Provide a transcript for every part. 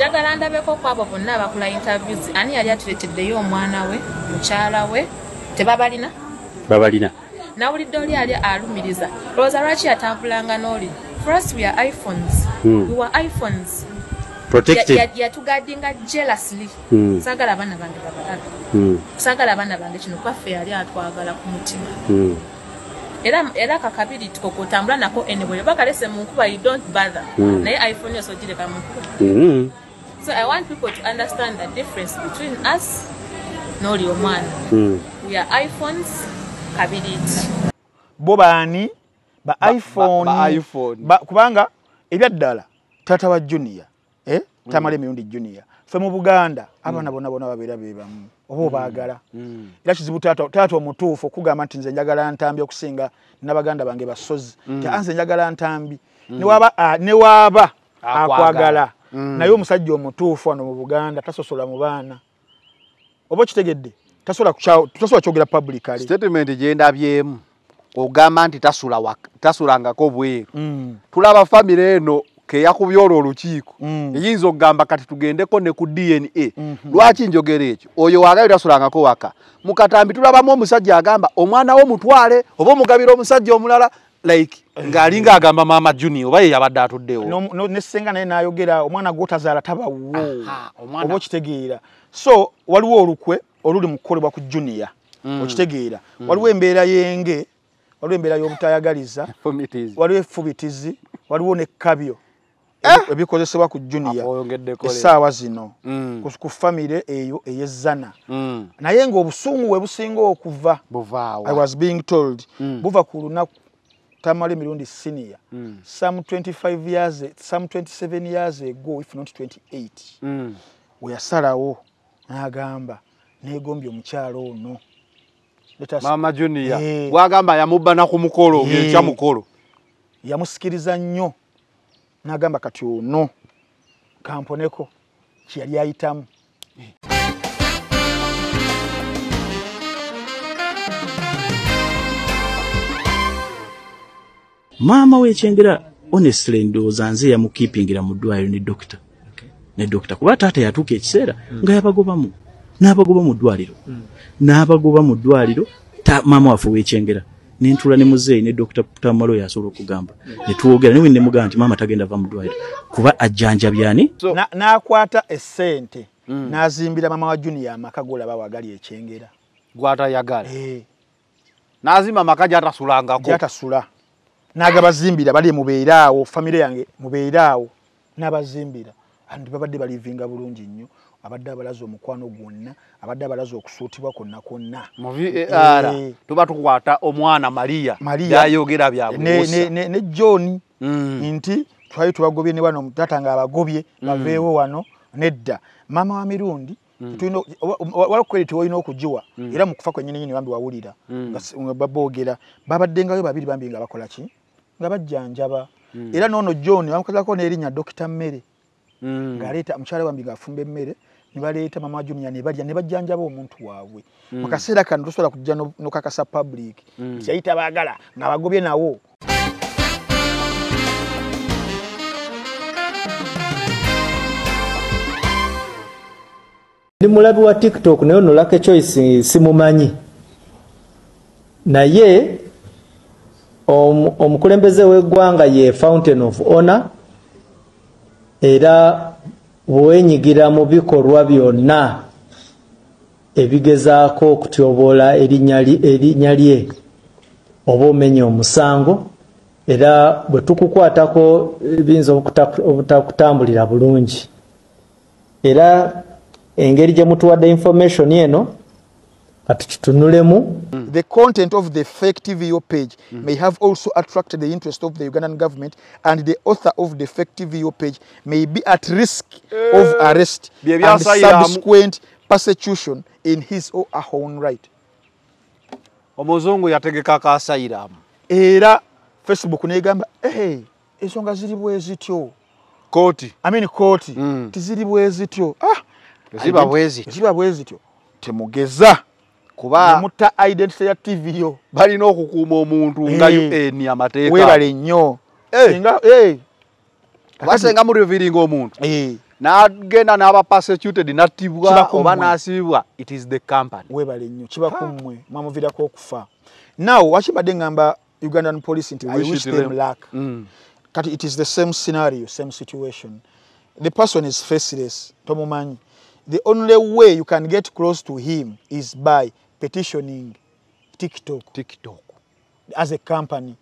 njagala ndabeko kwabo bonna abakola intervies ani yali atuleteddeyo omwana we mukyala we tebabalina babalina nawulidde oli ali alumiriza olowooza lwaki yatambulanga n'oli first we are iphones hmm. we are iphones yatugadinga jealously hmm. sagala abaana bange babalaba hmm. sagala abaana bange kino kwaffe yali atwagala ku mutima hmm. era kakabiri tkotambula nako anyway bakalese munkuba you don't bother naye iphone yosogireka munkuba So I want people to understand the difference between us, not your man. Mm. We are iPhones, cabinet. Bobani, ba iPhone. Ba, ba iPhone. Ba kubanga, ebya dala, tata wa junior. Eh? Mm. Tamale miundi junior. Fe mu Buganda, hmm. abana mm. bona bona babira beba mu. Oba hmm. obaagala. Mm. Era kizibu tata, tata omutuufu okugamba nti nze njagala ntambi okusinga n'abaganda bange basozi. Mm. Tia, anze ah, njagala ntambi. Mm. Ne waba, a, ne waba akwagala. akwagala. Mm. naye omusajja omutuufu wano mu buganda tasosola mu baana oba okitegedde tasobola kyogera publicly statement gyendabyemu ogamba nti tasulangako bweru mm. tulaba famire eno keyakubya olwo olukiiko mm. eyinza okugamba kati tugendeko ne ku dna mhm. lwaki njogera ekyo oyo wagayo tasulangako waka mukatambi tulabamu omusajja agamba omwana wo mutwale oba omugabira omusajja omulala like ngalinga agamba mama junior oba yabadde atuddewo nesenga naye nayogera omwana gwotazaala tabawo oba okitegeera so waliwo olukwe oluli mukukolebwa ku junior mm. okitegeera mm. waliwo embeera yenge waliwo embeera y'obutayagaliza waliwo efubitizi waliwo nekkabyo eh! ebikozesebwa ku junior essaawa zino mm. ku famire eyo eyezzana naye ngaobusungu bwe businga okuva buva ku lunaku tamale mirundi senior mm. some 25 years some 27 years ago if not 28 mm. weyasalawo nagamba negombye omukyalo ono mama junior yeah. wagamba yamubba naku mukolo yeah. ngekya mukolo yamusikiriza nnyo nagamba kati ono kamponeko kyeyali ayitamu maama we ekyengera onestly ndowooza nze yamukipingira mu ddwaliro ne dokita ne dokita kuba taata yatuuka ekiseera mm. nga yabagobamu n'abagoba mu ddwaliro mm. n'abagoba mu ddwaliro maama waffe weekyengera nentula ne muzeeyi ne dokita tamalo yasobola okugamba netwogera niwe nemugamba nti maama tagenda va mu ddwaliro kuba ajjanja byani n'akwata essente mm. n'azimbira maama wa junia amaka golaba wagali ekyengera gwatayagala eh. nazimba amaka gyatasulangako gyatasula n'agabazimbira bali mubeeraawo famire yange mubeeraawo n'abazimbira anti babadde balivinga bulungi nnyo abadde abalaza omukwano gwonna abadde abalaza okusuutibwa konna konna muvar eh. tuba tukwata omwana maria maliayogera byane joni mm. nti twali tubagobye ne wano omutata nga abagobye mm. baveewo wano nedda maama wa mirundi walakkwereti mm. olina okugiwa era mukufa kwenyininyini bambi wawulira nga babogera babaddengayo babiri bambi nga bakolaki nga bajjanjaba hmm. era noono john bamukozako n'erinnya dokita mmere hmm. ngaaleeta omukyala wambe ngaafumba emmere nibaleeta mama junia nebalya nebajjanjaba omuntu waabwe hmm. mu kaseera kano tosobola kujja nokakasa public kyayita baagala ngaabagobye nawo ndi mulabi wa tiktok naye onolakechoice simumanyi naye omukulembeze weggwanga ye fountain of honor era bwenyigira mu bikolwa byonna ebigezaako okutyoboola erinnya lye oba omenya omusango era bwe tukukwatako biyinza obutakutambulira bulungi era engeri gye mutuwadde information eno you know, atukitunulemu mm. the content of the fake tvo page mm -hmm. may have also attracted the interest of the ugandan government and the author of the fake tvo page may be at risk eh, of arrest and subsequent persecution in his or her own right omuzungu yategeka kasayiramu era facebook negamba ehe ensonga ziri bwe zityo koti i mean koti mm. tiziri bwe zityo ah ziba bwe zityo temugeza kuba mutta identity ya tv yo bali no kukuma omuntu nga un amateeka we bali nyo eh nga eh, eh. basenga mu reviringo omuntu eh na agenda na aba persecuted na tibwa oba nasibwa it is the company we bali nyo kiba kumwe mwamuvira ko kufa now wachibade ngamba ugandan police inti we wish them luck mm. kati it is the same scenario same situation the person is faceless tomumanyi the only way you can get close to him is by petitioning tiktok tiktok as a company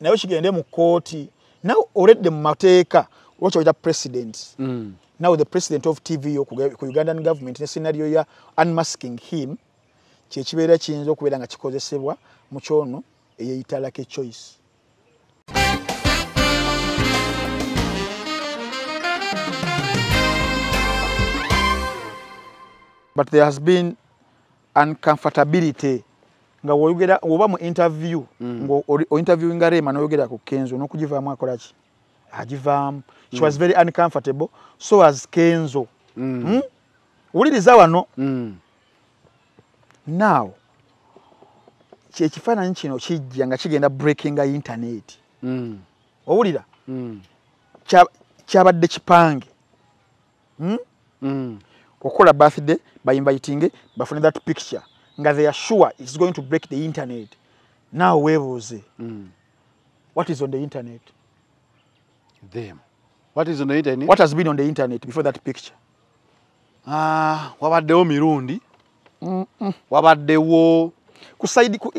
nayo kigende mu kooti naw oredde mu mateeka wakyoyita president mm. now the president of tv ku ugandan government ne senario ya unmasking him kyekibeera kiyinza okubeera nga kikozesebwa mu kyono eyeyitalake choice but there has been uncomfortability nga woyogera woba mu interview mm. ngo o interviewing Rema noyogera ku Kenzo nokujivamu akola ki ajivamu mm. she was mm. very uncomfortable so as Kenzo mm. mm? uliriza wano mm. now kyekifaananyi kino kijja nga kigenda breakinga internet mm. owulira mm. kyabadde kipange hmm? mm? mm. okukola birthday bayinvaitinge bafune that picture nga they are sure its going to break the internet now weebuuze mm. what is on the internet them what is on the internet what has been on the internet before that picture uh, wabaddewo mirundi mm -mm. wabaddewo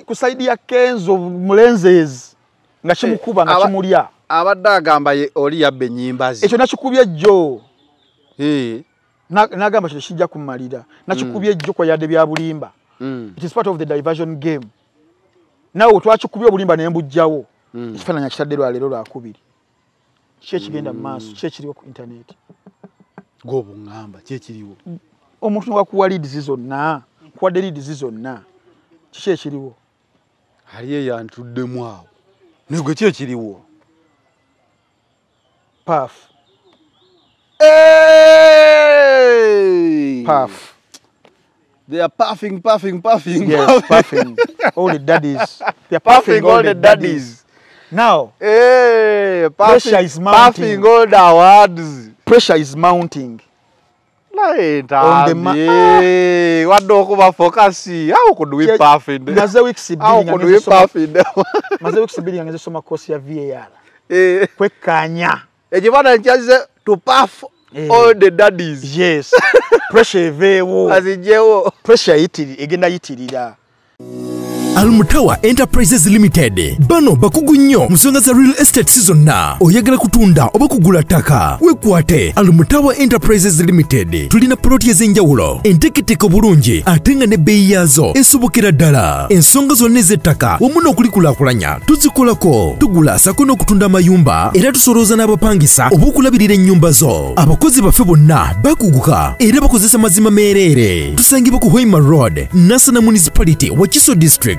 ku saidi ya kenzo mulenzes nga kimukuba nga kimulya abadde agamba oli yabba ennyimbazi ekyo nakikubye jo n'agamba kino kijja kummalira nakikubye mm. ejjoko yadde byabulimba mm. it is part of the diversion game naawe wetwakikubye obulimba naye mbugjawo mm. ekifaananya kitadde lwaleero lwakubiri ki ekigenda mumaaso ki ekiriwo ku intaneti gobuamba kiekiriwo omuntu wakuwa liadizi zonna kuwadde liadizi zonna kiki ekiriwo aliye yantuddemu awo nigwe ki ekiriwo paafu Hey! Puff. They are puffing, puffing, puffing. Yes, puffing. all the daddies. They are puffing, puffing all, all the daddies. daddies. Now, hey, puffing, pressure is mounting. Puffing all the words. Pressure is mounting. Ah! wadokuva to puff hey. Eh. all the daddies. Yes. Pressure very Pressure it again. I it. almutawa enterprises limited bano bakugu nnyo mu nsonga za real estate si zonna oyagala kutunda oba kugula ttaka weekwate almutawa enterprises limited tulina poloti ez'enjawulo enteeketeeka obulungi ate nga n'ebbeeyi yaazo esobokera ddala ensonga zonna ez'ettaka wamu n'okulikulaakulanya tuzikolako tugula sako n'okutunda amayumba era tusolooza n'abapangisa oba okulabirira ennyumba zo abakozi baffe bonna bakuguka era bakozesa mazima meereere tusangibwa ku hoima road nasana municipality wa kiso district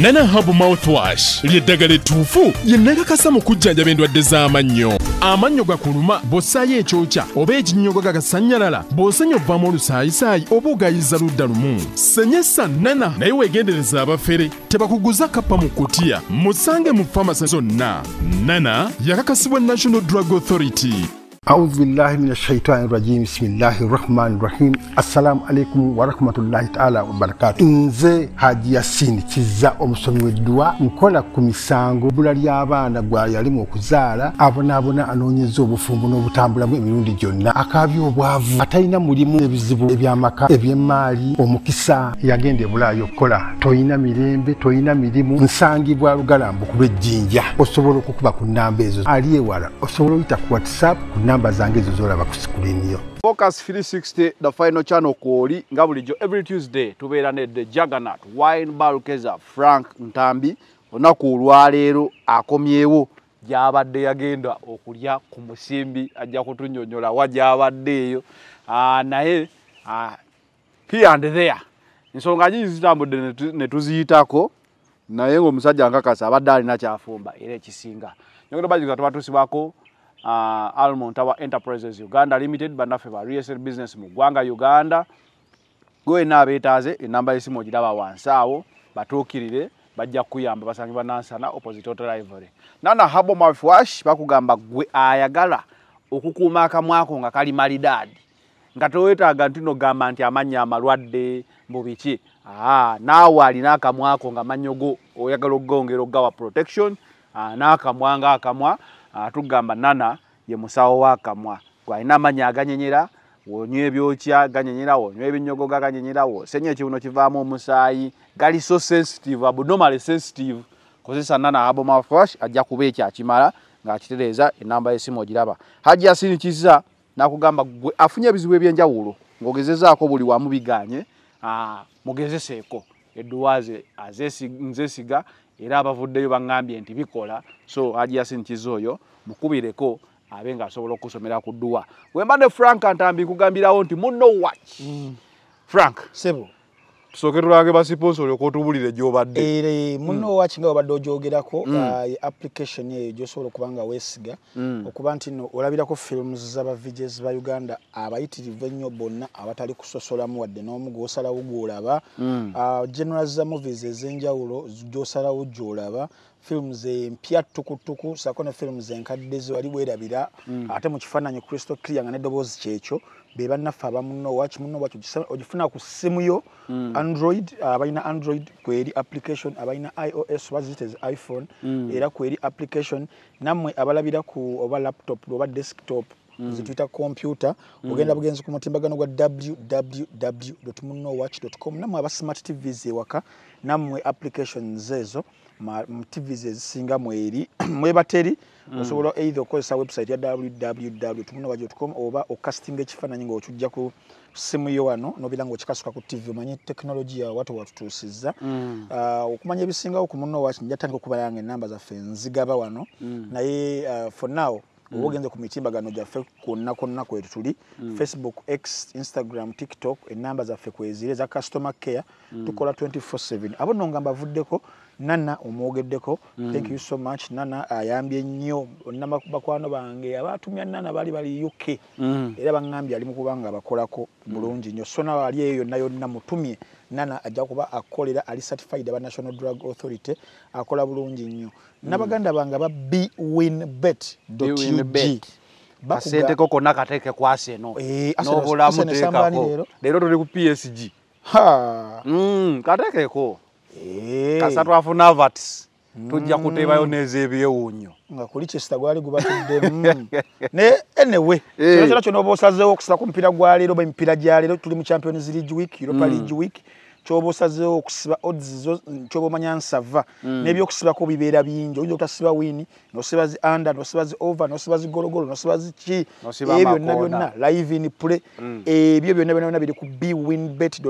nana hub mouthwash lyeddagala ettuufu lyenakakasa mu kujjanjaba endwadde z'amannyo amannyo gakuluma bw'ossaayo ekyokya oba ekinyogo gagasannyalala bw'osenya ovaamu olusaayisaayi oba ogayiza ludda lumu senyesa nana naye weegendereza abafere tebakuguza kappa mu kutya musange mu famasa zonna nana yakakasibwa national drug authority أعوذ بالله من الشيطان الرجيم بسم الله الرحمن الرحيم السلام عليكم ورحمة الله تعالى وبركاته إنزي حاج ياسين تزا أمسون ودوا مكولا كميسانغو بلا ريابانا غوايا لمو كزالا أبنا أبنا أنوني زوبو فمبنو بتامبلا مئمنون دي جونا أكابي وبوافو أتاينا مريمو يبزبو إبيا مكا إبيا مالي ومكسا يغين دي بلا يوكولا توينا مريمب توينا مريمو نسانغي بوالو غالام بكوبة جينجا أصبرو كوكبا كنا بيزو أليه وارا أصبرو يتاكواتساب كنا namba zange ezo zolaba ku sikulini yo focus 360 the final channel kwoli nga bulijjo every tuesday tubeera ne the jaganat wine balkeza frank ntambi onaku olwaleero akomyewo gyabadde yagenda okulya ku musimbi ajja kutunyonyola wa gyabadde eyo ah, naye ah, here and there ensonga nyingi zitambudde ne tuziyitako naye ng'omusajja nkakasa abadde alina kyafumba era ekisinga nyongera bajiga tubatuusibwako uh, Almond Tower Enterprises Uganda Limited bannaffe ba real estate business mu ggwanga Uganda gwena abeetaaze enamba esimu ogiraba wansi awo batuukirire bajja kuyamba basange banansana opposite hotel ivory nana habo mafwash bakugamba gwe ayagala okukuuma akamwa ako nga kali malidaadi nga teweetaaga nti no gamba nti amannya amalwadde mu biki naawe alina akamwa ako nga mannyogo oyagala okugongera okugawa protection n'akamwa nga akamwa atugamba nana ye musawo wakamwa gwalina amanya aganyenyera wonywa ebyokya ganyenyera wonywa ebinyogo gaganyenyera wosenya ekiuno kivaamu omusaayi gali so sensitive abnormally sensitive kozesa nana abomafash ajja kuba ekyakimala ngaakitereeza enamba yesimu ogiraba hajj asini kiza nakugamba gwe afunye ebizibu ebyenjawulo ngaogezezaako buli wamu biganye mugezeseeko eduwaze azesi, nzesiga era abavuddeyo baŋŋambye nti bikola so ajasinkiza oyo mukubireko abe ngaasobola okusomera ku dduwa wembade frank ntambi nkugambirawo nti munno wach mm. frank sebo tusokerulange basipo nsoli okwotubulire gyobadde ere muno mm. wakinga obadde ogyogerako mm. uh, application eyo gyosobola okuba nga weesiga mm. okuba nti no olabirako filimus z'abavijes ba uganda abayitirivu ennyo bonna abatali kusosolamu wadde n'omu gwosalawo gwolaba mm. uh, generals za movies ez'enjawulo gyosalawo gyolaba filimu zempya ttukutuku saako ne filimu zenkadde ze wali bwerabira hmm. ate mu kifaananyi kristo clia nga neddoboozi kyekyo be bannaffe abamunowaki munowaki ogifuna ku ssimu yo hmm. android abalina android kweri application abalina ios bazite zi iphone hmm. era kweri application nammwe abalabira ku oba laptop oba desktop zitwita kompyuta ogenda bugenzi ku mutimbagano gwa www munowaki com nammwe aba smart tv ze ewaka nammwe applications ezo mu tv zezisinga mweri mwebateri mm. osobola eithe okukozesa website ya www.tumunobajo.com oba okasitinga ekifaananyi ngaokyujja ku simu yo wano nobira nga okikasuka ku tv omanye tekinologiya watu watutuusizza mm. uh, okumanya ebisingawo ku munowa njatandika okubalanga enamba zaffe nzigaba wano mm. naye uh, fornow oba ogenze ku mitimbagano gyaffe kwonna kwonnaku etu tuli facebook x instagram tiktok enamba zaffe kweziri eza customer care tukola 247 abo nonga mbavuddeko nana omwogeddeko mm. thank you so much nana ayambye nnyo nabakwano bange abatumya nana bali bali uk mm. era bangambye ali mukubanga abakolako bulungi mm. nnyo so nawe ali eyo yonna yonna mutumye nana ajja kuba akolera ali certified aba national drug authority akola bulungi nnyo mm. nabaganda bange aba b win bet asente ko konna kateke kwase no eh, nobulamu tekako leero tuli ku psg mm, katekeko Eh. kasatu afuna vats tujja kutebayo mm. neza ebyewuunyo nga kuli kyesita gwali gubatuddemu mm. ne enewe eh. kyonakyo nobaosazeewo okusala ku mpira gwaleero ba emipiira gyaleero tuli mu champions league week europa mm. league week kyoba osazeewo okusiba odzizo kyoba omanya nsava hmm. nebyokusibako bibeera bingi oyinza otasiba wini nosiba zi under nosiba zi over nosiba zigologolo nosiba ziki ebyo byonna byonna live in play hmm. ebyo byonna byonna biri ku bwinbetug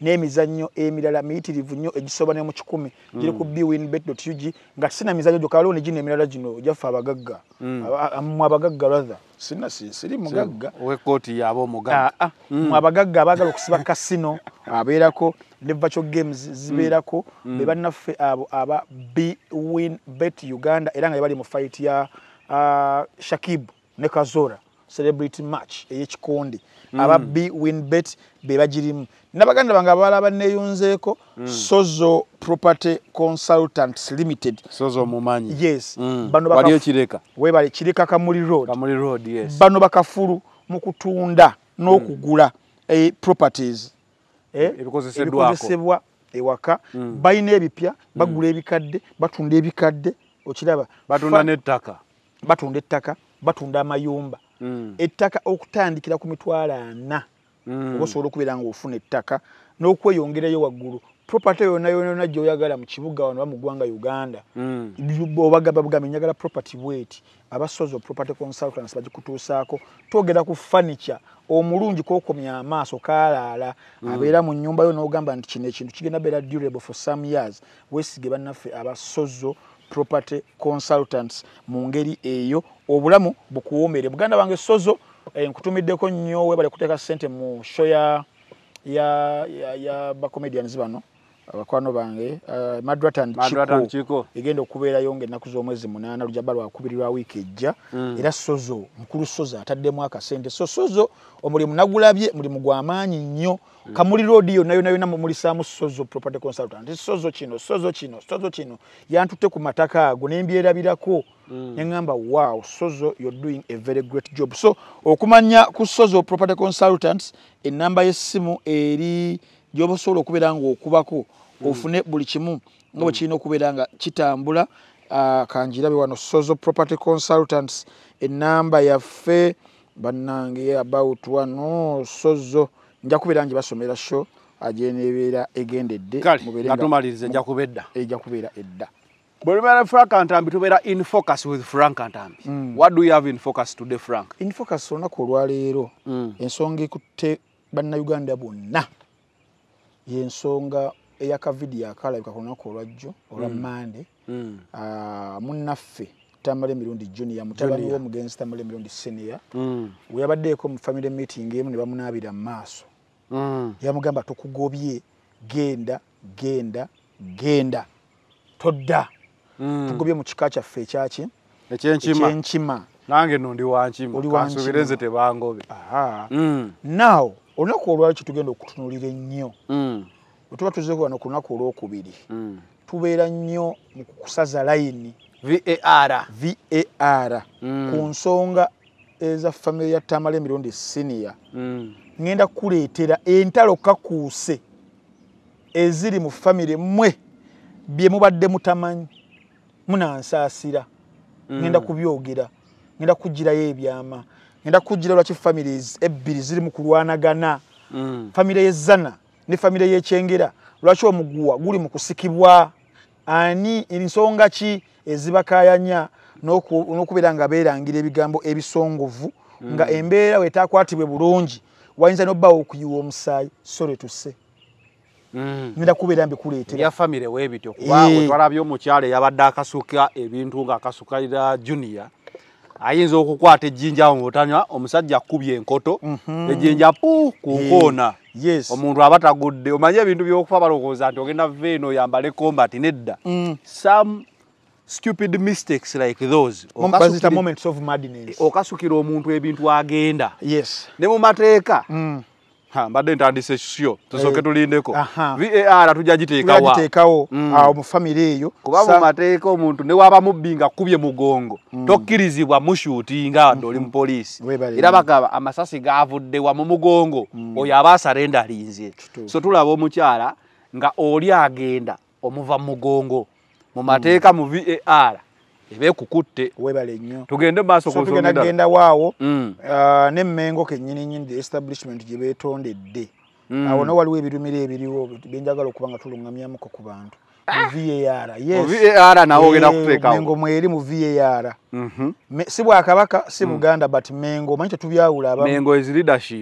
n'emizannyo emirala miyitirivu nnyo egisoba ne mu kikumi giri ku hmm. bwinbetug nga tisina mizannyo gyokaaliwo negino emirala gino ojaffe abagagga mmwe abagagga rather sina siri mugagga we koti yabo mugagga ah, ah. mm. abagagga abagala okusiba kasino abeerako ne virtual games zibeerako hmm. mm. bebannaffe abo aba win bet uganda era nga bali mu fight ya uh, shakib ne kazora celebrity match eyekikonde mm. aba b win bet bebagirimu nabaganda bange abawala baneeyunzeeko mm. sozo property consultants limited sozo mumanyi yes mm. banowebali kireka kamuli road bano bakafulu mu kutunda n'okugula mm. e properties eh? e ebikozesebwa ewaka balina ebipya bagula ebikadde batunda ebikadde okiraba batunda n'ettaka batunda ettaka batunda amayumba ettaka okutandikira ku mitwalo ana mm. osobola okubeera ngaofuna ettaka n'okweyongerayo waggulu propaty yona yonayona gyoyagala mu kibuga wano bamugwanga uganda mm. obagababugamba enyagala property wet abasozi o property consultants bagikutuusaako twogera ku fanica omulungi kwokomya amaaso kalaala mm. abeera mu nyumba yo n'ogamba nti kino ekintu kigenda beera durable for some years wesige bannaffe abasozo property consultants mu ngeri eyo obulamu bukuwomere buganda bwange sozo Eh, nkutumiddeko nnyo webale kuteeka ssente mu show ya ya ya, ya bacomedians bano abakwano bange uh, madratan kiko egenda okubeerayo ngaennaku z'omwezi munaana lujaba lwakubirirwa wiiki ejja mm. era sozo mukulu sozo ataddemu akasente so sozo omulimu nagulabye mulimu gwamaanyi nnyo mm. kamuli roodi yonna yona yona mulisaamu sozo property consultant sozo kino sozo kino sozo kino yantutte ku mataka ago nembyerabirako mm. neŋŋamba waw sozo yo doing a very great job so okumanya ku sozo property consultant enamba y'essimu eri gyoba osobola okubeera nga okubako mm. ofune buli kimu nga bwe mm. kirina okubeera nga kitambula ah, kangirabe wano sozo property consultants enamba yaffe bannange about wano sozo nja kubeera nje basomera sho ajenebeera egendeddeejakubeera eh, edda mm. olunaku olwaleero ensonga ekutte bannayuganda bonna yensonga eya kavidi yakalabika ku lunaku olwajjo olwammande mm. munaffe tamala emirundi junior mutabani womugenzi tamala emirundi senior mm. weyabaddeko mufamily meeting emu ne bamunabira mumaaso mm. yamugamba tukugobye genda genda genda todda tugobye mu kika kyaffe ekyaki ekyenkima nange nondi wankima kansubire nze tebangobe now olunaku olwaliki tugenda okutunulira ennyo mm. bwe tuba tuzeeko wano ku lunaku olwokubiri mm. tubeera nnyo mu kukusaza layini var var mm. ku nsonga eza famiry ya tamala emirundi siniya ŋŋenda kukuleetera entalo kakuuse eziri mu famiry mmwe bye mubadde mutamanyi munansaasira ŋŋenda kubyogera ŋŋenda kugirayo ebyama ngenda kujjira lwaki families ebbiri ziri mu kulwanagana mm. famiry yezana ne famiry yekyengera lwaki omuguwa guli mu kusikibwa ani ensonga ki ezibakayanya n'okubeera nga beerangira ebigambo ebisongovu mm. nga embeera wetakwatibwe bulungi wayinza nobawo okuyiwa omusaayi sore tuse mm. ngenda mm. kubeera mbikuleeterafamiry webityo kubanga e. Eh. twalabyomukyalo eyabadde akasuka ebintu ngaakasukalira junior ayinza okukwata ejjinja awo ngaotanywa omusajja akubye enkoto mhm. ejjinja pu ku nkoona omuntu aba tagudde omanye ebintu byokufa balowooza nti ogenda ve eno oyambale combati nedda mm. stupid mistakes like those okasukira omuntu ebintu agenda ne mu mateeka mm. mbadde ntandise kisyo tusooke eh, tulindeko var tujagiteekawo mm. awo mu famiry eyo kuba mumateeka omuntu newaba mubbi nga kubye mugongo mm. tokkirizibwa mushuutinga ndoli mupoliisi era bagaba amasasi gaavuddewa mu mugongo mm. oyo aba asalendalinze so tulaba omukyala nga oli agenda omuva mu mugongo mu mateeka mu var ebekukutte webale nnyo tugende maaso kugenda waawo mm. uh, nemmengo kenyini nyini establishment gyebetondedde mm. awo no waliwo ebirumiro ebiriwo byenjagala okuba nga tuluŋamyamuko ku bantu ah! eh, mengo mweri mu var mhm. si bwakabaka si mm. buganda but mengo omanyi tetubyawula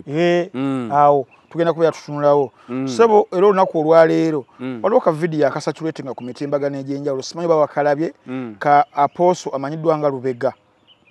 eh, awo tugenda kubeera tutunulawo mm. sebo era olunaku olwaleero mm. waliwo ka vidiyo akasaculete nga ku mitimbagano egyenjawulo simanyi ba wakalabye mm. ka aposo amanyiddwa nga lubega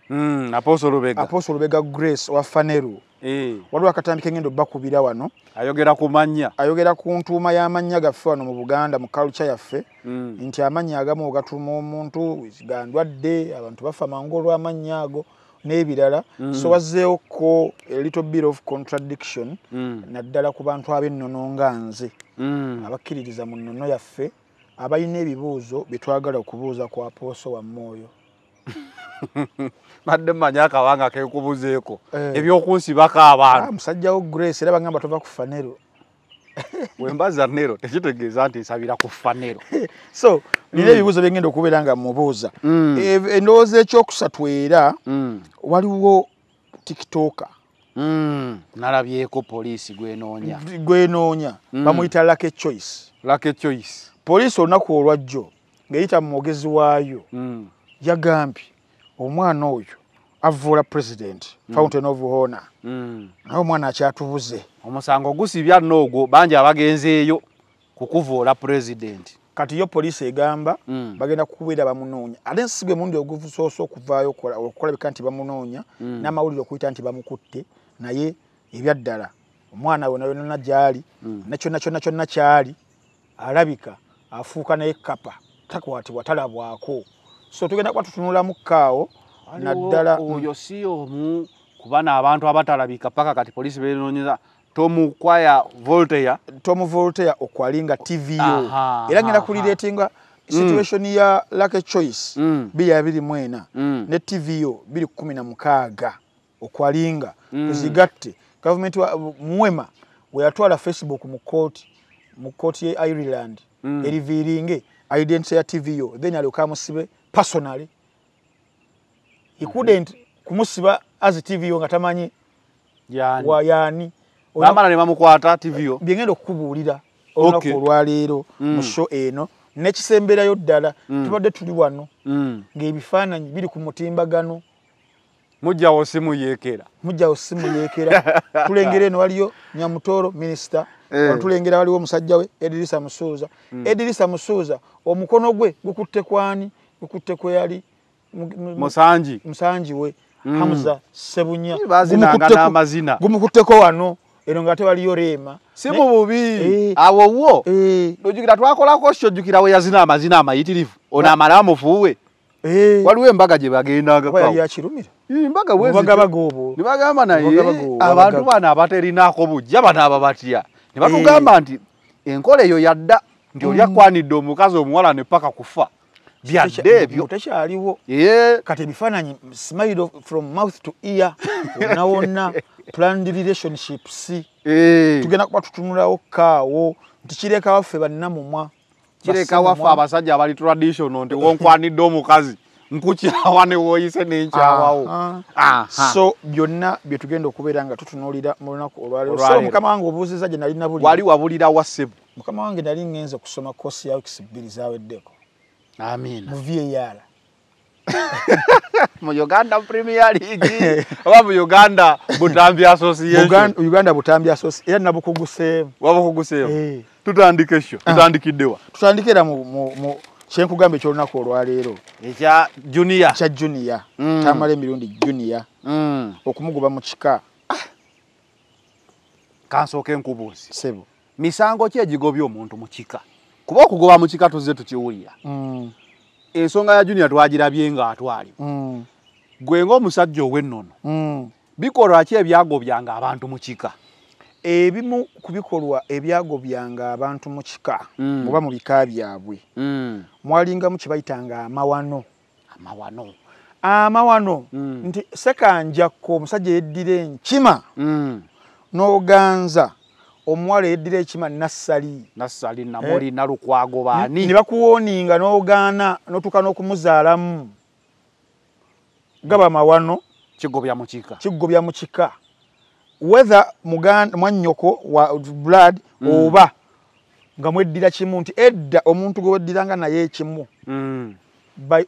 mm, aposo lubega grace wa faneru eh. waliwo akatambi kengendo bakubira wano ayogera ku manya ayogera ku ntuuma y'amannya gaffe wano mu buganda mu kaluca yaffe mm. nti amannya agamu ogatuuma omuntu gandwadde abantu bafa mangu olw'amannya ago n'ebirala so mm-hmm. wazzeewoko little bit of contradiction mm. naddala ku bantu ab'ennono nga nze mm. abakkiririza mu nnono yaffe abalina ebibuuzo bye twagala okubuuza ku apooso wa mwoyo badde mmanyi akawanga kekubuzeeko eh. ebyokunsibako abantu ah, musajjawo grace era bagamba tova kufanero wembaza nero tekitegeeza nti nsabira kufa nero so nina ebibuuzo byengenda okubeera nga mubuuza mm. endowooza ekyokusatu era mm. waliwo tiktoka mm. nalabyeko poliisi gwenoonya gwenoonya bamuyita lake choice lake choice poliisi olunaku olwajjo ng'eyita mu mwogezi waayo yagambye omwana oyo avuula pulezidenti mm. fountain of honor mm. naye omwana akyatubuze omusango gusibya nno ogwo bangi abagenzeeyo kukuvuula pulezidenti kati yo poliisi egamba mm. bagenda kukubeera bamunoonya ate nsigwe mundi ogusoose okuvaayo okulabika nti bamunoonya n'amawulire okuyita nti bamukutte naye ebyaddala omwana we nayonna gyali nakyonakyona kyonna kyali alabika afuuka naye kapa takwatibwa talabwako so tugenda kuba tutunulamukkaawo naddala mm. oyo si omu kubana abantu abatalabika paka kati poliisi benoonyeza tomukwaya voltaya tomuvoltaya okwalinga tvo era ngenda kulireetinga mm. situation mm. ya lucky choice mm. bii abiri mu ena ne tvo biri kumi na mukaaga okwalinga mm. kuzigatte gavumenti muwema weyatwala facebook mu kooti mu kooti ye ireland mm. eriviringe identity ya tvo then alyokamusibe personally he couldn't kumusiba as tv yo nga tamanyi yani amala ne bamukwata tv yo byengenda okukubuulira olunaku olwaleero mu mm. show eno nekisemberayo ddala mm. tubadde tuli wano mm. ng'ebifaananyi biri ku mutimbagano mujjawo simuyeekera mujjawo simuyeekera tulengera eno waliyo nyamutoro minisita eh. tulengera waliwo omusajja we edirisa musuuza edirisa musuuza omukono gwe gukutte kwani gukutte kweyali musanji musanji we mm. hamza sebunya bazinanga gumukuteko wano ero ngate waliyo rema simu bubi eh. awo wo eh. nojukira twakola ko shojukira we yazina amazina amayitirivu ona amalamu fuwe eh. waliwe mbaga je bagendaga kwa ya chirumira mbaga wezi mbaga bagobo nibaga amana ye abantu bana abateri nako bujja bana ababatia nibatugamba eh. nti enkole yo yadda ndio mm. yakwani domukazo omwala ne paka kufa byadde ebyo tekyaliwo kati ebifaananyi smile from mouth to ear wonna wonna planned relationships eh. tugenda kuba tutunulawo kaawo nti kireka waffe bannamumwa kireka waffe abasajja abali traditional nti wonkwanidde omukazi nkukyawa newoyise nenkyawawo so byonna byetugenda okubeera nga tutunulira mulunaku olwaleero mukama wange obuuziza gye nalinabuliwali wabulira wa ssebu mukama wange nali ngenza okusoma kosi ya wiikisi bbiri zaweddeko Amina. Mu VAR. Mu Uganda Premier League. Oba mu Uganda Butambi Association. Uganda, Uganda Butambi Association. Era nabukugu same. Wabukugu same. Eh. Tutandike sho. Ah. Tutandikidewa. Tutandikira mu mu, mu kyenkugamba ekyolunaku olwaleero ekya junia ekya junia mm. tamala emirundi junia mm. okumuguba mu kika ah. kansooka enkubuuzi sebo misango ki egigobya omuntu mu kika kuba okugoba mu kika tuzze tukiwulira mm. ensonga ya junior twagirabye nga atwalibwa mm. gwe ngaomusajja ow'ennono mm. bikolwa ki ebyagobyanga abantu mu kika ebimu ku bikolwa ebyagobyanga abantu mu kika oba mu bika byabwe mwalingamu kye bayitanga amawano amawano amawano nti sekanjako omusajja yeddira enkima n'oganza omuwala eyeddira ekima nassali nassali namuli eh, nalukwago baani ne bakuwoninga n'ogaana notuka n'okumuzaalamu gaba mawano kigobya mukika kigobya mukika wethe mwannyoko wa blood mm. oba nga mweddira kimu nti edda omuntu gweweddiranga naye ekimu mm.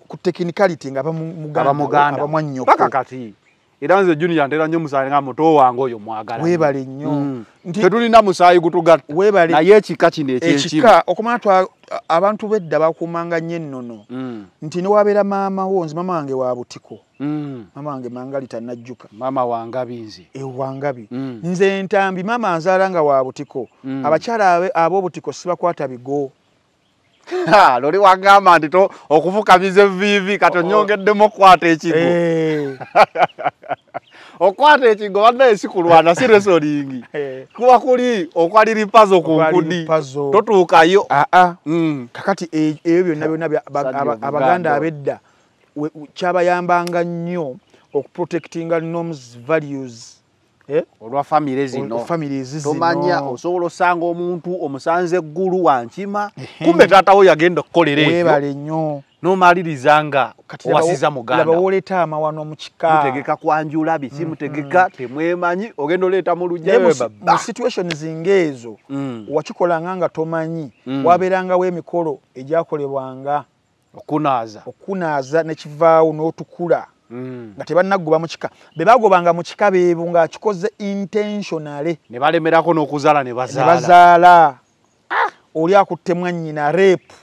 ku technicality nga bamuganda bamwannyoko era nze junior ntera nnyo musaayi nga muto wange oyo mwagala webale nnyo mm. tetulina musaayi gutugatta naye ekika kino ekyekika okumana twa abantu bedda bakumanga nnyo ennono mm. nti newabeera maama wo nze maama wange wa butiko mm. maama wange mangali tannajjuka maama wangabi nze ewangabi nze ntambi maama anzaala nga wa butiko abakyala ab'obutiko sibakwata bigo loli wagamba nti okufukamiza evivi katonyongeddemu oh, oh. okukwata ekigo eh. okukwata ekigo banaye sikulwana si resolingi eh. kuba kuli okwali ripazo ku nkudi totuukayo ah, ah. hmm. kakati eyo eh, byonna byonna abaganda abedda kyabayambanga nnyo okuprotectinga norms values Eh? olwa famire zino tomanya osobola osanga omuntu omusanza eggulu wankima kumbe taatawo yagenda okukolera ebyo nomaliriza nga owasiza mugandamutegeka kwanjula biki mutegeka temwemanyi ogenda oleeta mu lujjamu situations ngaezo mm. wakikolanga nga tomanyi mm. wabeerangawo emikolo egyakolebwanga okunaaza okunaaza nekivaawo n'otukula Mm. nga tebannaggubamu kika be baagobanga mu kika beebu ngaakikoze intentionale ne balemerako n'okuzaala ne bazaala ah, oli akutte mwannyina reepu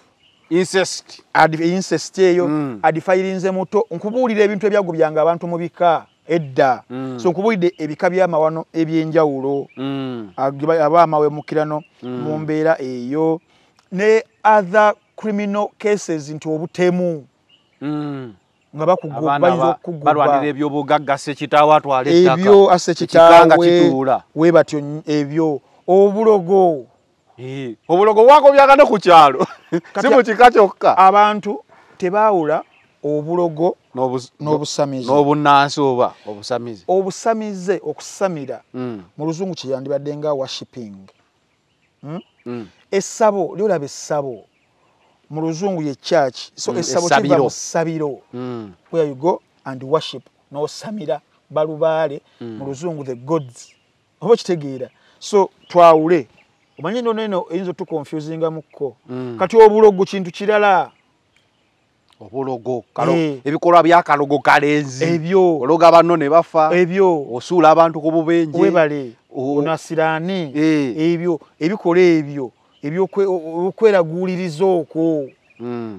incest eyo mm. adifayirinze muto nkubuulira ebintu ebyagubyanga abantu mu bika edda mm. so nkubulidde ebika byamawano ebyenjawulo abaamawe mukirano mu mbeera eyo ne other criminal cases nti obutemu nga bakugobayizokugobalwanira ebyobugagga sekitaawo atwala ebyo ase kitaawe webatyo ebyo obulogo obulogo bwakobyagane ku kyalo si mu kika kyokka abantu tebaawula obulogo n'obusamize n'obunansi oba obusamize obusamize okusamira mm. mu luzungu kyeyandibadde nga washipping hmm? mm. essabo lyolaba essabo mu luzungu ye church so mm. esabo kiba musabiro mm. where you go and worship n'osamira balubaale mm. mu mm. luzungu the gods oba kitegeera so twawule omanyi nono eno eyinza otukonfusingamukko mm. kati obulogo kintu kirala obulogo eh. ebikolwa hey. byakalogo kalenzi ebyo ologa banno ne bafa ebyo osuula abantu ku bubenje webale onasiraani oh. Eh. hey. ebyo ebikola ebyo ebyokweraguliriza okwo hmm.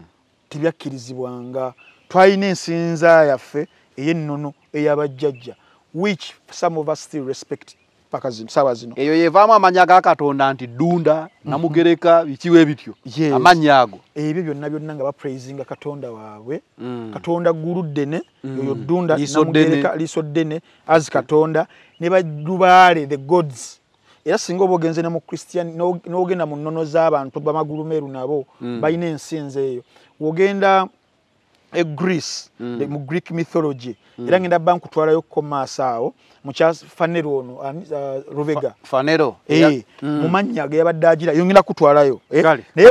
tebyakkirizibwanga twalina ensinza yaffe ey'ennono eyabajjajja which some of us still respect saawa zino eyo yevaamu amanya ga katonda nti dunda mhm. namugereka bikiwe bityo amanya ago ebyo byonna byonna nga bapraisinga katonda waabwe hmm. katonda gulu ddene yoyo hmm. dunda namugereka liiso ddene as katonda ne bajubaale the gods era singa oba ogenze ne mu kristiyaani n'ogenda mu nnono z'abantu bamagulu meeru nabo mm. balina ensinza eyo wogenda e greece mm. mu greek mythology mm. era ngenda bba nkutwalayo kkomaaso awo mukya fanero ono ah, ah, rubega fanero eh, mu mannya geyabadde agira yongenda kutwalayo eh. naye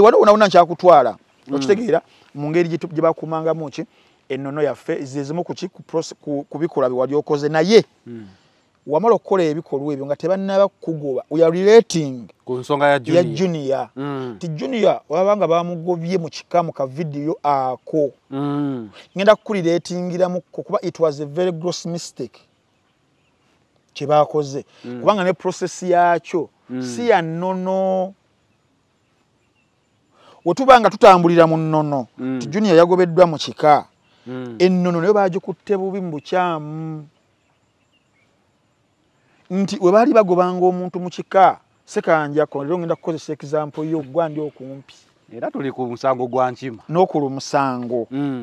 wano wonawona nkyakutwala okitegeera mu ngeri gye bakumangamu ki ennono yaffe zezimu kuki kubikola bewali okoze naye wamala okukola ebikolwa ebyo nga tebannaba kugoba yajunia mm. ti junia olabanga bamugobye mu kika mu kavidiyo ako ŋenda mm. kukuliretingiramuko kuba it was a very gross mistake kyebakoze mm. kubanga ne process yakyo si ya nnono wetubanga tutambulira mu nnono ti junia yagobeddwa mu kika ennono nayo bagikutte bubi mu bukyamu nti we baali bagobanga omuntu mu kika sekanja kolero ngenda kukozesa ekizampu yo gwandi okumpi era tuli ku musango gwa nkima n'okulwa omusango mm.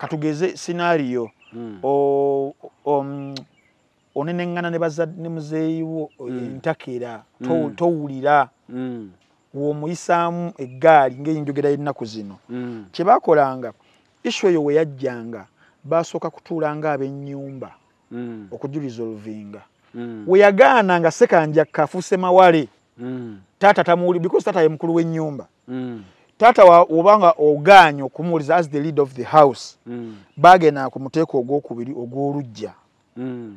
katugeze sinaariyo mm. um, oneneŋŋana ne muzeeyiwo mm. entakera towulira womuyisaamu eggaali ngaenjogera y'ennaku zino kyebakolanga isu eyo we yajjanga basooka kutuulanga ab'ennyumba okujuliza oluvinga mm. weyagaana nga sekanja kafuse mawale mm. taata tamuuli because taata ye mukulu w'ennyumba mm. taata obanga ogaanye okumuuliza as the lead of the house mm. baagenda ku muteeko ogwokubiri ogw'oluggya mm.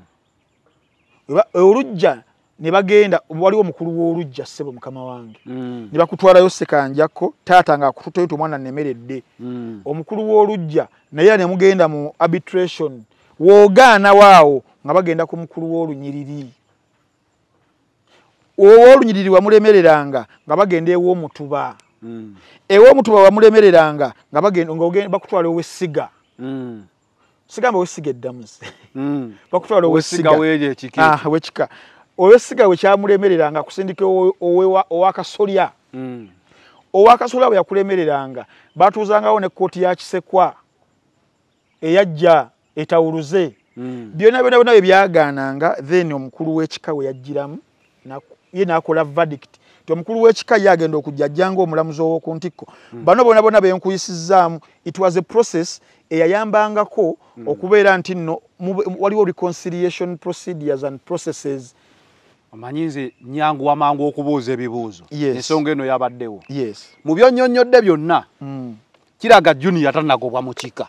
oluggya nebagenda waliwo mukulu w'oluggya ssebo mukama wange mm. nebakutwalayo sekanjako taata ngaakututeyo ti omwana nnemeredde mm. omukulu w'oluggya naye nemugenda mu arbitration woogaana waawo nga bagenda ku mukulu w'olunyiriri owoolunyiriri wamulemereranga nga bagenda ew'omutuba mm. ew'omutuba wamulemereranga bakutwala ow'essiga mm. sigamba mm. owessiga eddamuzi bakutwala owekika ah, owessiga we kyamulemereranga kusindika owakasolya owakasolya bwe yakulemereranga batuuzangawo nekkooti ya kisekwa eyajja etawuluze mm. byonna byona byona bye byagaananga then omukulu w'ekika we yajjiramu ye n'akola vadict ti omukulu w'ekika ye agenda okujja jjanga omulamuzi ow'oku ntikko mm. bano bona bona benkuyisizaamu it was a process eyayambangako mm. okubeera nti nno waliwo reconciliation procedures and processes omanyi nze nyangu wamangu okubuuza ebibuuzo yes. ensonga eno yabaddewo yes. mu byonnyonnyodde byonna mm. kiraga junior tanagobwa mukika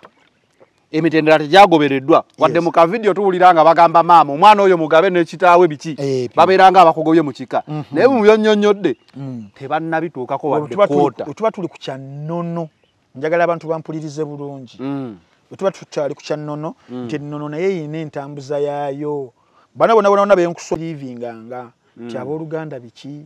emitendera tegyagobereddwa wadde yes. muka vidiyo tuwulira nga bagamba maama omwana oyo mugabe nekitaawe biki babeera nga abakogobye mu kika mm -hmm. naye mubyonyonyodde mm. tebannabituukako wadekota wetuba tuli ku kyannono njagala abantu bampulirize bulungi wetuba mm. tukyali ku kyannono mm. nti ennono naye yina entambuza yaayo bana bonabonabona benkusa livinganga nti mm. abooluganda biki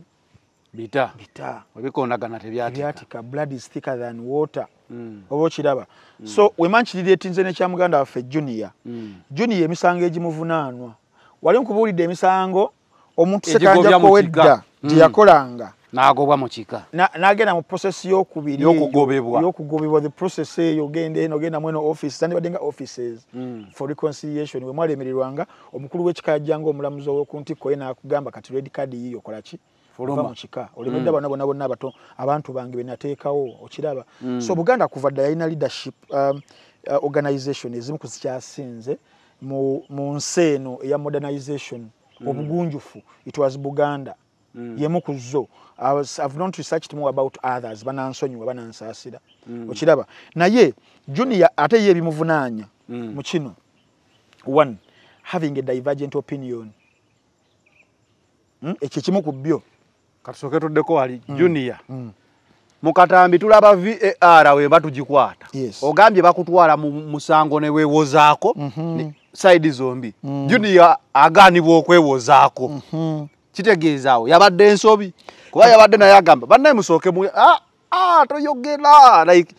bita bita webikonagana tebyatika blood is thicker than water mm. oba okiraba mm. so wemankirira etinze nekyamuganda waffe junior mm. junior emisango egimuvunaanwa wali nkubuulidde emisango omuntu sekanjakowedda mm. teyakolanga mm. nagobwa mukika nagenda mu process yokubiri yokugobebwa the process eyo genda eno genda mweno office sandibaddenga offices mm. for reconciliation wemwalemererwanga omukulu w'ekika jjanga omulamuzi ow'okuntikkoye nakugamba kati red card yiyo kolaki oluvama kika olimudde mm. bonna bonna abato abantu bange benateekawo okiraba mm. so buganda kuva ddala yalina leadership um, uh, organization ezimu kuzikyasinze mu, mu nsi eno eya modernization mm. obugunjufu itwas buganda mm. yemu ku zzo not researched more about others banansonyiwa banansaasira mm. okiraba naye junior ate ye ebimuvunaanya mm. mu kino one having a divergent opinion hmm? ekyo kimu ku byo katusoke tuddeko wali mm. junior mm. mukatambi tulaba var weba tugikwata yes. ogambye bakutwala mu musango ne wewozaako mm -hmm. saidi zombi mm. junior aganibwa okwewozaako mm -hmm. kitegeeza awo yabadde ensobi kuba yabadde naye agamba banaye musooke mu ah, ah, toyogera like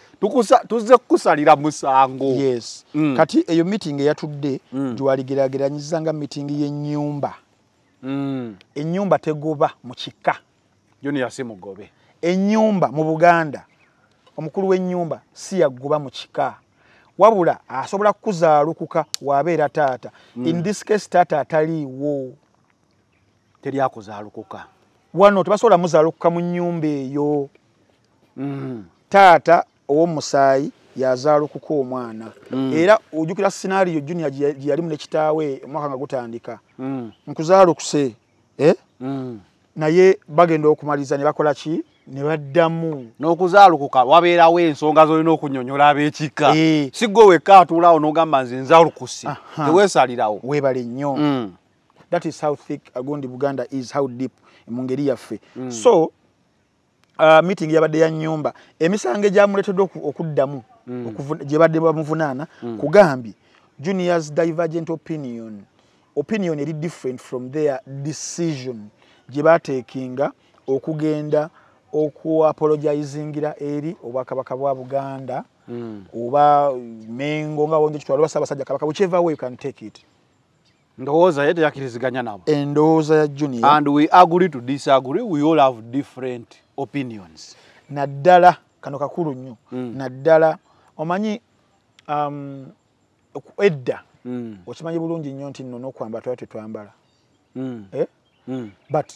tuzze kukusalira musango yes. mm. kati eyo meeting eyatudde mm. giwaligerageranyiza nga meeting yenyumba mm. enyumba teguba mu kika junior si mugobe ennyumba mu buganda omukulu w'ennyumba si yagguba mu kika wabula asobola kukuzaalukuka wabeera taata mm. in this case taata ataliiwo teryakuzaalukuka wano tebasobola muzaalukuka mu nnyumba eyo mm. taata ow'omusaayi yazaalukuka omwana mm. era ojukira sinaario junior gye yalimu nekitaawe omwaka nga gutandika mm. nkuzaalukuse eh? mm. naye bagenda okumaliza ne bakola ki ne baddamu n'okuzaalukuka wabeerawo ensonga z'olina okunyonyola ab'ekika e. si gwe wekka atuulawo n'ogamba nze nzaalukuse teweesalirawo weebale nnyo mm. that is how thick agundi buganda is how deep mu ngeri yaffe mm. so uh, meeting yabadde ya nnyumba emisango egyamuleeteddwa okuddamu mm. gye badde bamuvunaana kugambye juniors divergent opinion opinion eri different from their decision gye baateekinga okugenda okuapologizingira eri obwakabaka bwa buganda hmm. oba mengo nga bonjekitwala oba ssaabasajja kabaka bukyevaawo you can take it ndowooza ye teyakkiriziganya nabo endowooza ya junior and we agree to disagree we all have different opinions naddala kano kakulu nnyo hmm. naddala omanyi um, edda hmm. okimanyi bulungi nnyo nti nno n'okwambala tewa tetwambala eh? mm. but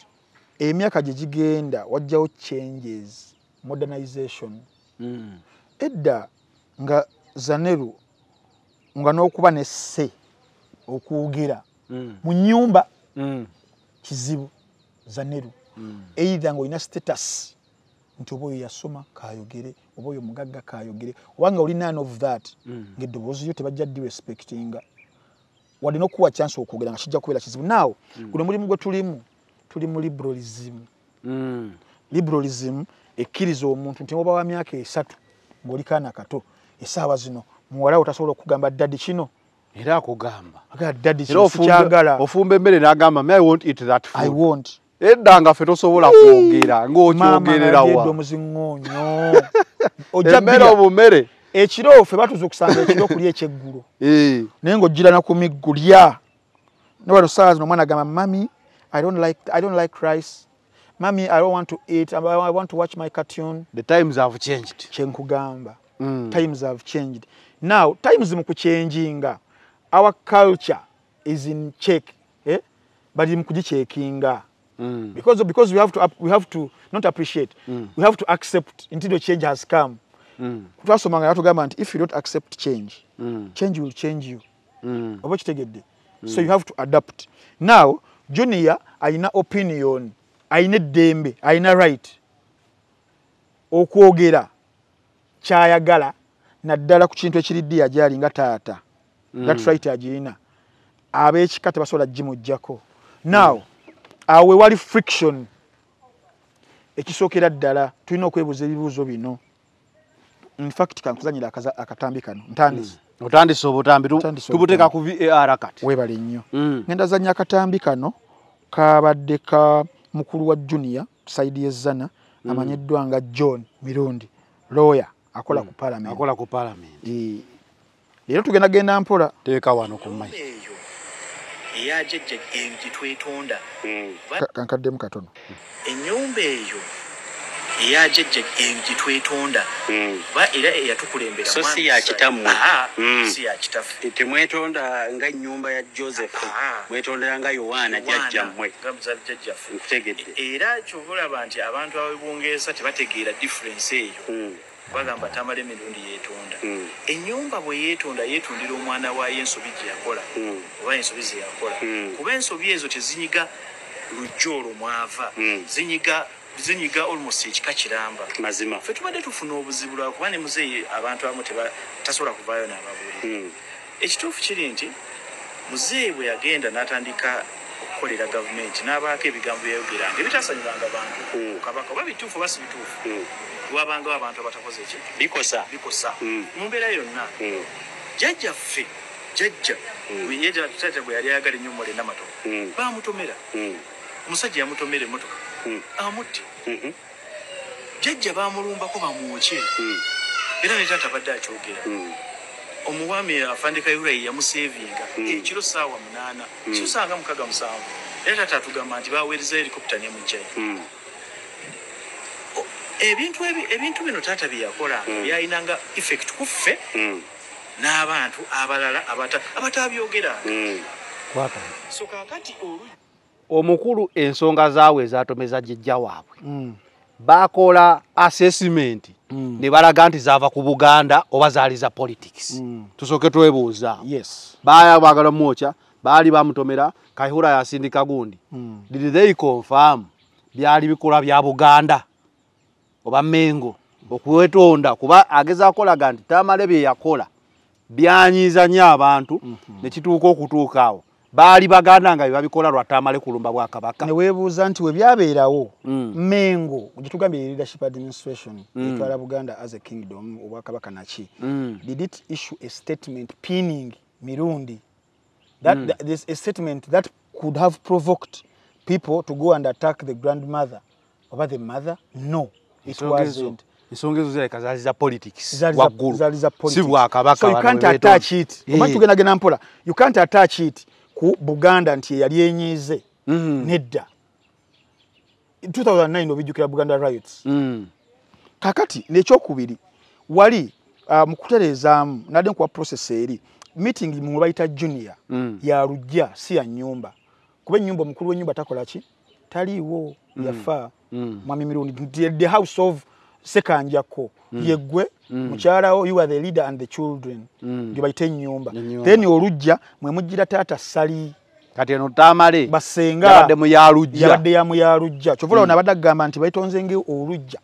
emyaka gye gigenda wajjawo changes modernization mm. edda nga zaneru nga n'okuba ne se okuwugira mm. mu nyumba mm. kizibu zaneru mm. eitha nga olina status nti oba oyo yasoma kayogere oba oyo mugagga kayogere obanga olinan of that mm. ngaeddoboozi yo tebajja diwespectinga walina okuwa chance okwogera nga kijja kubeera kizibu naaw hmm. guno mulimu gwe tulimu tuli mu liberalism hmm. liberalism ekkiriza omuntu nti oba wa myaka esatu ng'oli kaana kato esaawa zino muwalawo tasobola okugamba daddi kino era akugambaagala ofumba emmere n'agamba edda nga ffe tosobola kwogera ng'okyogererawa omuzinoonyo obumere ekiro ffe batuza okusanga ekiro okulya ekyeggulo eh. naye ng'ojjira naku miggulya nawano saa zino omwana agamba mami i don't like rice mami i don't want to eat i want to watch my cartoon the times have changed kyenkugamba mm. times have changed now times mukukyenginga our culture is in check eh? bali mukugicyekinga mm. because we have to not appreciate mm. we have to accept intido change has come Mm. Twasomanga yatugamba nti if you don't accept change, mm. change will change you. Mm. Oba kitegedde. Mm. So you have to adapt. Now, junior ayina opinion, ayina eddembe, ayina right okwogera kyayagala naddala ku kintu ekiri ddiya gyali nga taata mm. that right agiyina ab'ekika tebasobola gimuggyako now mm. awe wali friction ekisookera ddala tulina okwebuuza ebibuuzo bino in fact kankuzanyira akaza akatambi kano ntandise mm. otandise obutambi tubuteka ku VAR kat webale nnyo mm. ngenda zanya akatambi kano kabadde ka mukulu wa junior side yezana mm. amanyeddwa nga John Mirundi lawyer akola mm. ku parliament akola ku parliament e. Leero tugenda genda mpola teeka wano ku mai eyajejje enkitwetonda mm. kankaddemu katono mm. ennyumba eyo eyajjajja gyetwetonda oba hmm. era eyatukulemberasi yakitamme si yakitaffe hmm. temwetonda nga enyumba ya josepha mwetondera nga yowaana jajjammwe e- era kyobulaba nti abantu ababibungeesa tebategeera difference eyo hmm. bagamba tamala emirundi yetonda enyumba bweyetonda yetundira omwana waayo ensobi gyeyakola oba ensobi zeyakola kuba ensobi ezo tezinyiga lujjo olwo mwava zinyiga zinyiga almost ekika kiramba mazima fe tubadde tufuna obuzibu lwakuba ne muzeeyi abantu abamu tasobola kuvaayo n'ababuli hmm. ekituufu kiri nti muzeeyi bwe yagenda n'atandika okukolera gavumenti n'abaako ebigambo byayogeranga ebitasanyulanga bantu hmm. kabaka oba bituufu oba si bituufu hmm. lwabangawo abantu abatakoze ki bikosa bikosa mu mbeera yonna jajjaffe jajja yeaa bwe yali ayagala ennyo mola enamatoka bamutomera omusajja yamutomera emotoka Hmm. amutte hmm. jajja bamulumbako bamwokye hmm. era ne taata badde akyogera omuwami afandika yurai yamusevinga ekiro saawa munaana kisanga mukaga musanvu era taata atugamba nti baweereza helikopta nemujjayo ebintu bino taata byeyakolanga byayinanga effect kuffe n'abantu abalala abatabyogeranga so kakati olujja omukulu ensonga zaabwe ezatomeza jjajja waabwe mm. bakola assessment mm. ne balaga nti zava ku buganda oba zaali za politics mm. tusooke twebuuza baya bagala mwokya baali bamutomera kaihura yasindika gundi did they confirm byali bikolwa bya buganda oba mengo okwetonda kuba ageza kolaga nti tamale byeyakola byanyiiza nnyo abantu mhm. nekituuka okutuukaawo baali baganda nga byebabikola lwatamale kulumba bwakabaka newebuuza nti webyabeerawo mm. mengo gyetugambye leadership administration hmm. etwala mm. buganda as a kingdom obwakabaka naki mm. did it issue a statement pining mirundi that, mm. that, this, a statement that could have provoked people to go and attack the grandmother oba the mother no it so wasn't ensonga ezo zirabika zaali za politics waggulu si bwakabaka tugendagenda mpola you can't attach it ku buganda nti yeyali enyiize mm. nedda 209 obijjukira buganda riots mm. kakati nekyokubiri wali uh, mukutereezaamu nadde nkuwa prosesa eri meeting mubayita junior mm. ya rujja si ya nyumba kuba enyumba omukulu w'enyumba takola ki taliiwo yafa mwami mirundi the house of sekanjako mm. yegwe mm. mukyalawo you are the leader and the children mm. gyebayite enyumba then olujja mwe mujira taata sali kati eno tamale basenga yabadde muyalujja yabadde ya muyalujja kyovula mm. onabadde agamba nti bayitonzenge olujja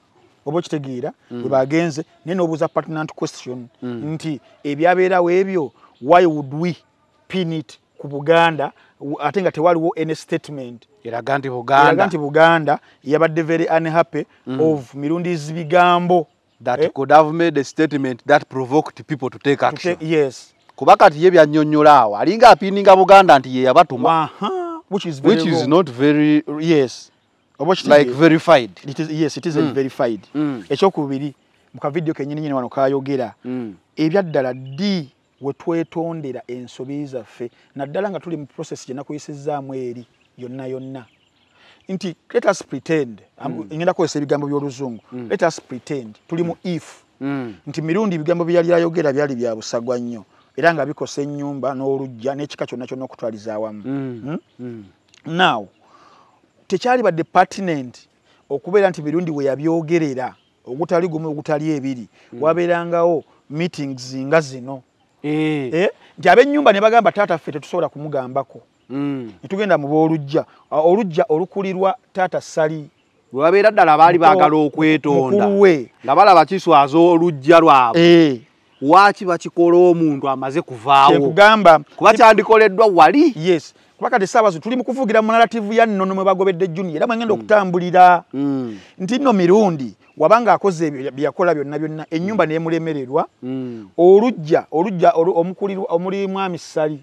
oba okitegeera mm. webagenze naye n'obuuza pertinent question mm. nti ebyabeerawo ebyo why would we pin it ku buganda ate nga tewaliwo any statement eraga nti buganda, buganda yabadde very unhappy mm. of mirundi zibigambo that eh? could have made a statement that provoked people to take action to take, yes kuba kati ye byannyonnyola awo alinga apininga buganda nti ye yabatuma which is, very which is not very yes like verified it is, yes it is mm. verified mm. ekyokubiri mu kavideo kenyininyini wano kayogera mm. ebyaddala ddi wetwetondera ensobi zaffe naddala nga tuli mu process gyenakuyisizaamu eri yonna yonna nti let us pretend mm. ngenda kozesa ebigambo by'oluzungu mm. let us pretend tuli mu if mm. nti mirundi ebigambo byeyali ayogera byali bya busagwa nnyo era nga bikosa ennyumba n'olujja n'ekika kyonna kyonna okutwaliza awamu hmm? now tekyali badde patinent okubeera nti mirundi we yabyogerera ogutali gumu ogutali ebiri wabeerangawo meetings nga zino e. Eh. e? Eh? nti ab'ennyumba ne bagamba taata ffe tetusobola kumugambako mm. ne tugenda mu b'oluggya oluggya olukulirwa taata sali webabeera ddala baali baagala okwetondawe nga balaba kiswaza oluggya lwabwe e. waaki bakikola omuntu amaze kuvaawokugamba kuba kyandikoleddwa wali yes kubakati saabazi tuli mukuvugira mu naratiivu ya nnono mwe bagobedde juniyo era mwegenda hmm. okutambulira mm. mm. nti nno mirundi wabanga akoze byakola byonna byonna ennyumba mm. neemulemererwa mm. olujja olujja omuli mwami ssali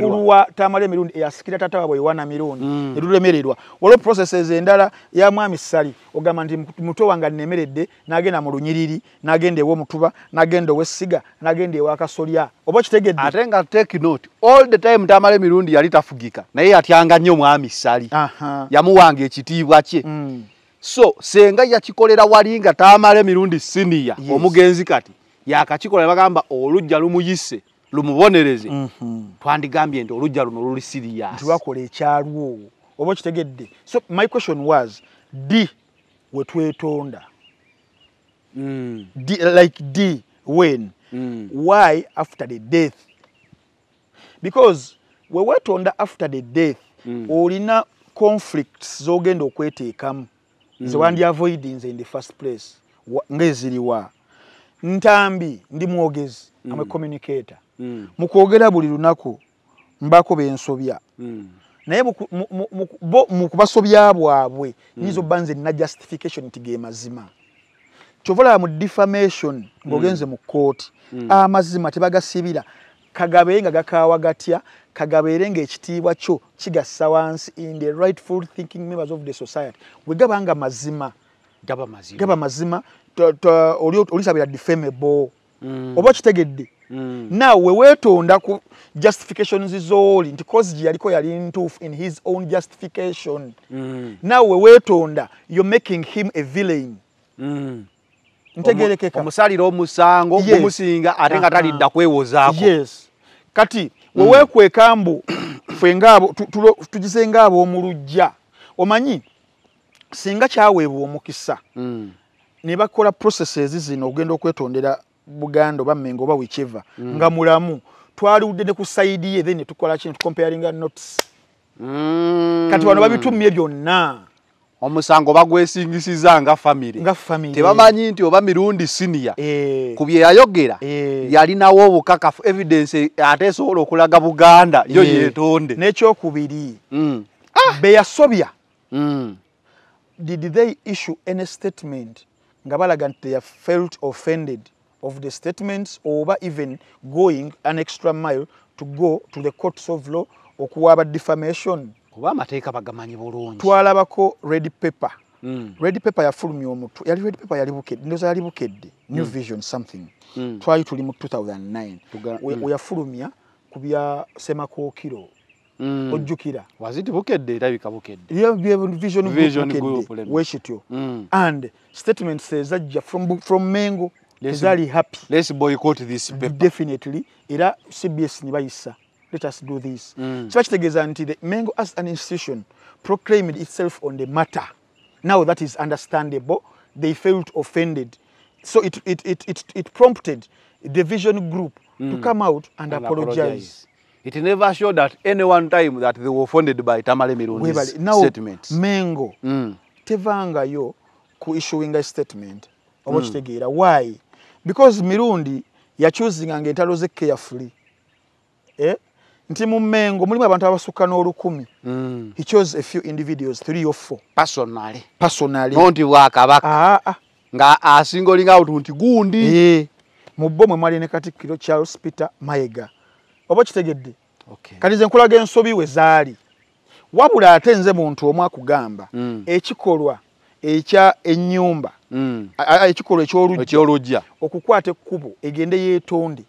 lwa tamala emirundi eyasikira tata waabwe ewana mirundi mm. nelulemererwa waliwo processes endala ya mwami ssali ogamba nti muto wange nnemeredde nagenda mu lunyiriri nagenda ew'omutuba nagenda ow'essiga nagenda ewakasolya oba kitegedde ate nga take note all the time tamala emirundi yali tafugika naye yatyanga nnyo mwami ssali yamuwanga ekitiibwa kye mm. so senga yakikolera wali nga tamala emirundi sinia yes. omugenzi kati yakakikola bagamba olujja lumuyise lumubonereze mm -hmm. twandigambye nti olujja luno luli siriastibakola ekyalwo oba okitegedde so my question was d wetwetonda mm. d, like d when mm. why after the death because wewetonda after the death mm. olina conflicts zogenda okweteekamu nze mm. wandyavoidi nze in the first place ngaeziriwa ntambi ndi mwogezi mm. ame communicato mm. mukwogera buli lunaku mbako bensobya mm. naye bo mukubasobya bwabwe mm. nizo ba nze nina justification nti ge mazima kyovalaba mu defamation ngaogenze mm. mu kooti mm. amazima tebagasibira kagabere nga gakawa gatya kagabere ngaekitiibwa kyo kigasa wansi in the rightful thinking members of the society we gaba nga mazima gaba mazima, gaba mazima. olisabira defamable mm. oba kitegedde mm. naw we weetonda ku justifications zooli nti cause gyeyaliko yali ntuufu in his own justification mm. naw we weetonda youre making him a villain mm. ntegerekeka omusalira omusango yes. omusinga ate nga talidda uh-huh. kwewozaako yes. kati wewekweka mm. mbu tugize nga ab'omulujja omanyi singa kyaweebwa omukisa mm. ne bakola processes zino ogenda okwetondera buganda oba mmengo oba wikiva mm. nga mulamu twaliudde ne ku saidi ye then ne tukola kino tucompairinga notes kati wano babitumye byonna omusango bagwesingisiza nga famire tebamanyi nti oba mirundi sinia eh. ku bye yayogera eh. yalinawo obukakafu evidence ate esobola okulaga buganda yo eh. yeetonde n'ekyokubiri mm. ah! beyasobya mm. did they issue any statement nga balaga nti theya felt offended of the statements oba even going an extra mile to go to the courts of law okuwa aba defamation kuba amateeka bagamanyi bulungi twalabako red paper Mm. red paper yafulumya omutwe yali red paper yali bukedde ndoza yali bukedde new mm. vision something mm. twali tuli mu 2009 weyafulumya mm. ku bya semakookiro mm. ojjukira waziti bukedde erabika bukedde iyo bye vision bukedde weshityo mm. and statement says zajja from, from mengo tezali happy let's boycott this paper definitely era cbs nibayisa let us do this. Mm. Church Tegezanti, the Mengo as an institution proclaimed itself on the matter. Now that is understandable. They felt offended. So it, it, it, it, it prompted the division group mm. to come out and, and apologize. apologize. It never showed at any one time that they were offended by Tamale Mirundi's now, statement. Now, Mengo, mm. Tevanga yo ku issuing a statement. Mm. Why? Because Mirundi, you're choosing and getting carefully. Eh? nti mu mmengo mulimu abantu abasukka n'olukumi mm. he chose a few individuals three or four personally personally nonti bwakabaka ah, ah. nga asinga olinga outu nti gundi mu bo mwe mwali ne katikkiro charles peter mayega oba kitegedde kati nze nkulaga ensobi we zaali wabula ate nze muntu omu akugamba mm. ekikolwa ekya ennyumba mm. ekikolwa ekyolujja okukwata ekkubo egende yeetonde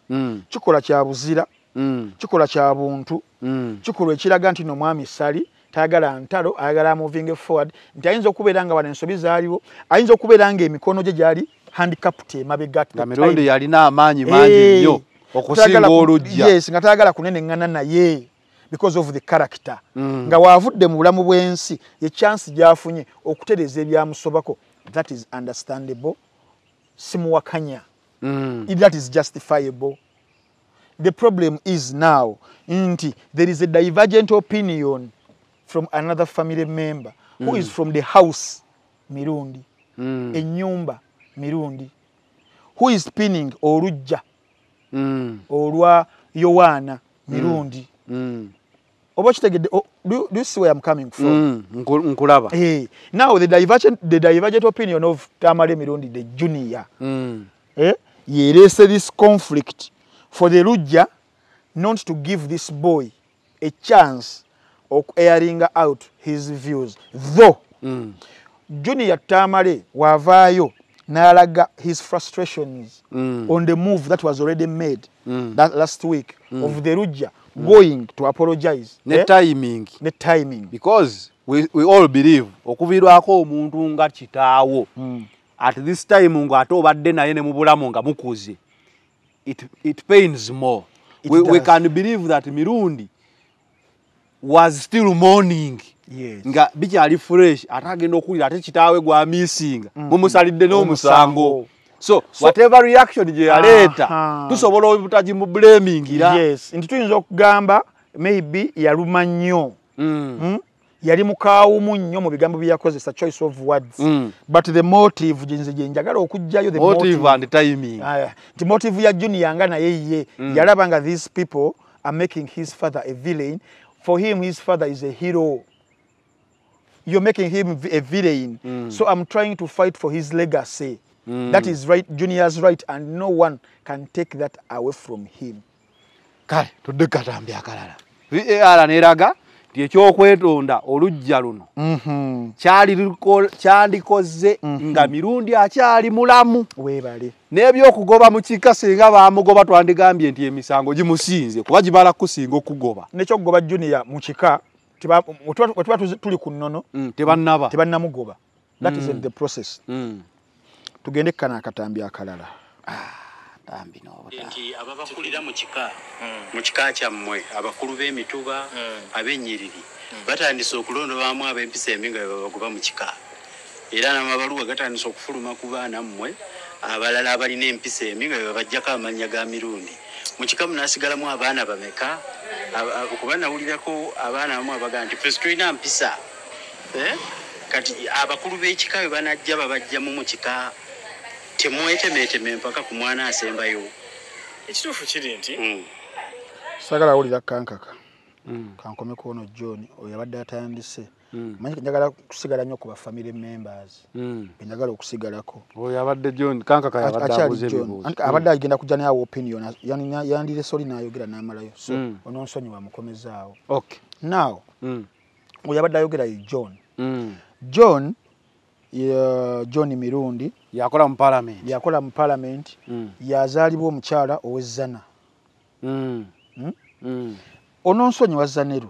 kikolwa kya buzira mm. kikola kya buntu mm. kikola ekiraga nti nomwami sali tayagala ntalo ayagala moving forward nti ayinza okubeera nga bano ensobi zaaliwo ayinza okubeera nga emikono gye gyali handicapt emabegamirundi yalina amaanyi mangi eh, nnyo okusinga olugjayes nga tayagala kuneneŋŋana naye because of the character mm. nga waavudde mu bulamu bw'ensi echansi gy'afunye okutereeza ebyamusobako that is understandable simuwakanya mm. that is justifiable the problem is now nti there is a divergent opinion from another family member who mm. is from the house mirundi mm. enyumba mirundi who is pinning olujja mm. olwa yowaana mm. mirundi mm. Mm. oba kitegedde mm. nkulaba now the divergent, the divergent opinion of tamale mirundi the junior mm. eh? yereese this conflict for the ruja not to give this boy a chance of airing out his views though mm. junior tamale wavayo nalaga his frustrations mm. on the move that was already made mm. that last week mm. of the ruja mm. going to apologize ne eh? timing ne timing because we, we all believe okuvirwako omuntu nga kitaawo mm. at this time ngaate obadde naye ne mu bulamu nga mukuze it, it pains more. It we, we can believe that Mirundi was still mourning. Yes. Nga bichi ali fresh atagenda okulira ate kitaawe gwa missing. Mm, Mumusalidde mm -hmm. n'omusango. So, so whatever reaction gye yaleeta tusobola obutagimu blaming ira. Yes. Ntituyinza okugamba maybe yaluma nnyo. Mm. Mm? yali mukaawumu nnyo mu bigambo bye yakozesa choice of words mm. but the motive jinzi gye njagala okuggyayo the motive, motive. And timing. Aya, ah, the motive ya juni yanga naye ye mm. yalaba nga these people are making his father a villain for him his father is a hero you're making him a villain mm. so i'm trying to fight for his legacy mm. that is right junior's right and no one can take that away from him kale tudde katambi akalala vr neeraga nti ekyokwetonda olugja luno mhm. kyandikoze mhm. nga mirundi akyali mulamu n'ebyokugoba mu kika singa bamugoba twandigambye nti emisango gimusinze kuba gibala kusinga okugoba nekyokugoba junia mu kika wetuba tuli ku nnono mm, tebannamugoba mm. mm. tugende kukana akatambi akalala ah. obutambi nobutanti ababakulira mukika hmm. mukika kyammwe abakulu b'emituba hmm. abenyiriri hmm. batandise okulondobamu abempisa embi nga bebabagoba mukika era namabaluwa gatandise okufuluma ku baanammwe abalala abalina empisa embi nga bebabajjako amanya ga mirundi mukika munasigalamu abaana bameka kuba nawulirako abaana amu abagaa nti fesi tulina mpisa eh? kati abakulu b'ekika bebanajja babajjamu mukika temwetemeeteme mpaka ku mwana asembayo ekituufu kiri nti hmm. sagala awulira kankaka hmm. kankome kuono john oyo abadde atandise hmm. manyi njagala kusigala nnyo ku bafamily members benjagala okusigalako abadde agenda kujja nayawo opinion yandire soli nayogera namalayo so ononsonyi wamukomezaawo now oyo abadde ayogera ye john john john mirundi yakola mu palamenti yakola mu palamenti mm. yazaalibwa omukyala owezzana mm. hmm? mm. ononsonyiwa zzanero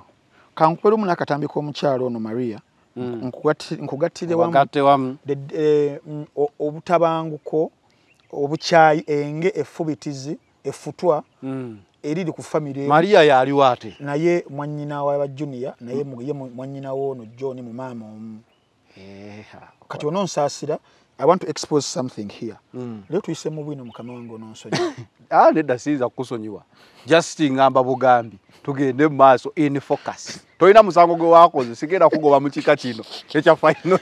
kankwera omu nakatambi k'omukyala ono maria nkugattirewamu obutabanguko obukyayi enge efubitizi efutwa eriri ku famiriaria yaliwo ate naye mwanyina wa junia naye ye mwanyinawo ono john mumaama omu kati ono nsaasira i want to expose something here mm. leo tuyisemu bwino mukama wange ononsonyiwa ah, nedda siyinza kukusonyiwa just ngamba bugambi tugende mumaaso in focus tolina musango gwe wakoze sigenda kugoba mu kika kino ekya faino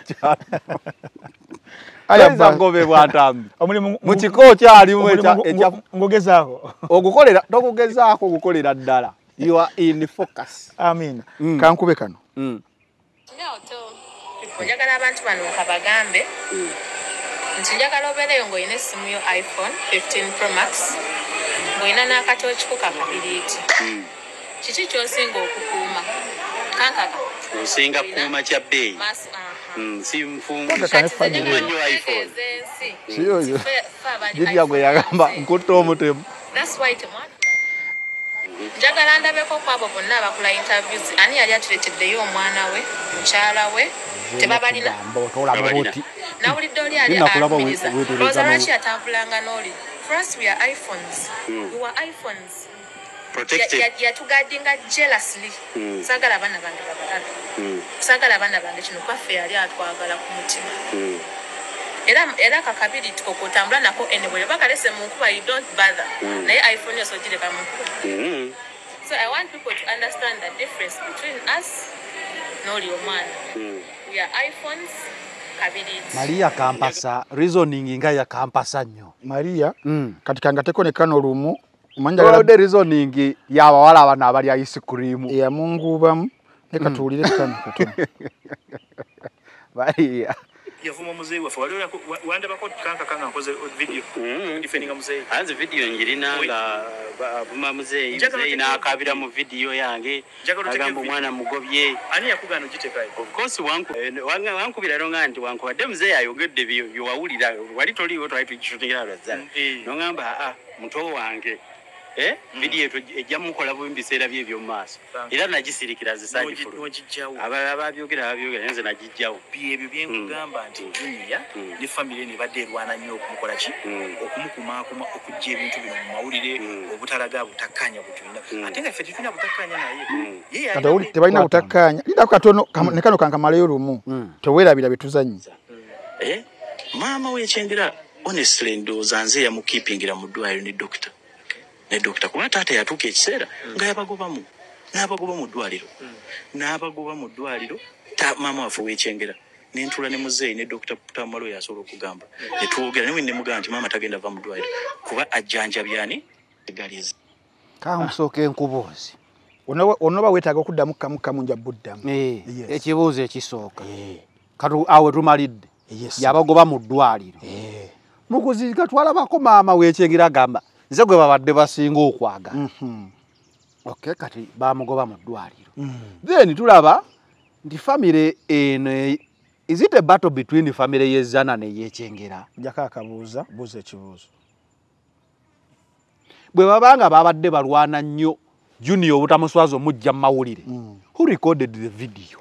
kyanomukiko kyalimuogezako ogukolera togugezaako ogukolera ddala you are in focus amina mm. kankube kano Mm. No, don't. njagala abantu bano nkabagambe hmm. nti njagala obeereyo ngaolina essimu yo iphone 15 promax ngaolina n'akatookiko kakabiriiti hmm. kiki kyosinga okukuuma kankaka osinga kuuma kya bbeeyi nsinfuuaiphoneiyo hmm, fe abaliyagwe yagamba nkutta omutemu njagala ndabeko kwabo bonna abakola intervies ani yali atuleteddeyo omwana we mukyala we tebabalinanawulidde olialiolozalaki yatambulanga nooli frasia iphones hmm. wa iphones yatugadinga jelously hmm. saagala abaana bange babalala hmm. saagala abaana bange kino kwaffe yali atwagala ku mutima era kakabiri tikokotambula nako anyway oba kalese mu nkuba you don't bother mm. naye iphone mu nkuba mm-hmm. so i want people to understand the difference between us n'oli omwana mm. we are iphones Maria kampasa reasoning nga yakampasa nnyo Maria mm. katika kangateko ne kano lumu reasoning y'abawala abano abalya ice cream yamungubamu ne katuulire mm. kano katono Maria yavuma muzeyi waffe wali wandabako kankakanga nkoze vidiyo mm-hmm. defendinga muzeyi anze vidiyo njirina nga avuma muzeyi muzeyi nakabira mu vidiyo yange agamba omwana mugobye ani yakugana ogitekayo ofcourse eh, wankubira nonga nti wankubadde muzeyi ayogedde byowawulira wali toliwo twali tukishutingira abazaa mm, eh. nongamba aa ah, muto wange Eh? vidiyo eto ejja mukola bwe mbiseera bye byo maaso era nagisirikira zisanyifu ababyogera ababyogera nze nagijjawo bye byo hmm. bye nkugamba nti dunia hmm. hmm. ne famire ne badde erwana nnyo okumukola ki okumukumaakuma okujja ebintu bino mu mawulire obutalaga butakkaanya butuina ate nga ffe tetuina butakkaanya naye atawuli tebalina butakkaanya lindako katono ne kano kankamalayo lumu teweerabira bye tuzanyiza eh? maama weekyengera honestly ndowooza nze eyamukiipingira mu ddwaliro ne dokita ne dokita kuba taata yatuuka ekiseera nga yabagobamu nabagoba muddwaliro nabagoba muddwaliro mama wafe wekyengera nentula nemuzeeyi ne dokita kutamalo yasobola okugamba netwogera nwe nemugamba nti mama tagenda va muddwaliro kuba ajjanja byani egaliz kankusooka enkubuozi onoba wetaaga okuddamu kamukamu nja buddamu eh, ekibuuzo ekisooka eh. awe tumalidde yabagoba muddwaliro eh. mukuzika twalabako maama wekyengera agamba nze gwe babadde basinga okwagala mhm. oky kati bamugoba mu ddwaliro mhm. then tulaba nti famire eno e, isit a battle between famire yezana neyekyengera jaka akabuuza buuza ekibuuzo bwe babanga babadde balwana nnyo junior obutamuswaza omujja mu mawulire mm. who recorded the video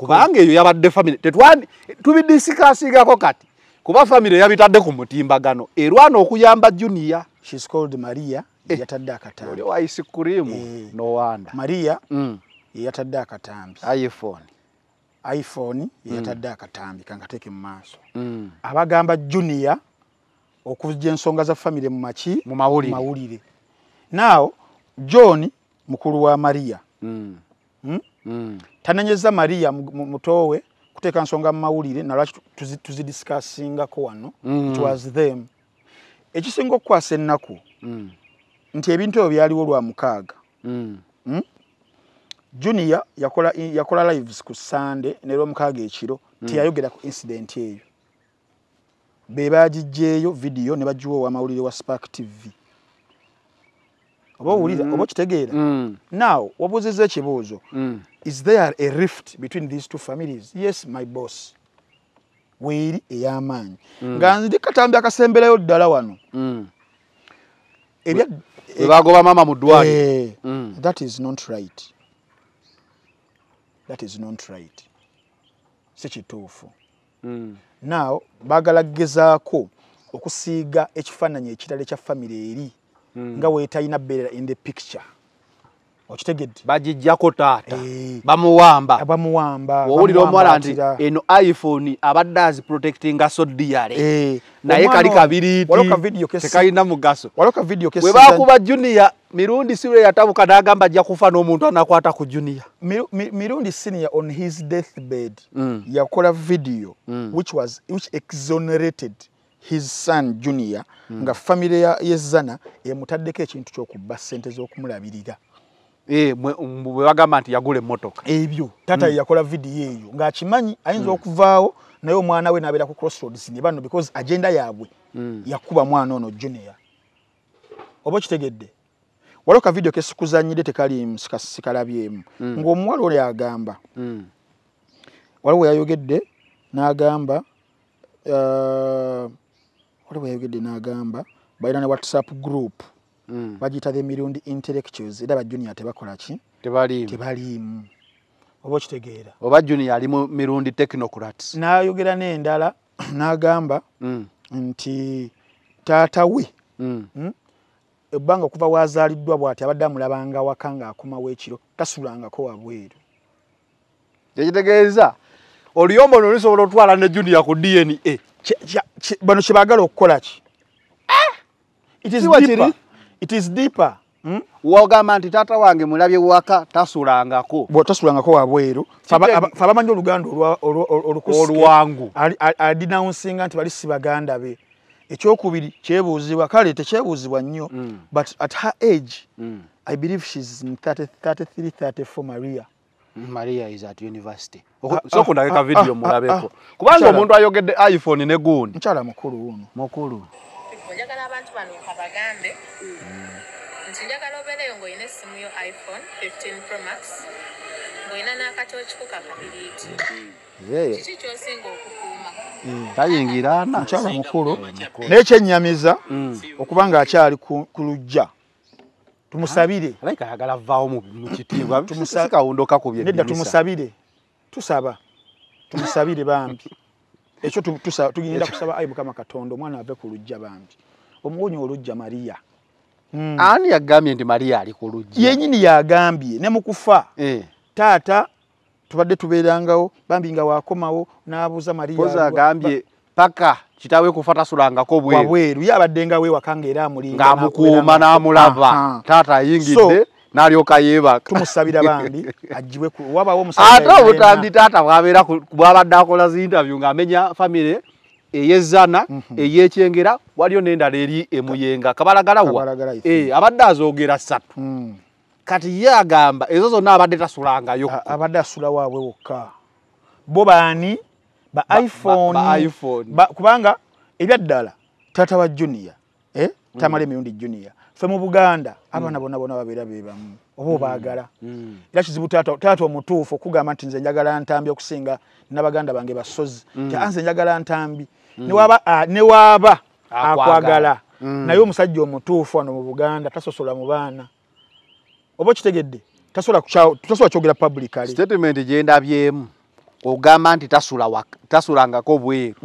kubanga eyo yabadde famire tetubidisikasigako kati kuba famire yabitadde ku mutimbagano erwana okuyamba junior she's called maria eh. yatadde akatambi oli wa ice cream eh. nowanda maria mm. yatadde akatambi iphone iphone mm. yatadde akatambi kangateke mu maaso mm. abagamba junior okuja ensonga za famire mu maki mu mawulire now john mukulu wa maria mm. Hmm? Mm? Mm. tanenyeza maria mutowe kuteeka nsonga mu mawulire nalwaki tuzidiscasingako tuzi wano mm. it was them mm. ekisinga okukwasa ennaku mm. nti ebintu ebyo byaliwo lwa mukaaga mm. hmm? junia yakola lives ku sande nelwomukaaga ekiro mm. tiyayogera ku insidenti eyo be bagijjaeyo vidiyo ne bagiwa owamawulire wa spark tv oba owulira oba okitegeera naw wabuuzizza ekibuuzo is there a rift between these two families yes my boss weeri ey'amaanyi mm. nga nzi katambi akasemberayo ddala wano mm. ebyebagoba maama mu ddwali eh, mm. that is not right that is not right si kituufu now baagala kgezaako okusiiga ekifaananyi ekirala ekya famire eri nga weetalina beerera in the picture okitegedde bagijjako taata eh. bamuwamba bamuwamba owulira omuwala nti eno iphone abadde aziprotectinga sodiyale eh. naye kali kabiriititekalina mugaso webakuba junia mirundi siwe yatabuka nagamba ajja kufa n'omuntu anakwata ku junia mirundi senior on his death bed mm. yakola video mm. which exonerated his son junior mm. nga famiry yezana emutaddeko ekintu kyokuba ssente z'okumulabirira bwebagamba eh, nti yagula emmotoka ebyo tata hmm. yeyakola vidiyo eyo ngaakimanyi ayinza hmm. okuvaawo naye omwana we nabeera ku crossroads ne bano because agenda yaabwe hmm. yakuba mwana ono junior oba okitegedde waliwo kavidiyo kesikuzanyire tekalimu sikalabyemu ngaomuwala oli agamba waliwo yayogedde n'agamba uh, waliwo yayogedde n'agamba balina ne whatsapp group Mm. bagiyita the mirundi intellectuals era bajunia tebakolaki tebaliimu oba okitegeera oba junia ali mu mirundi technocrats n'ayogera n'endala n'agamba mm. nti taata we mm. hmm, ebbanga okuva waazaaliddwa bw'ati abadde amulabanga waka ng'akomawo ekiro tasulangako wabweru kyekitegeeza oluyombo no lusobola otwala ne junia ku dna bano kyebaagala okukola ki kiwa eh! kiri it is deeper hmm? wogamba nti taata wange mulabye waka tasulangako tasulangako wabweru fabamanyi oluganda olwangu adinaunsinga nti bali si baganda be ekyokubiri kyebuuzibwa kale tekyebuuzibwa nnyo hmm. but at her age hmm. i believe shes in 334 maria maria is at university sokundakeka video mulabeko kubanga omuntu ayogedde iphone negundi mukyala mukulu uno mukulu njagala abantu bano abagambe essimu yo iphone 15 pro max ngolina nakatochiku kakabiriiti tayingirana mukyala mukulu n'ekyenyamiza mm. okuba ng'akyali ku lujja tumusabirenedda ah, mm. tumusabire tusaba tumusabire bambi ekyo tugenda kusaba ayi mukama katonda omwana ave ku lujja bambi omuwonya olujja mariya mm. ani yagambye nti maria ali ku lujja yenyini yagambye ne mukufa eh. taata tubadde tubeerangawo bambi nga waakomawo n'abuuza mariaoza agambye ba... paka kitaawe kufa tasulangako bwerubweru ye abadde nga weewakanga era amulinga ng'amukuuma n'amulaba taata ayingidde so, nalyoka yebaktumusabira bambi ajibweate obutambi taata bwabeera bwabadde akola zinterview ng'amenya famire eyezana mm -hmm. eyekyengera waliyo nendala eri emuyenga kabalagala wa eh abadde azogera satu mm. kati ye agamba ezo zonna abadde tasulangayo abadde asula waabwe wokka bo baani ba, ba iphone, ba, ba iPhone. Ba, kubanga ebyaddala taata wa junior eh? mm. tamala emirundi junior ffe mu buganda abaana mm. bonna bonna babeera bebamu oba mm. obaagala mm. era kizibu taata omutuufu okugamba nti nze njagala ntambi okusinga nabaganda bange basozi tianze ah, njagala ntambi newaaba akwagala naye omusajja omutuufu wano mu buganda tasosola mu baana oba okitegedde tasobola kyogera publicalstatement gyendabyemu ogamba nti tasulangako obweru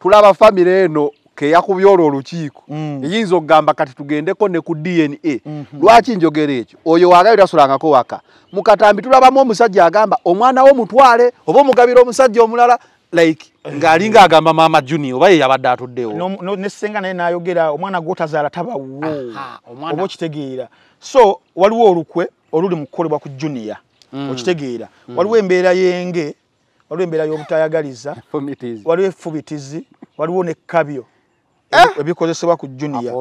tulaba famire eno keyakubya olwo olukiiko mm. eyinza okugamba kati tugendeko ne ku dna mhm. lwaki njogera ekyo oyo waagayo tasulangako waka mukatambi tulabamu omusajja agamba omwana wo omutwale oba omugabira omusajja omulala like ng'alinga agamba maama junio oba ye yabadde atuddewo nesenga naye nayogera omwana gwotazaala tabawo oba okitegeera so waliwo olukwe oluli mu kukolebwa ku junia mm. okitegeera mm. waliwo embeera yenge waliwo embeera y'obutayagaliza waliwo efubitizi waliwo nekkabyo Ah! ebikozesebwa ku junia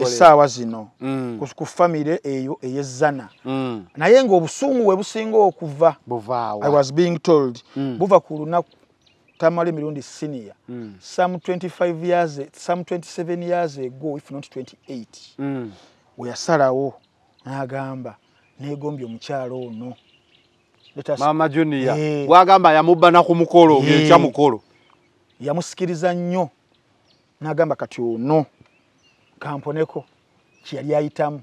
essaawa zino mm. ku famire eyo eyezzana mm. naye ngaobusungu we businga okuva mm. buva ku lunaku tamala emirundi sinia sam 27 years ago if not 28 weyasalawo nagamba negombye omukyalo ono mama junia gwagamba eh. yamubba nakumukolo ekyamukolo eh. yamusikiriza nnyo n'agamba kati ono kamponeko kyeyali ayitamu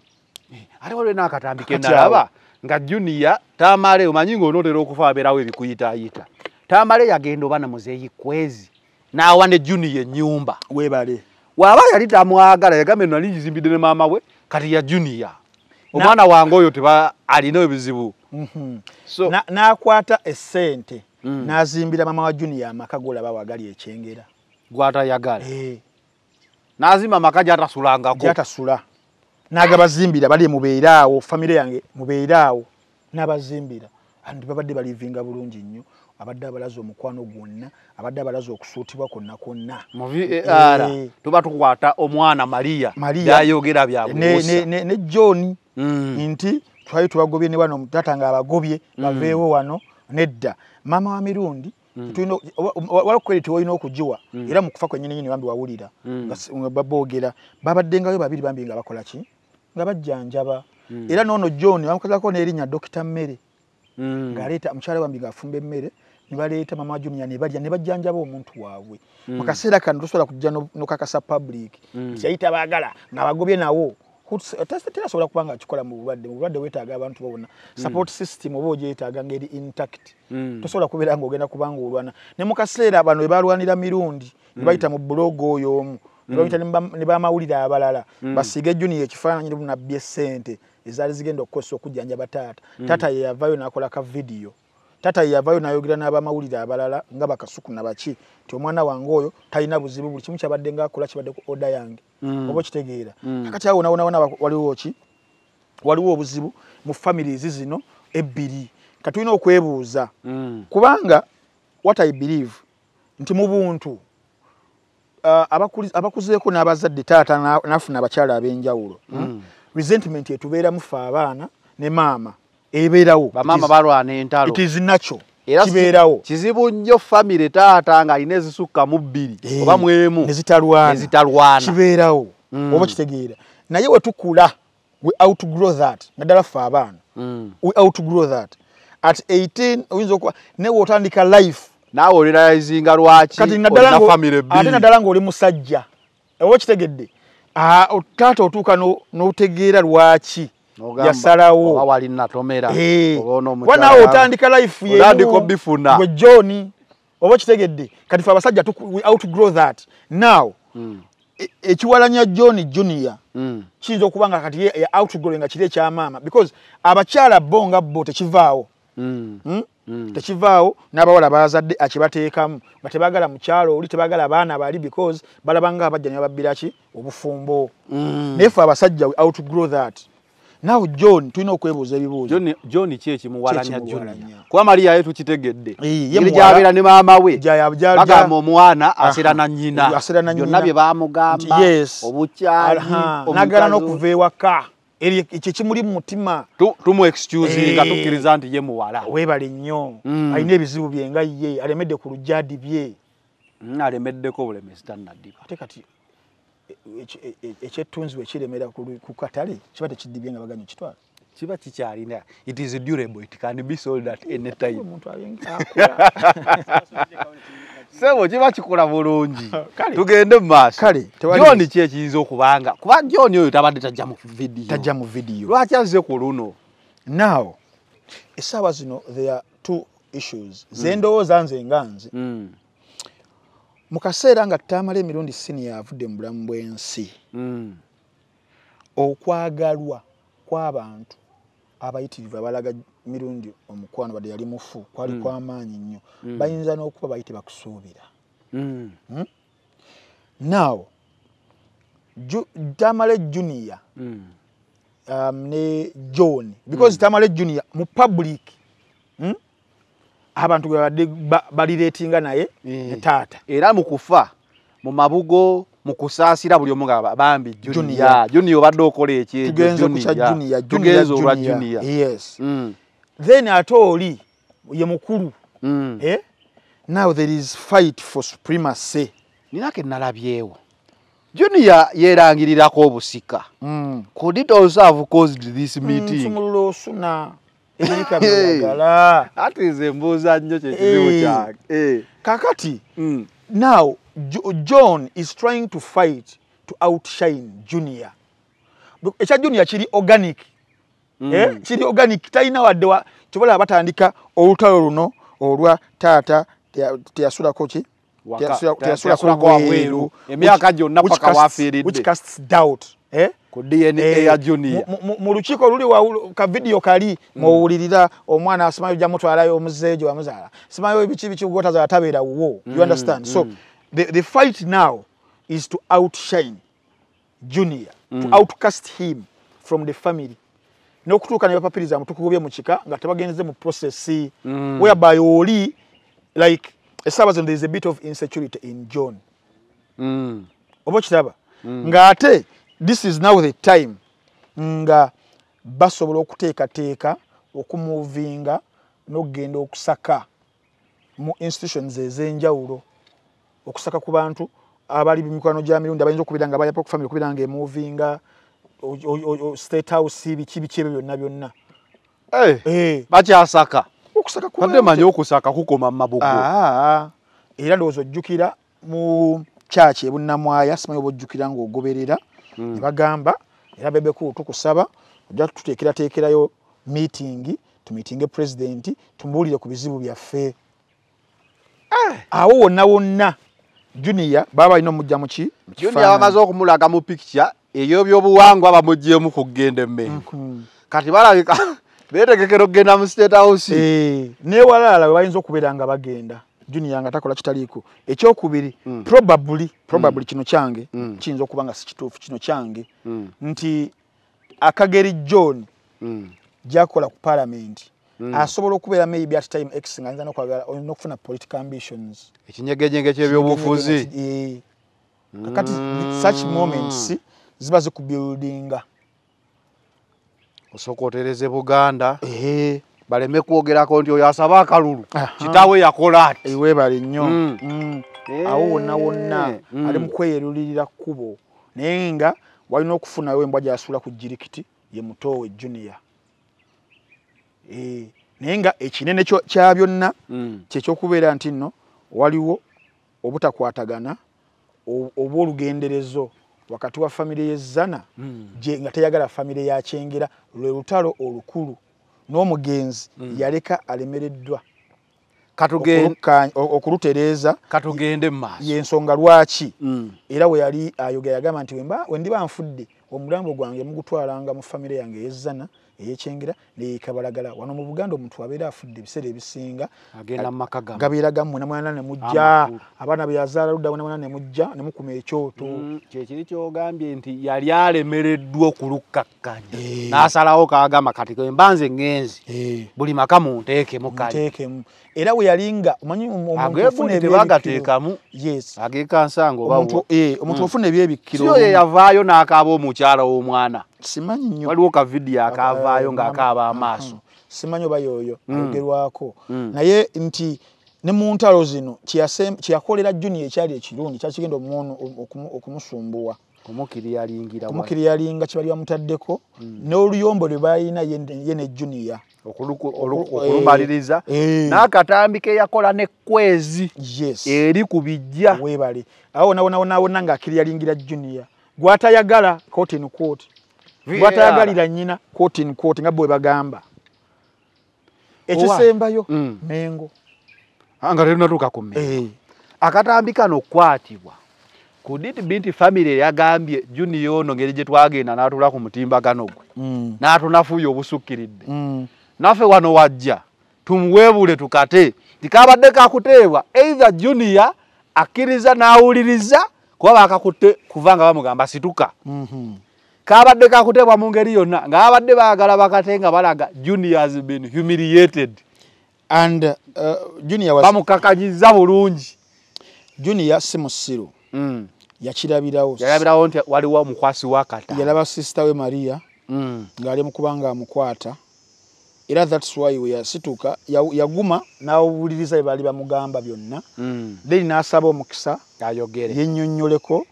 eh, ate waliwo n'akatambi kenaaba nga juniya tamale omanyi ng'onotera okufa abeerawo ebikuyitaayita tamale yagenda oba namuzeeyi kwezi n'awa ne juniya ennyumba webale waaba yali tamwagala yagambe nali nkizimbidde ne maama we kati ya juniya omwana wange oyo teba alinao ebizibu mhm. n'akwata esente mm. n'azimbira maama wa juniya amaka golaba wagali ekyengera gwatayagala eh. nazima maka gyatasulangako gyatasula nagabazimbira bali mubeeraawo famire yange mubeeraawo nabazimbira andi babadde balivinga bulungi nnyo abadde abalaza omukwano gwonna abadde abalaza okusuutibwa konna konna mu var eh, eh. tuba tukwata omwana maria maliayogera byabne joni mm. nti twali tubagobye ne wano mutata nga abagobye mm. baveewo wano nedda maama wa mirundi Mm. tuwalina okugiwa mm. era mukufa kwenyininyini bambi wawulira mm. baboogera babaddengayo babiri bambi nga bakolaki nga bajjanjaba era noono john bamukozako nerinnya dokita mmere ngaaleeta mukyala wambi ngaafumba emmere nibaleeta mama junia nebalya nebajjanjaba omuntu waabwe mukaseera kano tosobola kujja nokakasa public nti yayita baagala ngaabagobye nawo Eh, tesitera sobola kuba nga kikola mu bulwadde mu bulwadde weetaaga abantu bawona hmm. support system oba ogyeyetaaga ngeri intact hmm. tosobola kubeera nga ogenda kubanga olwana ne mukaseera bano webalwanira mirundi ne bayita hmm. mu bulooga oyo omu nebayita ne bamawulire abalala basiige juniya ekifaananyi nebunabbye ssente ezaali zigenda okukozesa okujjanja bataata taata yeyavaayo naakolaka vidiyo tata yavayo nayogera n'abamawulire abalala nga bakasuku nabaki nti omwana wange oyo talina buzibu buli kimu kyabadde nga akola kibadde ku oda yange mm. oba okitegeera mm. kakati awo nawonawona waliwo ki waliwo obuzibu mu famiriezi zino ebbiri katulina okwebuuza mm. kubanga what i believe nti mu buntu uh, abakuzeeko n'abazadde taata nafuna abakyala ab'enjawulo hmm? resentment etubeeramu fe abaana ne maama ebeerawo bamama balwana entalo itizinacho kibeerawo kizibu nnyo famire taata nga alina ezisukka mu bbiri eh, oba mwemu nezitalwana kibeerawo mm. oba kitegeera naye wetukula we outgrow that naddala ffe abaana mm. we outgrow that at 18 oyinza okuba newootandika life naawe olirayizinga lwakiate naddala ngaoli musajja oba kitegedde ah, taata otuuka n'otegeera lwaki yasalawo eh, wanawo otandika life yeuna gwe joni oba okitegedde katife abasajja outgrow that now hmm. e, ekiwalanya john junior hmm. kiyinza okuba nga kati outgrow nga kiri ekyamaama because abakyala bo nga bo tekivaawo hmm. tekivaawo n'abawala bazadde akibateekamu ah, nga tebagala mukyalo oli tebagala abaana bali because balabanga abajja nibababbira ki obufumbo naye fe abasajja outgrow that nawe john tulina okwebuuza ebibuuzo john ki ekimuwalanya jona kuba maria ye tukitegedde gyabeera ne maama we bagamba omwana asera na nyina byonna bye bamugamba obukyali nagala n'okuva ewaka eri ekyo kimuli mu mutima tumu excuse nga tukkiriza nti ye muwala weebale nnyo mm. alina ebizibu byenga ye alemedde ku lujadi bye mm, alemeddeko obulemezi tannadiba ate kati E- e- ekyettunziwe kiremera ku katale kiba tekiddibye nga baganya kitwala kiba kikyalina it is durable it can be sold at any time sebo kiba kikola bulungi tugende mu maasojoni ki ekiyinza okubanga kuba joni oyo tabadde tajja mu vidiyo lwaki azze ku luno now essaawa zino there are two issues ze hmm. ndowooza nze nga nze hmm. mukaseera nga tamala emirundi sini yavudde mu bulamu bwensi mm. okwagalwa kwabantu abayitirivu abalaga mirundi omukwano wadde yali mufu kwali mm. kwamaanyi nnyo mm. bayinza n'okuba bayite bakusuubira hmm? naw tamale junia um, ne john because tamale junia mu public hmm? abantu bwe babadde balireetinga naye ne eh, taata era mu kufa mu mabugo mu kusaasira buli omu nga bambi junia junia obadde okola ekyeogenza olwa junia yes mm. then ate oli ye mukulu mm. eh? now there is fight for suprema se ninake nalabyewo junia yerangirirako obusika kodidosavecaused mm. this meeting mm, ebyenkabyoyagala ate nze mbuuza nnyo kyekizibu kyake kakati mm. now john is trying to fight to outshine junior ekya junior kiri organic mm. eh? kiri organic talina wadde kyobala batandika olutalo luno olwa taata teyasulako ki teyasulako bweru emyaka gyonna pakawafiiriddeic casts doubt eh? ku DNA e, eh, ya junior mu lukiko luli wa ka video kali mu mm. ulirira omwana asema yo jamu twala yo muzeje wa muzala sema yo bichi bichi gota za tabira wo mm. you understand mm. so the, the fight now is to outshine junior mm. to outcast him from the family nokutuka ne papiriza mutukubye muchika ngatabagenze mu process mm. where by oli like esaba there is a bit of insecurity in john mm. obo kitaba mm. ngate this is now the time nga basobola okuteekateeka okumuvinga n'okugenda okusaka mu institutions ez'enjawulo okusaka ku bantu abali mumikwano gya mirundi abayinza okubira nga bayapa okufamiry okubira nga emuvinga state house biki biki ebyo byonna byonna eh, eh. bakyasaka okusakademanyi okusaka kukoma mumabugo ah, ah, ah. era ndowooza ojjukira mu kyaki ebunnamwaya simanyi oba ojjukira ng'ogoberera nibagamba mm. era bebekuutu kusaba ojja tuteekerateekerayo miitingi tumiitinge pulezidenti tumubuulire ku bizibu byaffe eh. awo wonna wonna juniya baba balina omujja muki juniya bamaze okumulaga mu pikitya eyobyobuwangwa bamugyemu kugenda emmeeko mhm. kati balagika beetegekera okugenda mu state house eh, neewalalala we bayinza okubeera nga bagenda junior nga takola kitaliiko ekyokubiri mm. probably mm. probably mm. kino kyange mm. kiyinza okuba nga sikituufu kino kyange mm. nti akageri john mm. gyakola ku paalamenti mm. asobola okubeera maybe at time x nga yinza nokufuna political ambitions ekinyegejenge kyebyobufuzi eh, kakati mm. such moments ziba zikubuildinga osooka otereze buganda baleme kwogerako nti oyo asaba akalulu ah, kitawe yakola ati ah, ewebale nnyo mm. Mm. Eh. awo wonna wonna mm. ali mukweyerulirira kkubo naye nga walina okufunawo embwa gyasula ku jirikiti ye mutoowe junia eh, naye nga ekinene kya byonna kyekyokubeera nti nno waliwo obutakwatagana obwolugenderezo wakati wa famire yezana nga teyagala famire yakyengera lwe lutalo olukulu n'omugenzi mm. yaleka alemereddwa okulutereeza katugende mumaaso yensonga lwaki mm. era we yali ayogera yagamba nti wendiba nfudde omulambo gwange mugutwalanga mu famire yange yezzana eyekyengera neyekabalagala wano mu buganda omuntu abeera afudde ebiseera ebisinga gabeera gammwe namwana nemujja abaana beyazaala ludda namwana nemujja nemukuma ekyoto mm, kyekiri kyogambye nti yali alemereddwa okulukkakkanya eh. nasalawo kagamba kati embanze ngenzi eh. buli maka munteekemu kalmu era weyali nga omanyiagefunatebagateekamu agekansanga omuntu ofuna ebyebikkiro yeyavaayo eh, mm. n'akaaba omukyala w'omwana simanyi nnyo waliwo kavidiyo akaavaayo eh, ng'akaaba amaaso mm, simanyi oba yooyo mm. ayogerwako mm. naye nti ne mu ntalo zino kyeyakolera juniya ekyali ekirungi kyakigenda omuntu okumusumbuwa kumukiryalinga kyebali bamutaddeko n'oluyombo lwe balina ye ne juniya okulumaliriza eh, eh. n'akatambi keyakola nekwezi eri ku bijja webale awo wonawonawonawona ng'akiryalingira juniya gwatayagala kotinkoti bwatayagalira nyina nga bwe bagamba ekisembayo mm. mengo ah, nga leero natuuka ku eh. akatambi kano okukwatibwa kuditibinti famiry eyagambye juniyo ono ngeri gye twagenda n'atula ku mutimbagano gwe mm. n'atunafuuya obusukkiridde mm. naffe wano wajja tumuweebule tukate tikabadde kakuteebwa eitha juniya akkiriza n'awuliriza kuba baakakutte kuva nga bamugamba situka mm-hmm. kabadde kakutebwa mu ngeri yonna ngaabadde baagala bakate nga balaga juniorsbamukakanyiza uh, bulungi junior si musiru mm. yakirabirawo nti waliwo omukwasi wakata yalaba sisita we maria mm. ngaali mukuba nga amukwata era thats why weyasituka yaguma nawubuliriza ebali bamugamba byonna mm. then nasaba omukisa yenyonyoleko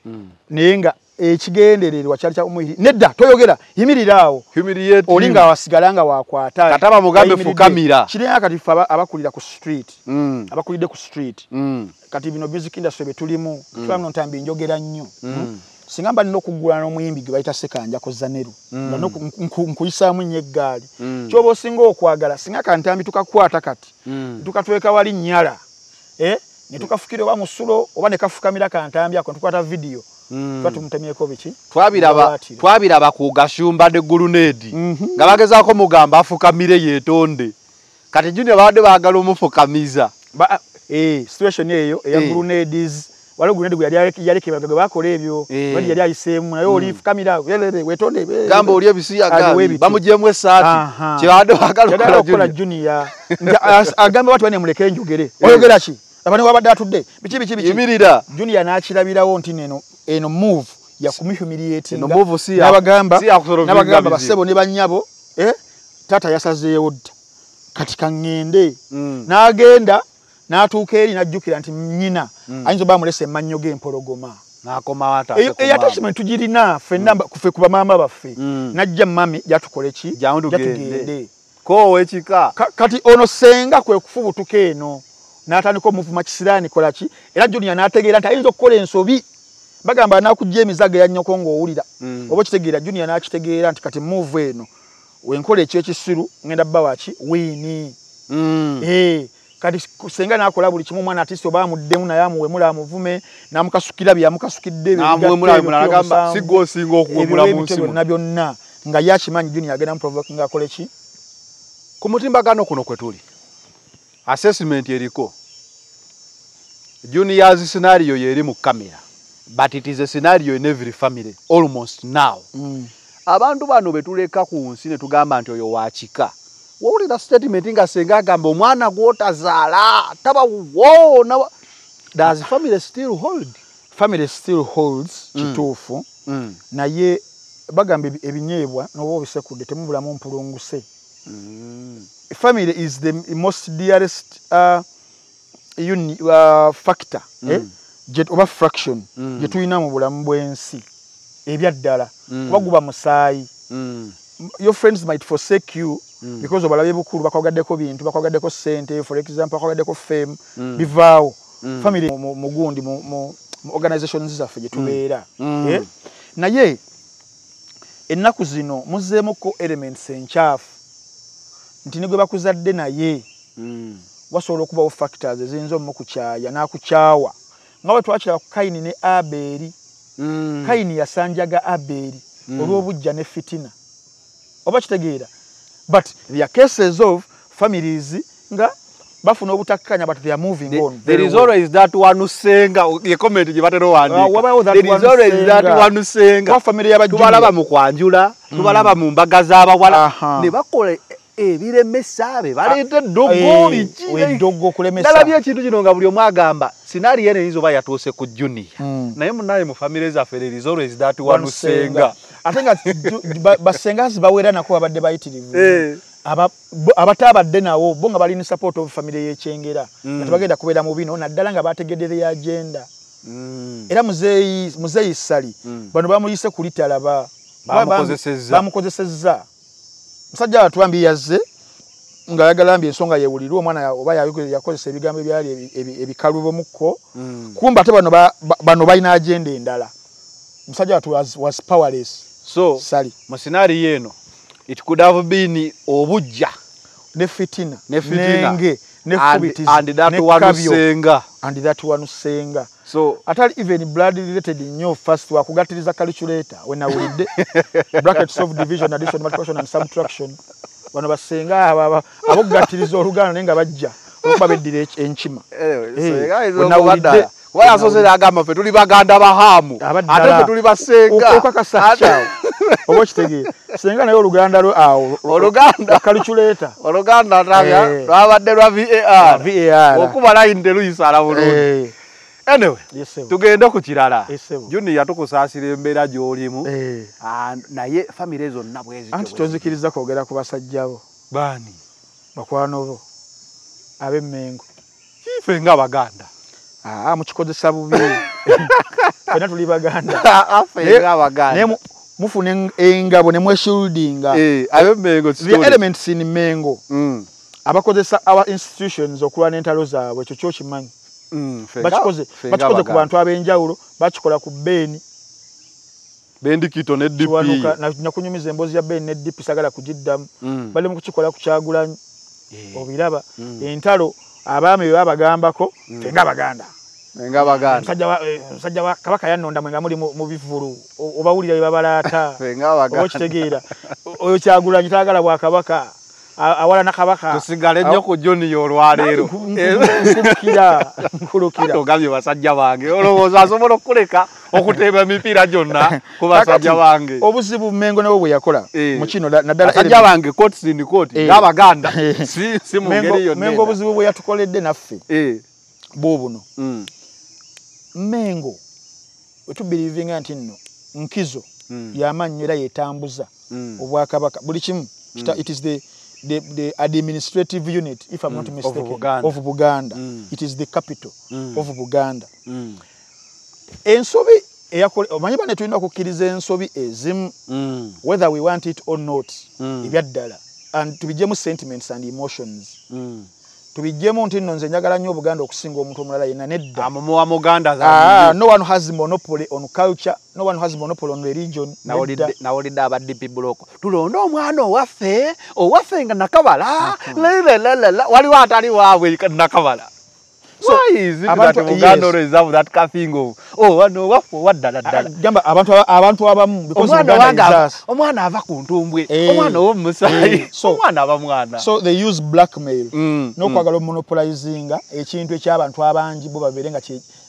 naye nga ekigendererwa kyali kya omuhiri nedda toyogera yimirira awo olinga wasigalanga wakwata kataba mugambe fukamira kirenga kati ffe abakulira ku street mm. abakulidde ku street mm. kati bino music industry betulimu mm. ntambi njogera nnyo mm. Hmm? singa mba nina okugula n'omuyimbi gwe bayita sekanja ko zaneru mm. nana nkuyisaamu nnyo eggaali mm. kyoba osinga okwagala singa ka ntambi tukakwata kati mm. tukatweka wali nnyala eh? ne tukafukira oba musulo oba nekafukamira ka ntambi ako ne tukwata vidiyo Mm. batumutemyeko biki twabiraba ku gashumba de guluneedi mhm. nga bagezaako mugamba afukamire yetonde kati junior babadde baagala omufukamiza eh, eh, situation eyo eya eh. gulunedis waliwo gulunedi yalekebaga gwe bakola ebyo ali yali ayiseemu naye oli mm. fukamira wetondegamba oli ebisiyabamugyemu esaati kyebabadde baagalaokola junia agamba batu banemuleke enjogere oyogera ki abane wabadde atudde biki biki junia nakirabirawo nti neno eno move ya kumihumiliatinga move si ya bagamba si ya kusorovinga bagamba basebo ne banyabo eh tata yasazeyo dda katika ngende mm. na agenda na tukeri na jukira anti nyina mm. anzo ba mulese manyo ge mpologoma na koma wata e, e attachment tujiri na fenda mm. kufe kuba mama bafe mm. na jja mami yatukole chi yatugende ko wechika Ka, kati ono senga kwe kufubu tukeno na atani ko muvuma kisirani kola chi era jo ni anategera nta inzo kole nsobi bagamba nakujja emizaga ya nnyoko ng'owulira mm. oba kitegeera junior nakitegeera nti kati muvu eno wenkola ekyekisiru ŋenda bawaki wiini mm. eh, kati senga nakola buli kimu mwana atiisa oba amuddemu naye amuwemula amuvume namukasukira byamukasukiddebyonna byonna nga yakimanyi junior agenda muprovokingaakola ki ku mutimbagano kuno kwe tuli assessment eriko junior's scenario yeeri mu kamera but it is a scenario in every family almost now mm. abantu bano betuleka ku nsi ne tugamba nti oyo wakika wawulira statement nga senga agamba omwana gwotazaala taba wona does family still hold family still holds mm. kituufu mm. naye bagamba ebinyeebwa noba obisekudde temubulamu mpulunguse family is the most dearest uh, uni, uh, factor eh? mm. eh? oba fraction mm. gye mm. tulina mu bulamu bwensi ebyaddala mm. oba guba musaayi mm. your friends might forsake you mm. because obalabe bukulu bakwagaddeko bintu bakwagaddeko sente for example bakwagaddeko fame mm. bivaawo mm. famiry mugundi mu, mu, mu organizations zaffe gye mm. tubeera mm. yeah? naye ennaku zino muzzeemuko elements enkyafu nti nigwe bakuzadde naye mm. wasobola okubawo factors eziyinza omu kukyaya n'akukyawa nga bwe twakira ku kaini ne aberi mm. kaini yasanjaga aberi mm. olw'obujja ne fitina oba kitegeera but ther cases of families nga bafuna obutakkanya but ther moving on there is always that one usenga ecomment gye batera owandikaaamiy ah, balaba mu kwanjula tubalaba mm. mu mbaga z'abawala ne bakola ebiremesa bebaleeta ah, edogoli eh, kiddalabye ekintu kino nga buli omu agamba sinaali yeene yinza oba yatuuse ku junia hmm. naye munaye mu famire zaffe lerizolwezidatiwanusenga ate nga basengazi bawera nako babadde bayitirivu eh. abato abadde nawo bo nga balini support of famire y'ekyengera hmm. nga tebagenda kubeera mu bino naddala nga bategedere yagenda hmm. era muzeeyi sali bano bamuyise kulitalaba bamukozesezza musajja watwambi yazze nga ayagala mbi ensonga yewulirwa omwana oba yakozesa ebigambo ebyali ebikalubomukko mm. kumba ate bano balina agenda endala musajja watu was powerless so sali mu senaariyo eno it could have been obujja nefitina nenge nefubitizi nekabyo and that one senga so atali even blood related nyo first wa kugatiriza calculator when i would bracket of division addition multiplication and subtraction bano basenga aba ah, abo gatiriza olugano nenga bajja okubabeddira enchima so eh, guys when i Waya sose da gamba fe tuli baganda bahamu ate fe tuli basenga okakasa chao obo chitegi senga nayo luganda lo awo oluganda ah, calculator oluganda ndaga rwabadde eh. rwa VAR ah, VAR okubala inde luisa ala bulungi eh. Anyway, yes, tugenda ku kirala yes, juni yatukusaasira embeera gy'olimu eh. Ah, naye famire zonna bwezi anti tonzikiriza kwogera ku basajjabo bani bakwano bo ab'emmengo ife nga baganda ah, mukikozesa bubi fena tuli baganda naye mufuna engabo nemweshuldinga eh, elements in mengo mm. abakozesa our institutions okulwana entalo zaabwe ekyo kyokimanyi Mm, bakikoze bakikoze ku bantu ab'enjawulo bakikola ku beeni bendikito nedipnakunyumiza emboozi ya beeni nedipi sagala kugiddamu mm. balimu kukikola kukyagulanyi obiraba mm. entalo abaami bwe babagambako fenga baganda musajja eh, wa kabaka yannonda mwenga muli mu bivulu obawulira bye babalaata oba okitegeera oyo kyagulanyi tagala bwakabaka awala nakabaka tusigale nyo ku John yo lwalero kulukira kulukira ogambye basajja bange olowooza asobola okuleka okuteeba emipiira gyonna ku basajja bange obuzibu mmengo nawe bwe yakola eh. mu kino naddalaasajja bange kotisindi koti eh. ng'abaganda eh. si mu ngeri yonna mmengo obuzibu bwe yatukoledde naffe buubuno mm. mmengo wetubirivinga nti nno nkizo mm. yamannyo era yetambuza mm. obwakabaka buli kimu it is the the, the administrative unit, if I'm mm. not mistaken, of Buganda. Of Buganda. Mm. It is the capital mm. of Buganda. Mm. Ensobi, manyibane tuinda kukiriza ensobi ezimu, mm. whether we want it or not, mm. and to be sentiments and emotions. Mm. tubijjemu nti nno nze njagala nnyo obuganda okusinga omuntu omulala yenna nedda amumuwa muganda ah, no one has monopoly on culture no one has monopoly on religion nawulidde aba dp bulooko tulonda omwana owaffe owaffe nga nakabala ah, lalalala waliwo ataliwaabwe nakabala So, Why is it that Uganda yes. reserve that car thing of, oh, no, what for, what, da, da, da. Uh, ah, jamba, abantu, abantu, abamu, because Uganda wanga, is us. Omwana hava kuntumbwe, eh, omwana hava msai, eh, omwana hava mwana. So, they use blackmail. Mm, no mm. kwa galo monopolizinga, echi intu echi abantu haba njibu babirenga,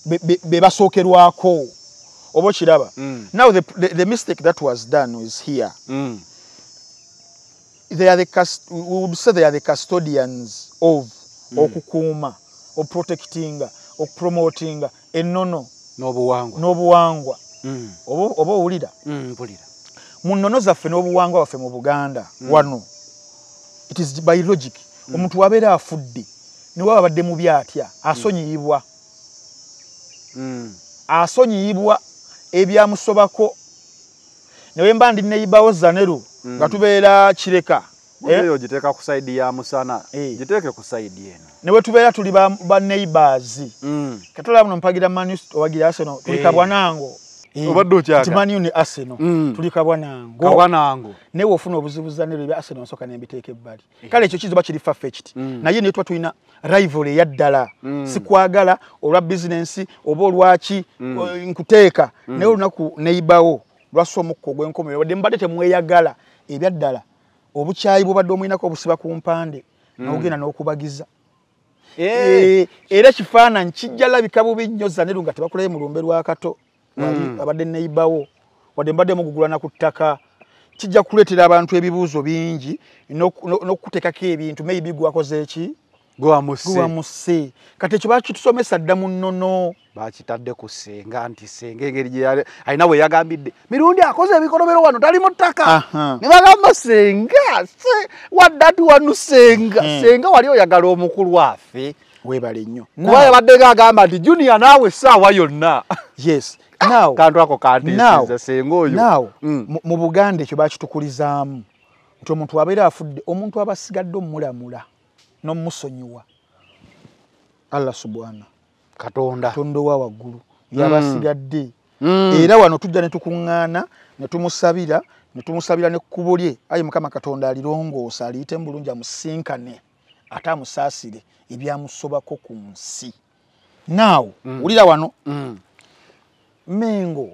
be, be, beba soke wako. Obo chidaba. Mm. Now, the, the, the mistake that was done is here. Mm. They are the cast, we would say they are the custodians of mm. okukuma. oprotectinga okupromotinga ennono n'obuwangwa mm. oba owulira mm, mu nnono zaffe n'obuwangwa waffe mu buganda mm. wano itis biologic omuntu wabeera afudde niwe babadde mu byatya asonyiyibwa asonyiyibwa ebyamusobako newe mba ndi neyibawo zanero nga tubeera kireka eyo eh? giteeka kusaidi ya musana eh. giteeke kusaidi eno newetubeera tuli baneibers mm. katola muno mpagira manu owagira arsenal tulika eh. bwanango obaddeokyatimanyuni arsenal mm. tulika bwanangoanango naye weofuna obuzibuzanero ebya arsenal nsoka nembiteeka ebbali kale ekyo kiziba kiri fafekit mm. naye naye tuba tulina rival eyaddala sikwagala olwa bizinensi oba olwaki nkuteeka naye olunaku neibawo lwasomukko gwenkomeo wadde mubadde temweyagala ebyaddala obukyayi bwobadde omwinako obusiba ku mpande hmm. nogenda n'okubagiza eh. Eh, era kifaananyi kijja labika bubi nnyo zaneru nga tebakulayo mu lumbe lwa kato hmm. abadde neibawo wadde mbadde mugugulana ku ttaka kijja kuleetera abantu ebibuuzo bingi n'okuteekako ebintu maybe gwakozeeki guwamuse kati ekyo baki tusomesa dda mu nnono bakitadde ku senga nti senga engeri alina we yagambidde mirundi akoze ebikolobero wano tali mu ttaka ne bagamba senga wadde atuwanu senga hmm. senga wali oyagala omukulu afe webale nnyo kuba yabadde gaagamba nti junia naawe essaawa yonna yes kantu ako kantiiza senga oyo hmm. mu buganda ekyo bakitukulizaamu nti omuntu abeera afudde omuntu abasigadde omulamula nomusonyiwa allah subhana katonda katonda wa waggulu hmm. yabasigadde mm. era wano tujja netukuŋŋaana netumusabira netumusabira nekkubo lye aye mukama katonda alirongoosa aliyite mubulungi amusinkane ate amusaasire ebyamusobako ku nsi naawo mm. wulira wano mm. mengo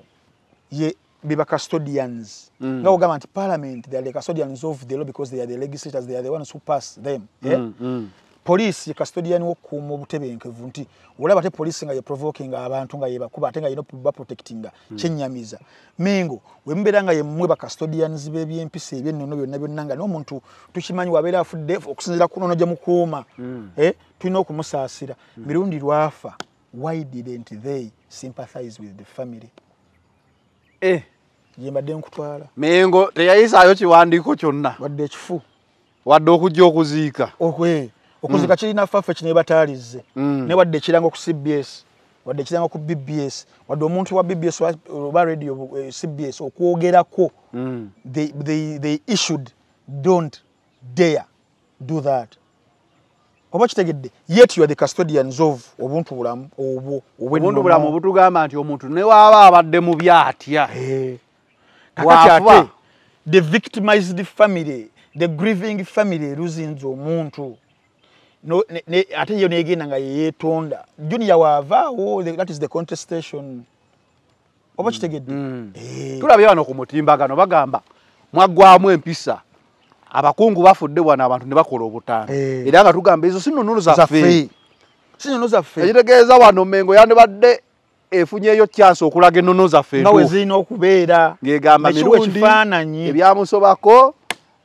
ye biba custodians mm. nga ogamba nti parliament they are the custodians of the law because they are the legislators they are the ones who pass them eh? mm, mm. police custodian wokuuma obutebenkevu nti olaba te police nga yeprovoking abantu nga yebakuba ate nga yina baprotectinga kyennyamiza mengo wemubeera nga yemmwe bacustodians b'ebyempisa ebyennono byonna byonna nga n'omuntu tukimanyi wabeera afudde okusinzira kunono gye mukuuma eh? tulina okumusaasira mirundi lwafa why didnt they sympathize with the family eh. gyembadde nkutwala mengo teyayisaayo kiwandiiko kyonna wadde ekifu wadde okujja okuziika okwe okuziika mm. kirina faffe kinebataalize mm. ne wadde ekirango ku cbs wadde ekirango ku bbs wadde omuntu wa bbs oba radio eh, cbs okwogerako mm. they issued dont dare do that oba kitegedde yet you are the custodians of obuntu bulamu obwo obuntu bulamu obutugamba nti omuntu newaaba abadde mu byatya eh. wafa the victimized family the grieving family luzinze omuntu no, ate yo negenda nga yeyetonda junia waavaawo that is the contestation oba kitegedde mm. mm. hey. Eh. tulabye wano ku mutimbagano bagamba mwagwamu empisa abakungu bafudde wano abantu ne bakola obutanda hey. Eh. era nga tugamba ezo sinnono zaffe sinnono zaffe ekitegeeza wano mengo yandibadde efunyeyo kyasa okulaga ennono zaffe nga wezirina okubeera ngegamba mirundi ebyamusobako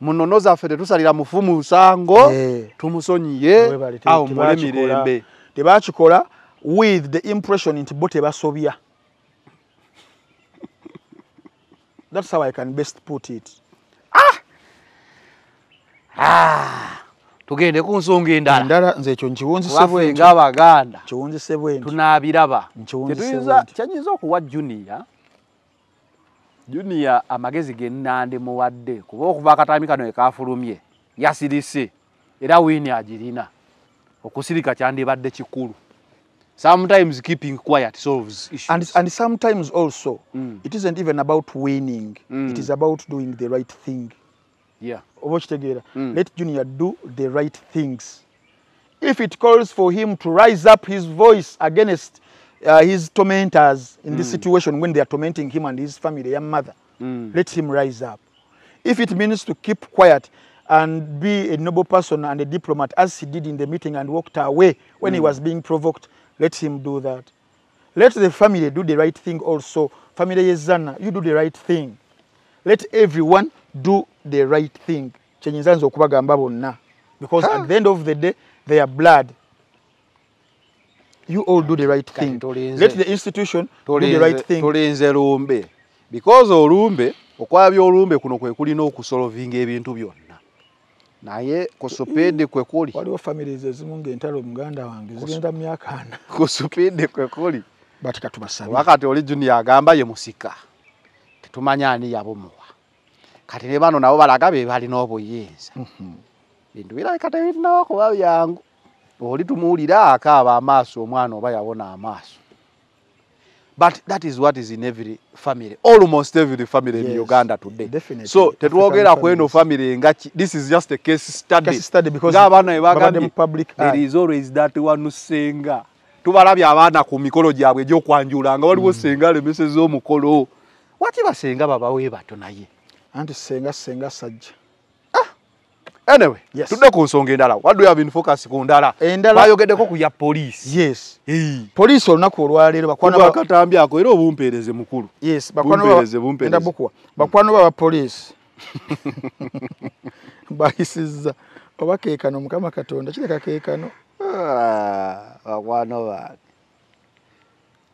munono zaffe tetusalira mufu musango eh. tumusonyiye awumule mirembe tebakikola with the impression nti bo tebasobya that's how i can best put it ah! Ah! tugende kunsonga endala nzekyo nkiwunzisebwenabaganda tunabiraba kyanyinza okuwa junia junia amagezi genandimuwadde kuba okuva akatami kano ekafulumye yasirise era wini agirina okusirika kyandibadde kikulu sometimes keeping quiet solves issues. And, and sometimes also mm. it isn't even about winning mm. it is about doing the right thing yeah. oba okitegeera hmm. let junior do the right things if it calls for him to rise up his voice against uh, his tormentors in mm. this hmm. situation when they are tormenting him and his family, their mother, mm. let him rise up. If it means to keep quiet and be a noble person and a diplomat as he did in the meeting and walked away when mm. he hmm. was being provoked, let him do that. Let the family do the right thing also. Family Yezana, you do the right thing. Let everyone do the right thing kyenyinza nza okubagamba bonna because huh? at the end of the day their blood you all do the right thing let the institution do the right thing tolinze lumbe because olumbe okwabya olumbe kuno kwe kulina okusolovinga ebintu byonna naye kusupidi mm. kwe kuli waliwo families ezimu ng'entalo muganda wange zigenda mu myaka ana kusupidi kwe kuli bat katubasabe wakati oli junior agamba ye musika tetumanya ani yabumuwa kati ne bano nabo balaga be balina obuyinza mhm. bintu birabika tebirinawo okuba byangu oli tumuwulira akaaba amaaso omwana oba yabona amaaso but that is what is in every family almost every family yes. in uganda today Definitely. so tetwogera ku eno family nga this is just a case study ngaabaana webagambyeere is always that one senga tubalabye abaana ku mikolo gyabwe egy'okwanjulanga waliwo mm -hmm. senga alemeseza omukolo wati basenga babawe bato naye anti senga senga sajja ah! Anyway, yes. tudde ku nsonga endala what do you have in focus ku ndala bayogeddeko ku ya poliisi yes. hey. poliisi olunaku olwaleero bakwanobakatambi ako era obumpeereze mukulu yes. bakwanobabapoliisi bakwano ba bayisizza oba keekano mukama katonda kireka keekano ah, bakwano bange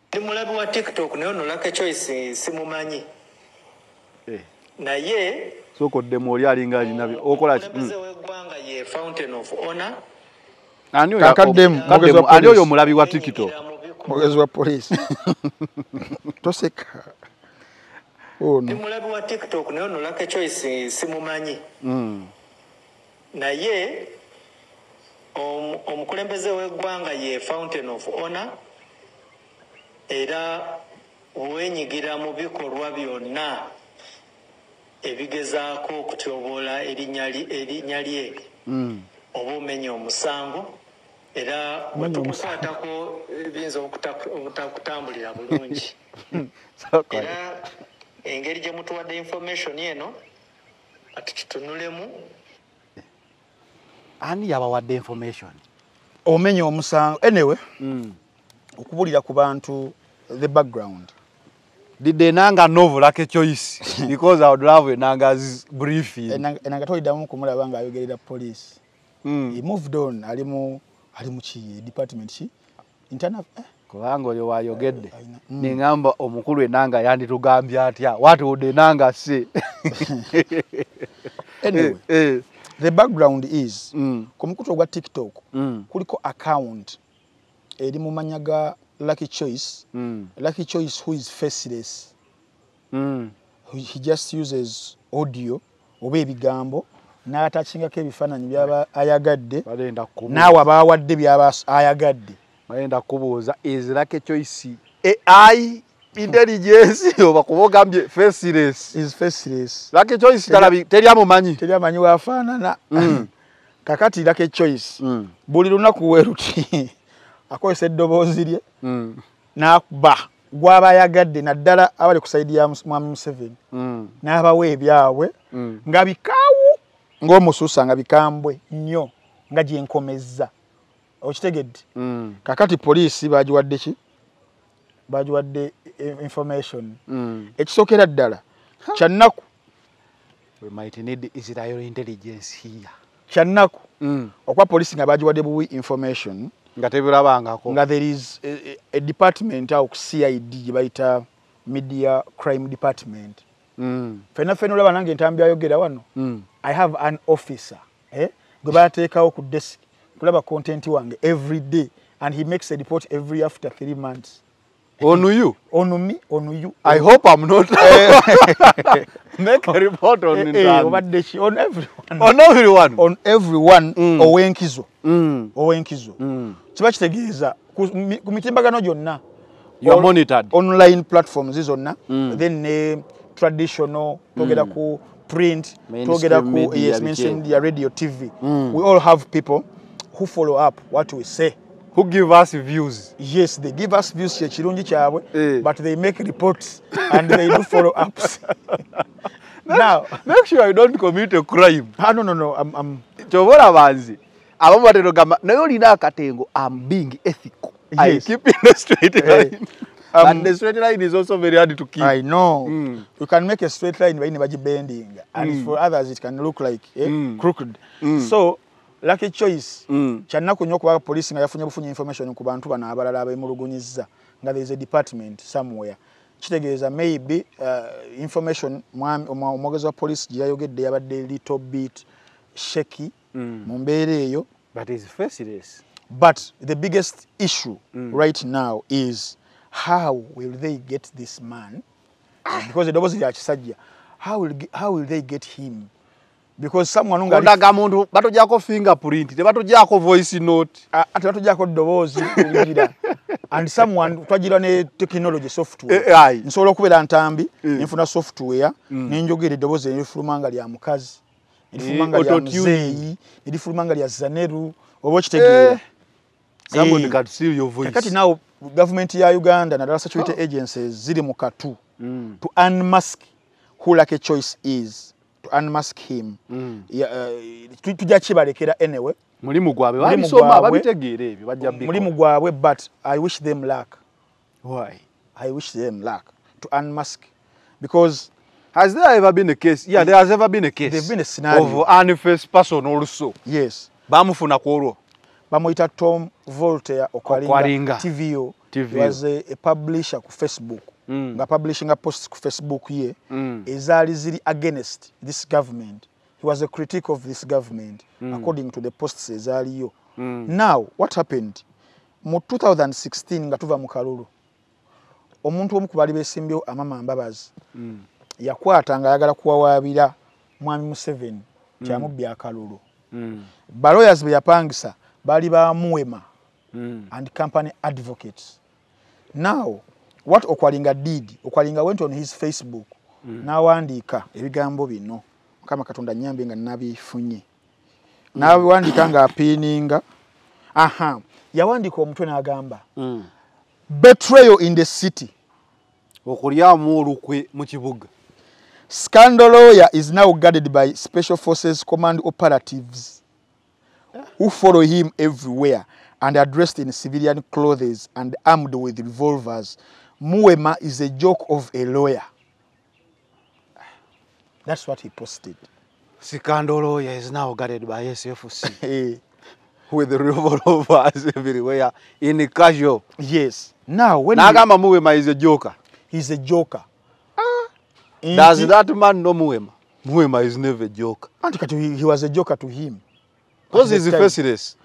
ndi mulabi wa tiktok naye onolaka choice simumanyi si naye sokoddemu oli alinga alina oh, okolaki hmm. weggwanga ye fountain of honor akaddemu ani oyo omulabi wa tikito mugezi wa polisi toseka ono oh, mulabi wa tiktok naye onolaka choice simumanyi hmm. naye omukulembeze weggwanga ye fountain of honor era wenyigira mu bikolwa byonna ebigezaako okutyoboola erinnya lye hmm. oba omenya omusango era wetukukwatako ebiyinza obutakutambulira bulungi era engeri gye mutuwadde information eno atukitunulemu ani yabawadde information omenya omusango enewe hmm. okubulira ku bantu the background didenanga novulako ekyoyisi because i would love enanga briefenanga tolidamu kumulaba nga ayogerera police hmm. he moved on ali muki department ki eh? kubanga oyo wayogedde eh, hmm. neŋamba omukulu enanga yanditugambye atya wat odenanga si the background is hmm. ku mukutu ogwa tiktok kuliko account eri mumanya ga lucky choice. Mm. Lucky choice who is faceless. Mm. He just uses audio, oba ebigambo n'atakingako ebifaananyi byaba ayagadde naawe aba awadde byaba ayagadde bagenda kubuuza ezirake choisi ai intelligence oba kuba ogambye lucky choice teryamumanyi teryamanyi wafaanana kakati lucky choice mm. buli lunaku weruti akozesa eddoboozi lye mm. n'akuba gw'aba ayagadde naddala abali ku saidi ya mwami museveni mm. n'abawa ebyabwe mm. nga bikaawo ng'omususa nga bikambwe nnyo nga gyenkomezza okitegedde kakati poliisi bagiwadde ki bagiwadde e-, information ekisookera ddala kyannaku kyannaku okuba poliisi nga bagiwadde buwi information nga tebirabangako nga there is a, a department au ku cid gyebayita media crime department mm. fena fena olaba nange entambi ayogera wano mm. i have an officer eh? gwe bateekawo ku desk kulaba content wange every day and he makes a report every after three months onu you onu me onu you on i hope i'm not eh. make a eh, report on in hey, hey, she, on everyone on everyone on everyone mm. owenkizo mm. owenkizo mm. kiba kitegeeza ku mitimbagano gyonna online platforms zonna mm. then ne traditional twogera mm. ku print twogera ku yes, media radio tv mm. we all have people who follow up what we say who give us views yes they give us views kyekirungi kyabwe eh. but they make reports and they do follow ups now make sure you don't commit a crime ah, no no no I'm, I'm... chovola banzi abamu batenogamba naye olina akatengo am being ethical kyanaku nyo okuba polisi nga yafunye bufunya information ku bantu bano abalala abemulugunyiza nga thereis a department somewere kitegeeza maybe uh, information omwogezi wa polisi gye yayogedde yabadde little bit shaky Mm. mu mbeera eyo but the biggest issue mm. right now is how will they get this man ah. because edobozi lya kisajja how will they get him ondagamuntu batojako fingerprint tebatojako voice note ah, tebatojako ddoboozi ulira and someone twajira ne technology software eh, eh, nsobola okubeera ntambi nenfuna eh. software mm. nenjogera eddoboozi erifuluma nga lya mukazi erifulumanga eh, lya muzeeyi erifulumanga lya zaneru oba okitegeera kakati naawe gavumenti ya uganda nadala security oh. agencies ziri mu katu mm. to unmask who like a choice is to unmask him mm. uh, eh, tujja kibalekera anyway mulimu gwabwe babisoma babitegeera ebyo bajja mulimu gwabwe but i wish them luck why i wish them luck to unmask because Has there ever been a case? Yeah, there has ever been a case. There's been a scenario. Of an infamous person also. Yes. Bamufuna koro. Bamuita Tom Voltaire Okwaringa TVO. TVO. Was a, a publisher on Facebook. Mm. Nga publishing a post on Facebook ye. Mm. Ezali zili against this government. He was a critic of this government. Mm. According to the posts ezali yo. Mm. Now, what happened? Mu 2016 nga tuva mukalulu. Omuntu omukubali besimbyo amama ambabazi. Mm. yakwata nga ayagala kuwawaabira mwami museveni kyamubbya mm. akalulu mm. balawyers be yapangisa baali bamuwema mm. and company advocates now what okwalinga did okwalinga went on his facebook mm. nawandiika ebigambo bino mukama katonda nyambe nga nabifunye nawandiika mm. nga apiininga aha yawandiika omutwe n'agamba mm. betrayal in the city okulyamu olukwe mu kibuga Scandal lawyer is now guarded by Special Forces Command Operatives who follow him everywhere and are dressed in civilian clothes and armed with revolvers. Muema is a joke of a lawyer. That's what he posted. Scandal lawyer is now guarded by SFC. with revolvers everywhere in the casual. Yes. Now, when... Nagama Muema is a joker. He's a joker. Mhm. Does that man know Muema? Muema is never a joke. And ah, he was a joker to him. Because he's faceless.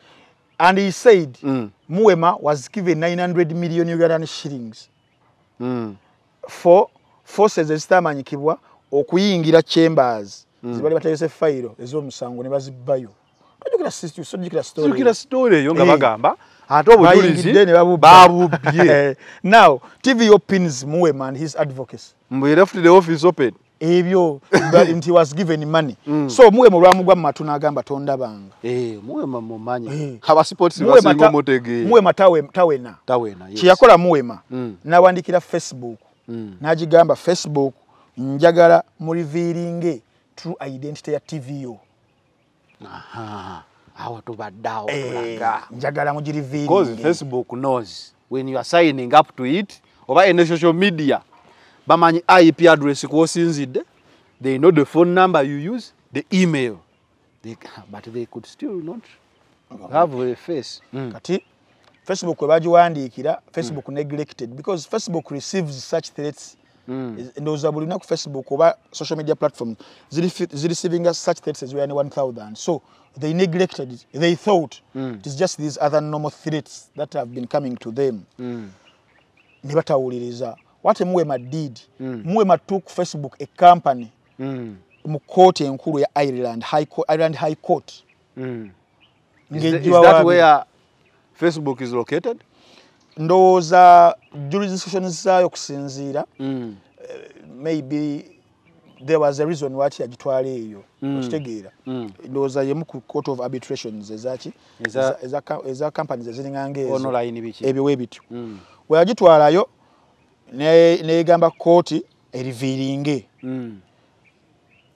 And he said mm. Muema was given 900 million Ugandan shillings mm. for forces this time and Kibwa or Queen Gira Chambers. Mm. The Fairo, the Zom Sang, when he was a bio. But you get a story. You get a story, younger eh. Gamba. Hey. Eh, now, TV opens Mueman, his advocates. We left the office open. Ebyo, he was given money. Mm. So, Mueman Ramugam Matuna Gamba Tondabang. Eh, Mueman Mumani. Eh. How a sports Mueman Motegi. Mueman Tawena. Tawena. Yes. Chiakola Muema. Mm. Now, when he Facebook. Mm. Naji Gamba Facebook. Njagara Muriviringe. True identity at TVO. Aha. awo tubadde awo eh, tulaga njagala mugirivirifacebook knows when you are signing up to it oba ene social media bamanyi ip address kwosinzidde they know the phone number you use the email they, but they could still not have a face mm. kati facebook webagiwandiikira facebook mm. neglected because facebook receives such threats Mm. ndoza buli lunaku facebook oba social media platform zireceivinga such threats weare 1000 so they neglected it. they thought mm. itis just these other normal threats that have been coming to them mm. ne batawuliriza wate muwe madid mm. muwe matuku facebook a company mm. mu koti enkulu ya ireland high court, ireland high court mm. ngeiwa facebook is located ndowooza jurisdiction zaayo okusinziira mm. eh, maybe there was a reason lwaki yagitwala eyo mm. okitegeera mm. ndowooza yemu ku court of arbitrations ezaki eza kampanis ezirinangaebyowa ebityo we yagitwalayo neyegamba kooti eriviiringe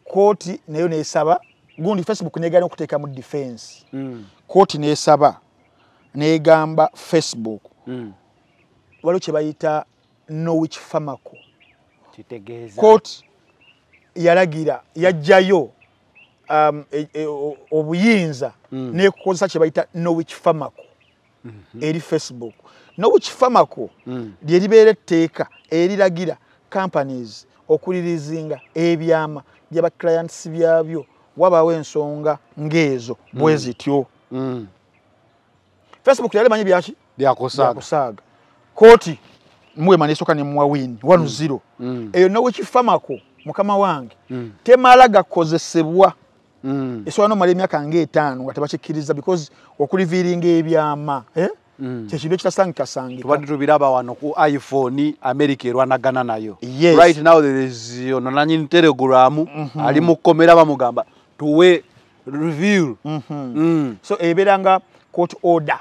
kooti nayo neesaba gundi facebook negaana okuteeka mu defense kooti neesaba neegamba facebook Mm. waliwo kyebayita norwich famaco kot yalagira yajjayo um, e, e, obuyinza mm. nekukozesa kyebayita norwich famaco mm -hmm. eri facebook norwich famaco mm. lyeribeera etteeka eriragira companies okulirizinga ebyama byabaclients byabyo wabaawo ensonga ng'ezo mm. bwezityo mm. facebook teyalimanyi byaki lyakusaaga kooti muwe mani esooka nemuwa wini wan mm. zero mm. eyo nawekifamako mukama wange mm. temala gakozesebwa mm. esobola nomala emyaka ngaetaano nga tebakikkiriza because okuliviringa ebyama eh? Mm. kyekintu ekitasange kasange tubadde tubiraba wano ku iphone america erwanagana nayo yes. right now there is ono nanyini telegramu mm -hmm. ali mukkomera bamugamba tuwe review mm -hmm. mm. so ebeeranga court order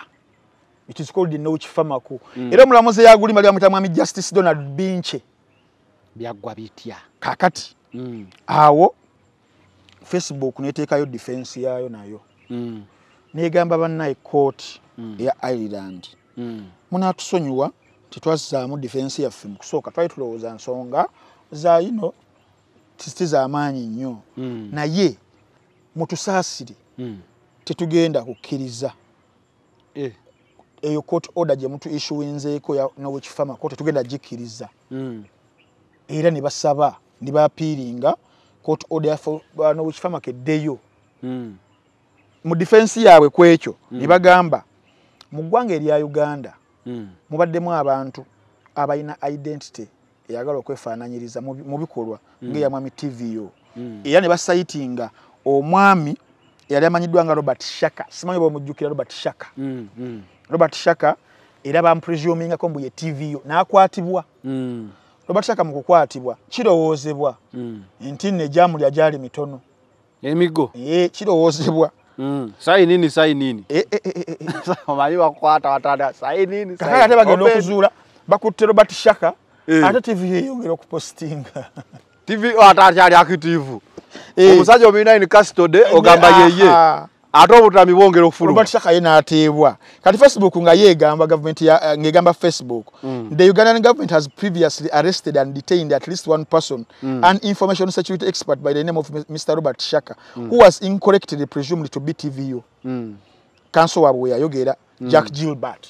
it is called the Nouch Famaku. Mm. Era mulamuze yagulimba lya mutamwa mi Justice Donald Binche. Byagwa bitya. Kakati. Mm. Awo Facebook neteeka yo defense yayo nayo. Mm. Negamba banna court ya Ireland. Muna tusonyiwa tetwazzaamu defense yaffe mu kusooka twali tulowooza nsonga za yino tisiti z'amaanyi nnyo naye mutusaasire tetugenda kukkiriza eh. eyo court order gye mutu issuinzeeko norwich farma court tugenda gikkiriza mm. era ne basaba ne baapiiringa court order norwich farma keddeyo mm. mu difensi yaabwe ku ekyo mm. ne bagamba mu ggwanga erya uganda mubaddemu abantu abalina identity eyagala okwefaananyiriza mu bikolwa ngeyamwami tvo era ne basaitinga omwami yali amanyiddwa nga robert shaka simanyi bwe mujjukira robert shaka robert shaka era bampresumingako mbu ye tvyo nakwatibwa mm. robert shaka mukukwatibwa kirowoozebwa mm. nti nejamuli ajali mitono emigo e, kirowoozebwa hmm. sainini saininiate eh, eh, eh, bagenda okuzuula bakutte robert shaka ate tv yeyongera okupostinga tv oh, atakyali active omusajja obinaini castode ogamba yeye ate obutambi bwongera okufulumatisaka ye n'ateebwa kati facebook nga yegamba gavumenti eh, ngegamba facebook mm. the ugandan government has previously arrested and detained at least one person mm. an information security expert by the name of mr robert shaka mm. who was incorrectly presumed to be tvo mm. kanso waabwe weyayogera mm. jack gilbert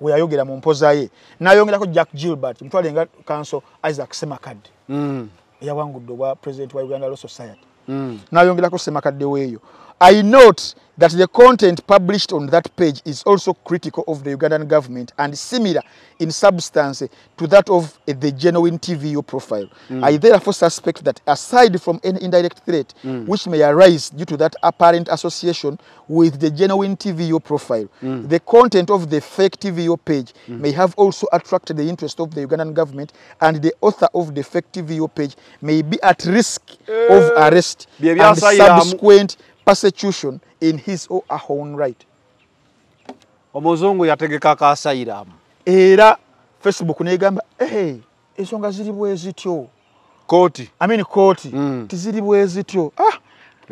weyayogera mu mpoza ye nayongerako jack gilbert mutwalenga kanso isaac semacad mm. eyawangudde obwa president wa uganda law society mm. nayongerako semacadde weeyo I note that the content published on that page is also critical of the Ugandan government and similar in substance to that of the genuine TVO profile. Mm. I therefore suspect that aside from any indirect threat mm. which may arise due to that apparent association with the genuine TVO profile, mm. the content of the fake TVO page mm. may have also attracted the interest of the Ugandan government and the author of the fake TVO page may be at risk uh, of eh, arrest and subsequent persecution in his or her own right omuzungu yategeka akasayiramu era facebook negamba hey, ensonga ziri bwe zityo kooti I mean kooti mm. tiziri bwe zityo ah,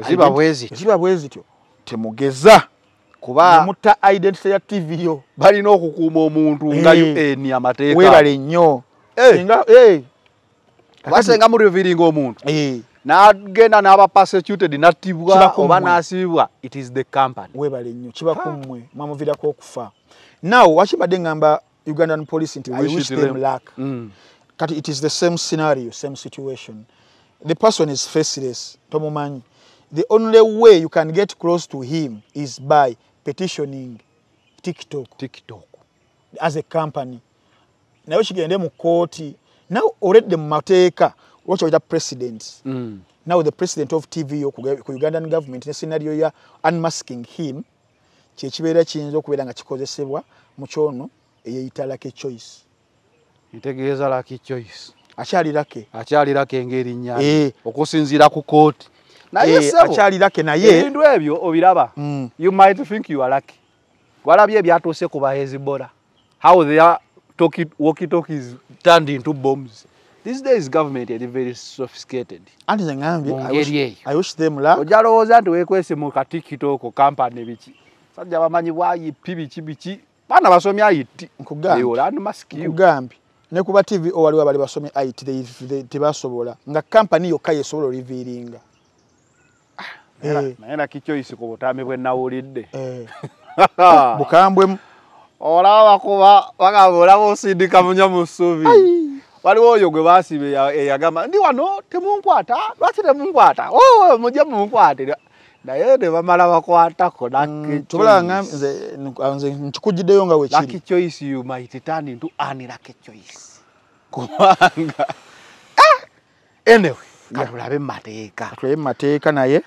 ziba identi- bwe zityo temugeza kuba muta identity ya tv yo balina okukuuma omuntu nga un amateekawebale nnyo hey. hey. basenga muriviringa omuntu hey. nagenda n'abapasecuted natibwa oba nasibibwa it is the company webale nnyo kiba kummwe mwamuvirako okufa now wakibadde ngamba ugandan police nti wishlack mm. kati it is the same scenario same situation the person is faceless tomumanyi the only way you can get close to him is by petitioning tiktok, TikTok. as a company naye kigende mu kooti now oredde mu mateeka lwaki oyita president mm. now the president of tvo ku ugandan government ne senario ya unmasking him kyekibeera kiyinza okubeera nga kikozesebwa mukyono eyeyita lucky choice ntegeeza lucky choice akyalirake akyalirake engeri nya eh. okusinziira ku kooti akyalirake naye eh, ebintu ebyo obiraba mm. you might think you are lucky walabye ebyatuuse ku bahezibola how they are walkie talkies turned into bombs these days government are very sophisticated anze ngambi i wish them luck ojalooza ndi wekwese mu katikito ko kampani bichi sajja bamanyi bwayi pibi chibichi pana basomi it nkugambi yola and maski nkugambi ne kuba tv owaliwa bali basomi it they tibasobola nga kampani yo kaye solo revealinga Naena hey. kicho isi kubutami kwe na ulide. Bukambwe. Olawa kuwa waka mbola kusidika mnyo musubi. Ayy. waliwo oyo gwe basiba eyagamba eh, ndi wano temunkwata lwaki temunkwata oh, oh, mujja mumukwate naye ne bamala bakwatako nkikugiddeyo mm, nga wekiriwe ah! mumateeka naye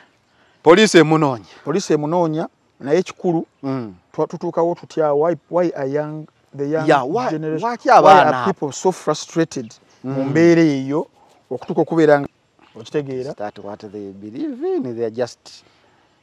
poliisi emunoonya poliisi emunoonya naye ekikulu mm. tutuukawo tutya the young yeah, why, generation. Why, why, why are people so frustrated? Mumbere mm. yo, okutuko kuberanga. Okitegeera? That what they believe in. They are just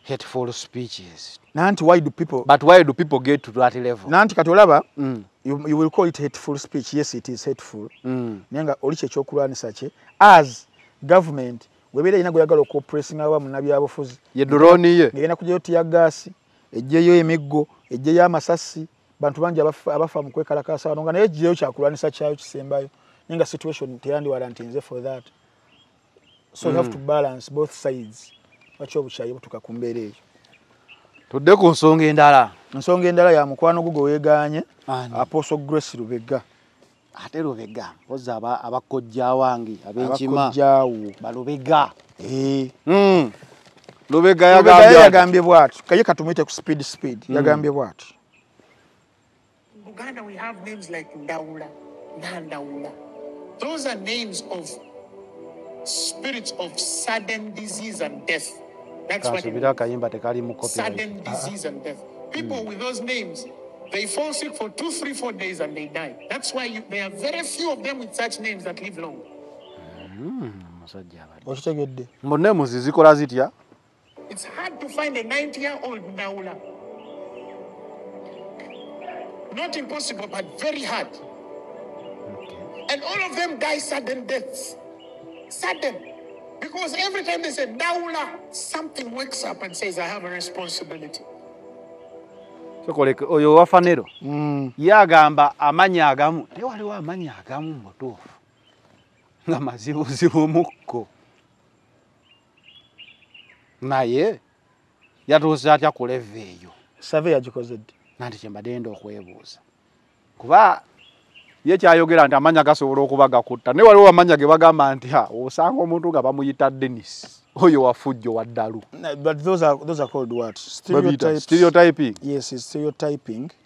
hateful speeches. Nanti why do people? But why do people get to that level? Nanti katolaba, mm. you, you will call it hateful speech. Yes, it is hateful. Mm. Nyanga oliche chokulani sache. As government, webele ina guyagalo co-pressing awa munabi abofuzi. Ye droni ye. Ngeena kujeo tiagasi. Ejeyo emigo. Ejeyo amasasi. Ejeyo amasasi. bantu bangi abafa mu kwekalakasa wano nga naye gyeyo kyakulwanisa kyayo kisembayo naye nga situation teyandiwala nti nze for that so mm. have to mm. balance both sides waki obukyayi butuka ku mbeera eyo tudde ku nsonga endala ensonga endala ya mukwano gugo weeganye aposo grace lubega ate lubega oza abakojjawange abenkimajawo balubega lubega eh. hmm. yagambye bwati kaye katumuyite ku speed speed hmm. yagambye bwati Uganda, we have names like Ndaula, Nandaula. Those are names of spirits of sudden disease and death. That's what it Sudden disease uh -huh. and death. People mm. with those names, they fall sick for two, three, four days and they die. That's why you, there are very few of them with such names that live long. Mm. it's hard to find a 90 year old Ndaula. not impossible, but very hard. And all of them die sudden deaths. Sudden. Because every time they say Daula, something wakes up and says, I have a responsibility. oyo owafanero ye agamba amanyi agamu naye waliwo amanyi agamu mutuufu nga mazibuzibu mukko naye yatuusa atya ku leva eyo sava yagikozedde nanti kyembadenda okwebuuza kuba ye kyayogera nti amanya gasobola okuba gakutta naye waliwo amanya ge bagamba nti ha osanga omuntu nga bamuyita denis oyo wafujjo waddalu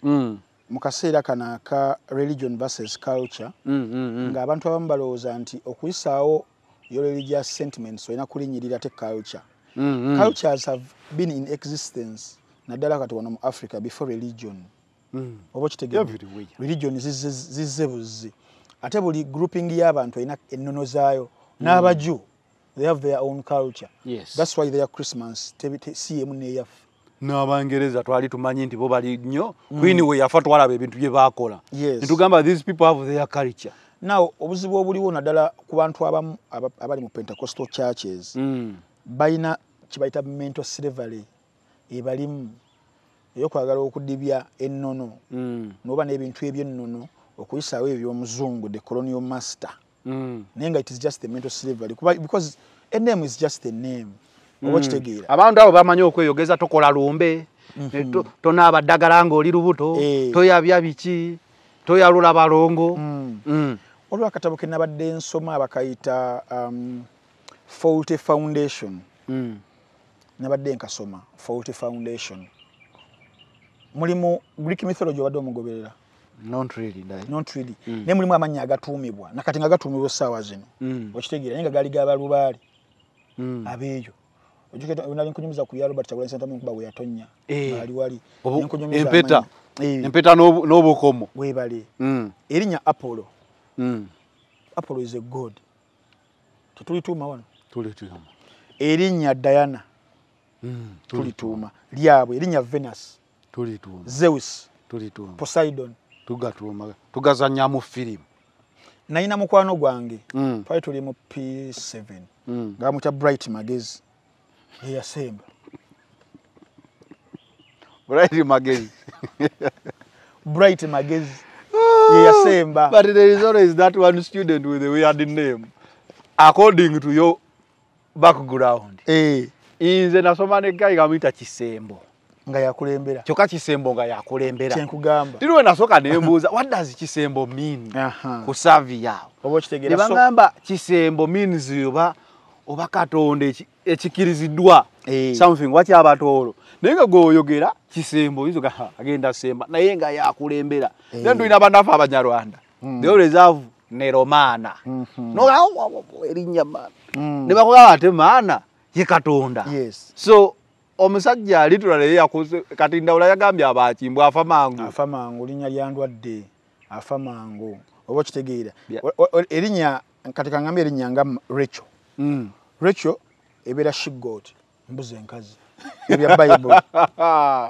hmm. mu kaseera kano aka religion verses culture hmm, hmm, ng'abantu abamu balowooza nti okuyisaawo your religious sentiments olina kulinyirira te culture cultures have been in existence naddala kati wano mu africa before religion hmm. oba okitegeera religion zizze buzzi ate buli grouping y'abantu alina ennono zaayo hmm. n'abaju they have their own culture thats why their christmas siyemu neyaffe nabangereza twali tumanyi nti bo bali nnyo kwini hmm. weyafa twalaba ebintu byebakola netugamba these people have their culture now obuzibu obuliwo naddala ku bantu abamu abali mu pentecostal churches balina kibayita mental slavery ebalimu eyokwagala okudibya ennono mm. noba nebintu ebyennono okuyisawo ebyomuzungu the colonial master mm. naye nga itis just the mental slavery because enam is just the name oba mm. kitegeera abantu abo bamanyi okweyogeza tokola lumbe mhm. tonaaba ddagala ngaoli lubuto eh. toyabya biki toyalula balongo olwo akatabo kenabadde ensoma bakayita um, fault foundation nabadde nkasoma fault foundation mulimu Greek mythology obadde omugoberera naye mm. mulimu amannya agatuumibwa nakati nga gatuumibwa essaawa zino mm. okitegeera naye nga gaali gabalubaali mm. abeeyo nalinkunyumiza ku yarobertkuba we yatonya eh. ali wali empeta eh. n'obukomo webale erinnya apollo apollo is a god tetulituuma wano erinnya diana tulituuma lyabwe erinnya venus tulituuma zeus tulituuma poseidon tugatuuma tugazanya mu firimu nalina mukwano gwange mm. twali tuli mu p7 mm. ngamu kya bright magezi yeyasemba bright magezi bright magezi ah, yeyasemba but there is always that one student with a weird name according to your background nze eh. nasoma nekaigamwita kisembo nga yakulembera kyokka kisembo nga yakulembera kyenkugamba tiri we nasooka nembuuza what does kisembo mean ku savi yaawe obakitegeranebagamba kisembo means oba oba katonda ekikiriziddwa eh. something waki abatoolo naye nga gweoyogera kisembo yizo agenda semba naye nga yakulembera eh. ne ntulina abanafu abanyarwanda hmm. theo reserve ne romaana mm-hmm. nogaerinnya maana hmm. ne bakugamba ate maana ye katonda so omusajja alitula naye yakoze kati ndawula yagambye abakimbwe afa mangu afa mangu linnya lyandwadde afa mangu oba okitegeera erinnya kati kangambe erinnya nga rachel mm. rachel ebeera shigot mbuzi enkazi ebya bayibuli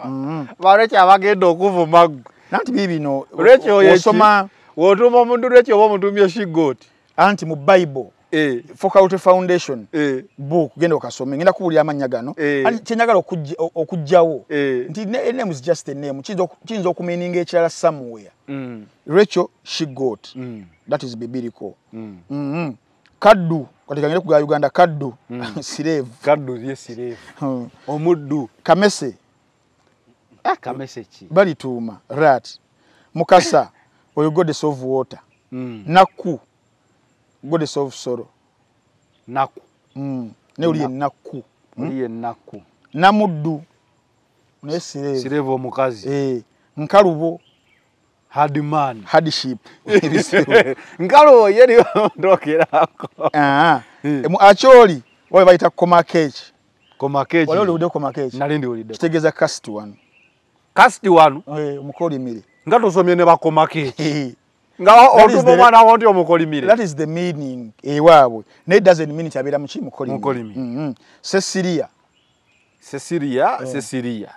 mm-hmm. barachel abagenda okuvumagwe nanti bi bino rachel yesoma wotuma omuntu rachel oba omutumya shigot anti mu bayibuli Eh. Fokaute Foundation eh. book genda okasome ngenda kubulya amannya gano eh. kyenyagala okugyawo nti name is just a name kiyinza okumininga ekirala somewhere mm. Rachel Shigot mm. that is biblical mm. mm-hmm. kaddu katika ngenda kugaya Uganda kaddu sirevu kaddu ye sirevu hmm. omuddu kamese ah, kamese ki bali tuuma rat mukasa oyo goddess of water nakku God is of sorrow. Naku. Mm. Ne uliye naku. Uliye naku. Namudu. Ne sirevo. Sirevo mukazi. Eh. Nkarubo. Had man. Had sheep. Nkarubo yeri ondoke lako. Ah. Emu acholi. Wawe baita koma keji. Koma keji. Walole ude koma keji. Nalindi ulide. Chitegeza kastu wanu. Kastu wanu? Eh. Mkori mili. Nkato somye ne bako makeji. ngaokuba nti omukolimire that is the meaning ewaabwe eh, naye doesn't mean tabeera muki mukolimi sesiria mm, mm. sesiria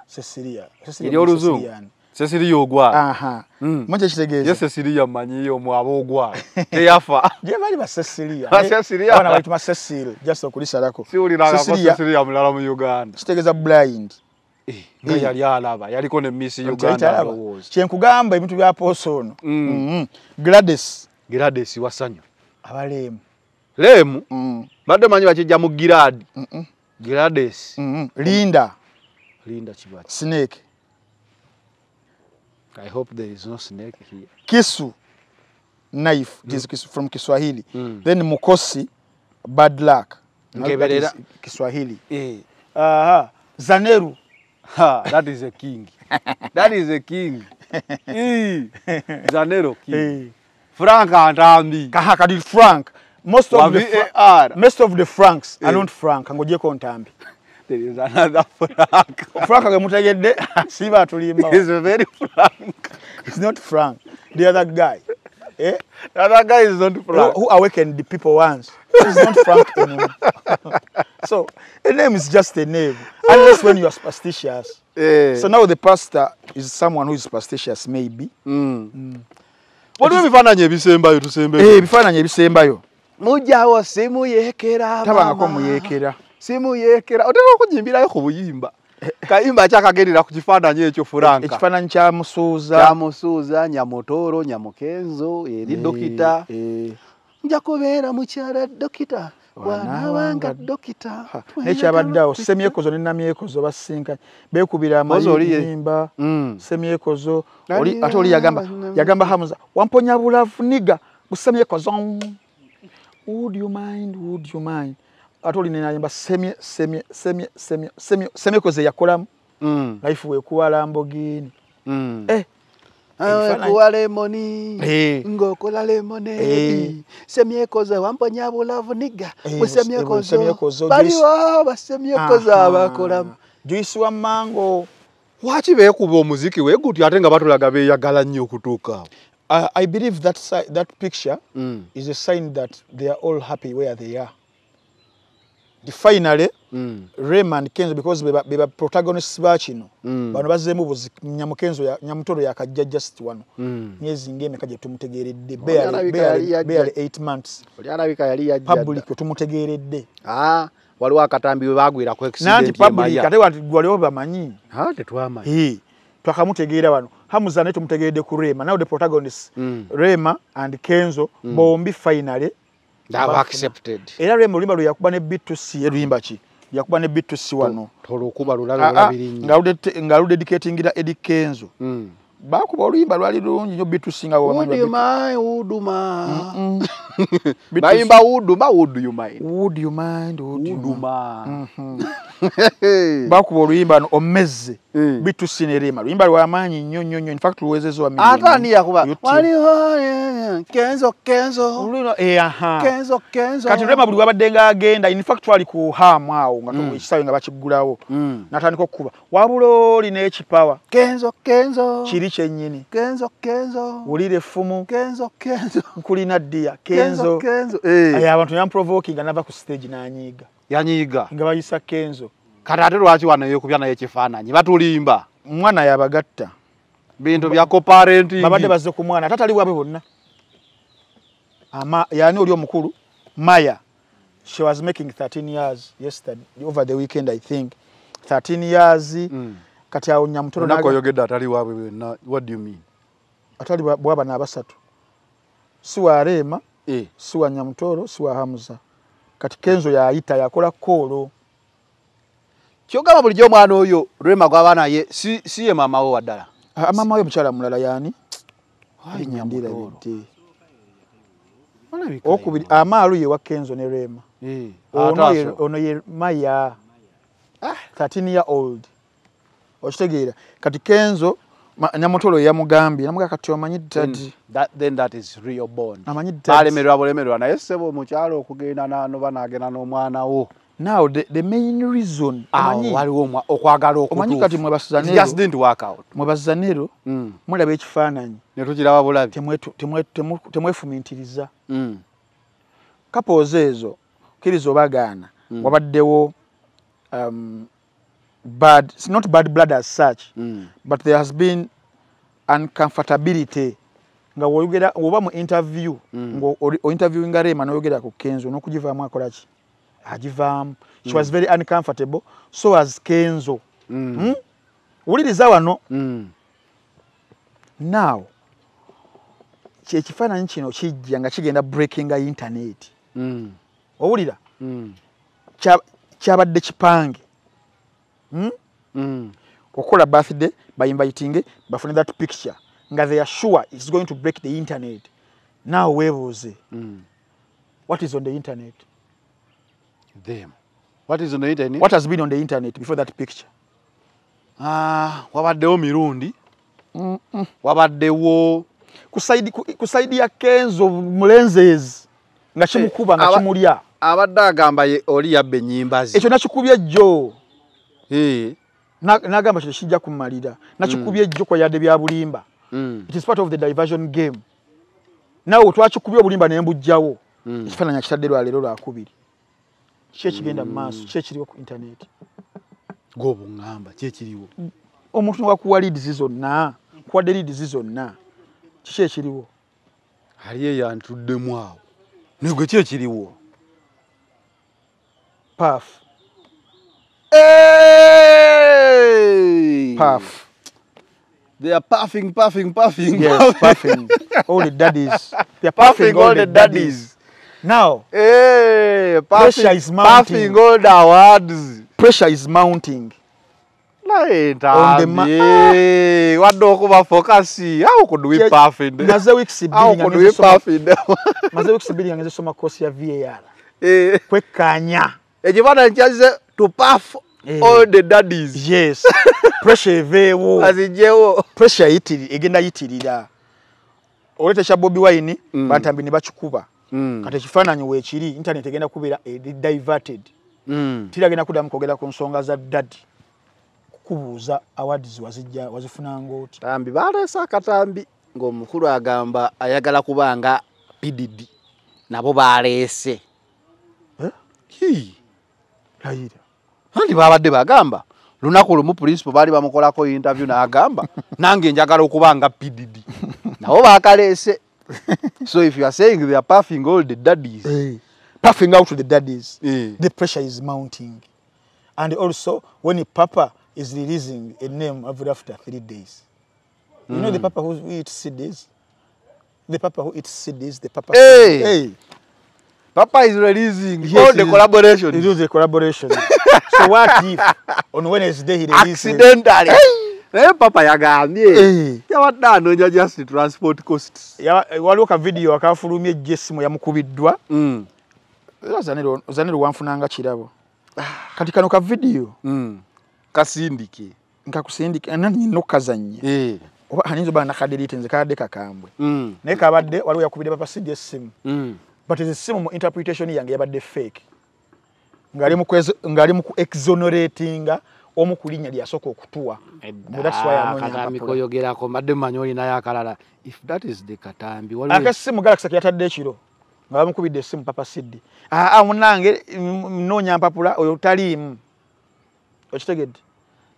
sesiria eh. eri oluzungu sesiriya ogwaaekitegeesesiriya mm. manyiyo omwaba ogwaa teyafa gyebali basesiriyaaaitumasesir eh, just okulisalako siwuliraaasesiriya mulala mu uganda kitegeeza blind Eh, nga eh. yali alaba yaliko ne miss uganda ndowooza kyenkugamba ebintu bya posono ono mm. mm-hmm. grades grades wasanyu abaleemu leemu mm. badde manyi bakijja mu giradi grades mm-hmm. linda linda kibaki snake I hope there is no snake here. Kisu knife this mm. is from Kiswahili. Then mukosi bad luck. Kiswahili. Eh. Aha. Zaneru Ha, that is a king. That is a king. Zanero king. Hey. Frank and Rambi. Kahaka did Frank. Most of, the, fr most of the Franks hey. are not Frank. Ngoje ko ntambi. There is another Frank. Frank agemutegedde. Siba tulimba. He is very Frank. He's not Frank. The other guy. Eh? That guy is not Frank. Who, who awakened the people once? He's not Frank anymore. so, a name is just a name. Unless when you are superstitious. Eh. So now the pastor is someone who is superstitious, maybe. Mm. Mm. What do we find on your same by to same by? Hey, find on your same by you. Moja was same way, Kera. Tabaka, come, Yakera. Same way, Kera. I don't know what you mean eh, by Hoyimba. kayimba kyakagendera kukifaana nyo ekyo furanka ekifaananyi kyamusuuza kyamusuuza nyamutooro nyamukenzo eri e, dokita e. nja kubeera mukyala dokita wanawanga dokita nekyabaddeawo semyekozo nenamyekozo basinkanye bekubira amayimba mm. semyekozo ate oli yagamba yagamba hamuza wamponya bulavu niga gusemyekozo would you mind would you mind ate olina enayimba semye semye semye semye semye semyeko ze yakolamu mm. life wekuwa lambogini mm. eh. kuwa lemoni eh. ngaokola lemoni eh. semyekoze wamponya bulavu nigga musemyekoze baliwo basemyekoze abakolamu. juice wa mango. lwaki beekuba omuziki we gutyo ate nga batulaga beeyagala nnyo okutuuka. i believe that, that picture mm. is a sign that they are all happy where they are. final mm. Raymond Kenzo because beba, beba protagonists bakino mm. bano bazeemu nyamukenzo nyamutolo yakajja just wano mm. myezi ng'emeka gye tumutegeredde barely 8 months olyalabika yali yajja public tumutegeredde ah waliwo akatambi we bagwirako nanti public ate waliwo bamanyi tetwamanyi twakamutegeera wano hamuza naye tumutegeredde ku rema nawe the protagonist mm. rema and kenzo mm. bombi finally That was accepted. Era remo limba luyakuba ne B2C eruimba chi. Yakuba ne B2C wano. Tolokuba lulala labirinyi. Ngalude ngalude dedicating ida Edikenzo. Mm. Bakuba luimba lwali lunji nyo B2C nga hmm. wano. Would you mind would you mind? Bayimba would you mind? Would you mind? Would you mind? Would you mind? Mm-hmm. Bakuba luimba no omeze. mm. bitu bitusi ne remalo imba lwamaanyi nyo nyo nnyo infact luwezezo wa milimu ata niya kuba waliho kenzo kenzo ulino eh aha kenzo kenzo kati rema buli wabadde nga agenda infact wali ku hamu awo nga mm. ekisawe nga bakigulawo mm. natandika okukuba wabulo olina ekipawa kenzo kenzo kiri kyennyini kenzo kenzo wulira fumu kenzo kenzo kulina dia kenzo kenzo, kenzo. Eh. aya abantu yamprovokinga nava ku stage anyiga yanyiga nga bayisa kenzo kati ate lwaki wano eyokubya naye ekifaananyi batulimba omwana yabagatta bintu byakoparentibabadde bazze ku mwana ate ataliwaabwe bonna yani oli omukulu maya she was making 3 years yesterday over the weekend i think 3 years mm. kati awo nyamutoyogedde ataliwaabwe bonna what do you mean atalibwaba n'abasatu si wa rema eh. si wa nyamutoro si wa hamuza kati kenzo yayita yakola koolo kyogamba bulijjo omwana oyo lwema gwaba naye si ye maama wo waddala amaama ah, ah, wo mukyala mulala yaani okubiri amaalo ah, ye wakenzo ne lwema eh, ono ye maya thirteen year old okitegeera kati kenzo nyamutolo yeyamugambye namuga kati omanyiddadamanyiddalemerwa bulemerwa naye ssebo omukyala okugenda nanoba nagenda n'omwana wo Now the, the main reason okwagala okwagalaomwebasuzanero mm. mulaba ekifaananyi temwefumintiriza mm. kapoozi ezo kiriza obagaana mm. wabaddewo um, bad not bad blood as such mm. but there has been uncomfortability nga woba mu interview mm. ngaointervyewingarema noyogera ku kenzo nokugivaamu akolaki agivaamu she mm. was very uncomfortable so was kenzo mm. hmm? wuliriza wano mm. now ekifaananyi kino kijja nga kigenda breakinga internet owulira kyabadde kipange hmm? kukola birthday bayinvitinge bafune that picture nga they are sure its going to break the internet now weebuuze what is on the internet mm. them. What is on the internet? What has been on the internet before that picture? Ah, wabaddewo mirundi. Wabaddewo kusaidi kusaidi ya Kenzo mulenzes nga chimukuba eh, nga chimulya. Abadde agamba ye oli ya benyimbazi. Ekyo nakikubye jjo. Eh. Nagamba kino kijja kumalira. Nakikubye mm. jjo kwa yade byabulimba. Mm. It is part of the diversion game. Nawe twakikubye obulimba n'embujjawo. Mm. Ekifaananyi kitadde lwaleero lwakubiri. kyekigenda mumaaso mm. kyekiriwo ku internet gobuŋamba kyekiriwo omuntu wakuwa leadsi zonna kuwadde leadsi zonna kiki ekiriwo ali eyantuddemu awo negwe kyekiriwo paafu paafu They are puffing, puffing, puffing. Yes, puffing. all the daddies. They are puffing, puffing all, all the daddies. daddies. Now, hey, puffing, pressure is mounting. All the words. Pressure is mounting. ekyobadakyaeeyitirira oletesya bobi wine mm. bantambi ne bakikuba Mm. kati ekifaananyi weekiri intaneti egenda kubeera diverted mm. tiragenda kuddamu kwogera ku nsonga za daddi kukubuuza awadizi wazijja wazifunanga otambi baleese akatambi ng'omukulu agamba ayagala kubanga pdd nabo baleese layira andi babadde bagamba lunaku lumu principo baali bamukolako intervyew naagamba nange njagala okubanga pdd nabo bakaleese so if you are saying they are puffing all the daddies, hey. puffing out to the daddies, hey. the pressure is mounting. And also, when a papa is releasing a name every after three days, mm. you know hmm. the papa who eats CDs? The papa who eats CDs, the papa. Hey! hey. Papa is releasing yes, all the collaboration. He does the collaboration. so what if on Wednesday he releases? Accidentally! Hey. Eh papa yagambye. Eh. Yabadde anoonya just transport costs. Eh, waliwo ka video akafulumye jessimu yamukubiddwa. Ozanira mm. eh, wanfunanga kirabo. Kati kano ka video. Mm. Kasindike. Nkakusindike. Nanyina okazanye. Aninza oba nakadirite nze kadde kakambwe. Mm. Naye kabadde waliwo yakubidde papa si jessimu. But is simu mu interpretation yange yabadde fake. Ngali mu exonerating omu ku linnya lyasooka okutuwa mikoyogerako badde mumanya olinayoakalala akasimu galakisa ke yatadde ekiro nga bamukubidde esimu papa sidi aa ah, ah, munange mm, nonya mpapula oyo taliimu okitegedde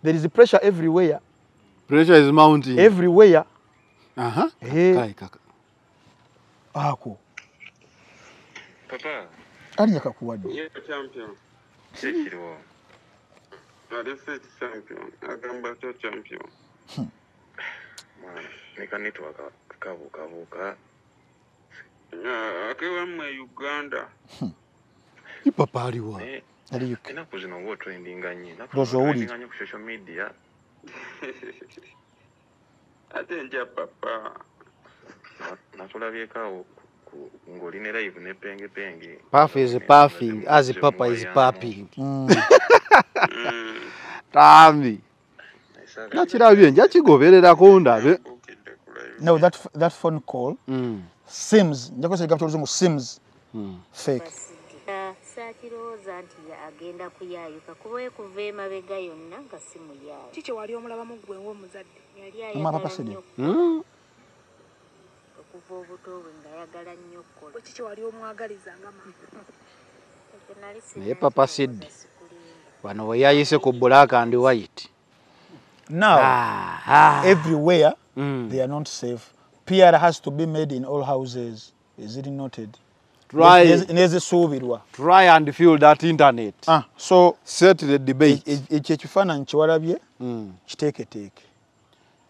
there is pressure everywhere pressure is mountain everywhere aha uh eh. -huh. hey. kaka ako papa ali yakakuwadde champion sikirwo mm. Adesit champion, agamba cha champion. Hmm. Mwana, nika nitu waka kavuka vuka. Akiwa mwe Uganda. Hmm. Ipa pari wa. Aliyuki. Eh, ina kuzino watu hindi inganyi. Dozo uli. Inganyi kushosho media. Ate nja papa. Natula vieka u. Ngorine live ne pengi pengi. Puffy is a puffy. As a papa is a puppy. Mm. tambi nakirabye nja kigoberera kundabe no that that phone call mm. sims nja kozesa ekigambo kyoluzungu sims mm. fake sakirowooza nti agenda kuyayuka kubaye kuva emabega yonna nga simuyayo kiki wali omulabamu gwe ngaomuzadde yaliyamapapasidi mm. okuva obuto bwe ngayagala nnyo kkola kiki wali omwagalizanga naye papa sidi mm. wano we yayise ku black and white now ah, ah. everywhere mm. they are not safe pr has to be made in all houses is it noted nezisuubirwa try and feel that internet ah, so set the debate e- e- ekyo ekifaananyi kiwalabye mm. kiteeketeeke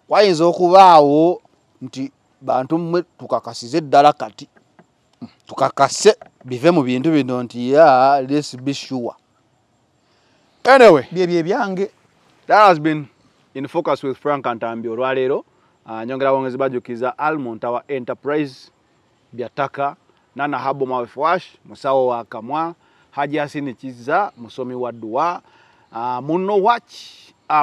wayinza okubaawo nti bantu mmwe tukakasize eddala kati mm, tukakase bive mu bintu bino nti ya lesbisuwa sure. anyway byebyo ebyange that has been in focus with frank antambi olwaleero uh, nyongera bongezi bajukiza almont awa enterprise byataka nana habo mawefwash musawo wa kamwa haji asini kiza musomi wa dua uh, muno watch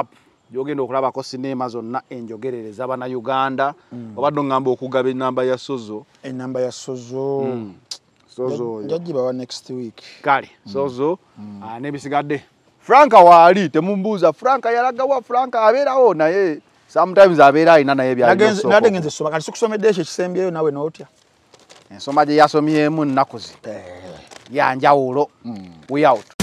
up gyogenda okulabako sinema zonna enjogerereza bana uganda mm. obadde ogamba okugaba enamba ya sozo enamba ya sozo mm. sozo ya, ya next week kale mm. sozo mm. uh, nebisigadde franka waali temumbuuza franka yalagawa franka abeerawo naye sometimes abeera alina naye byanadegenza esoma kati sikusomedde ekyo ekisembyeyo nawe nootya ensoma gye yasomyemu nnakuzi yanjawulo mm. wiout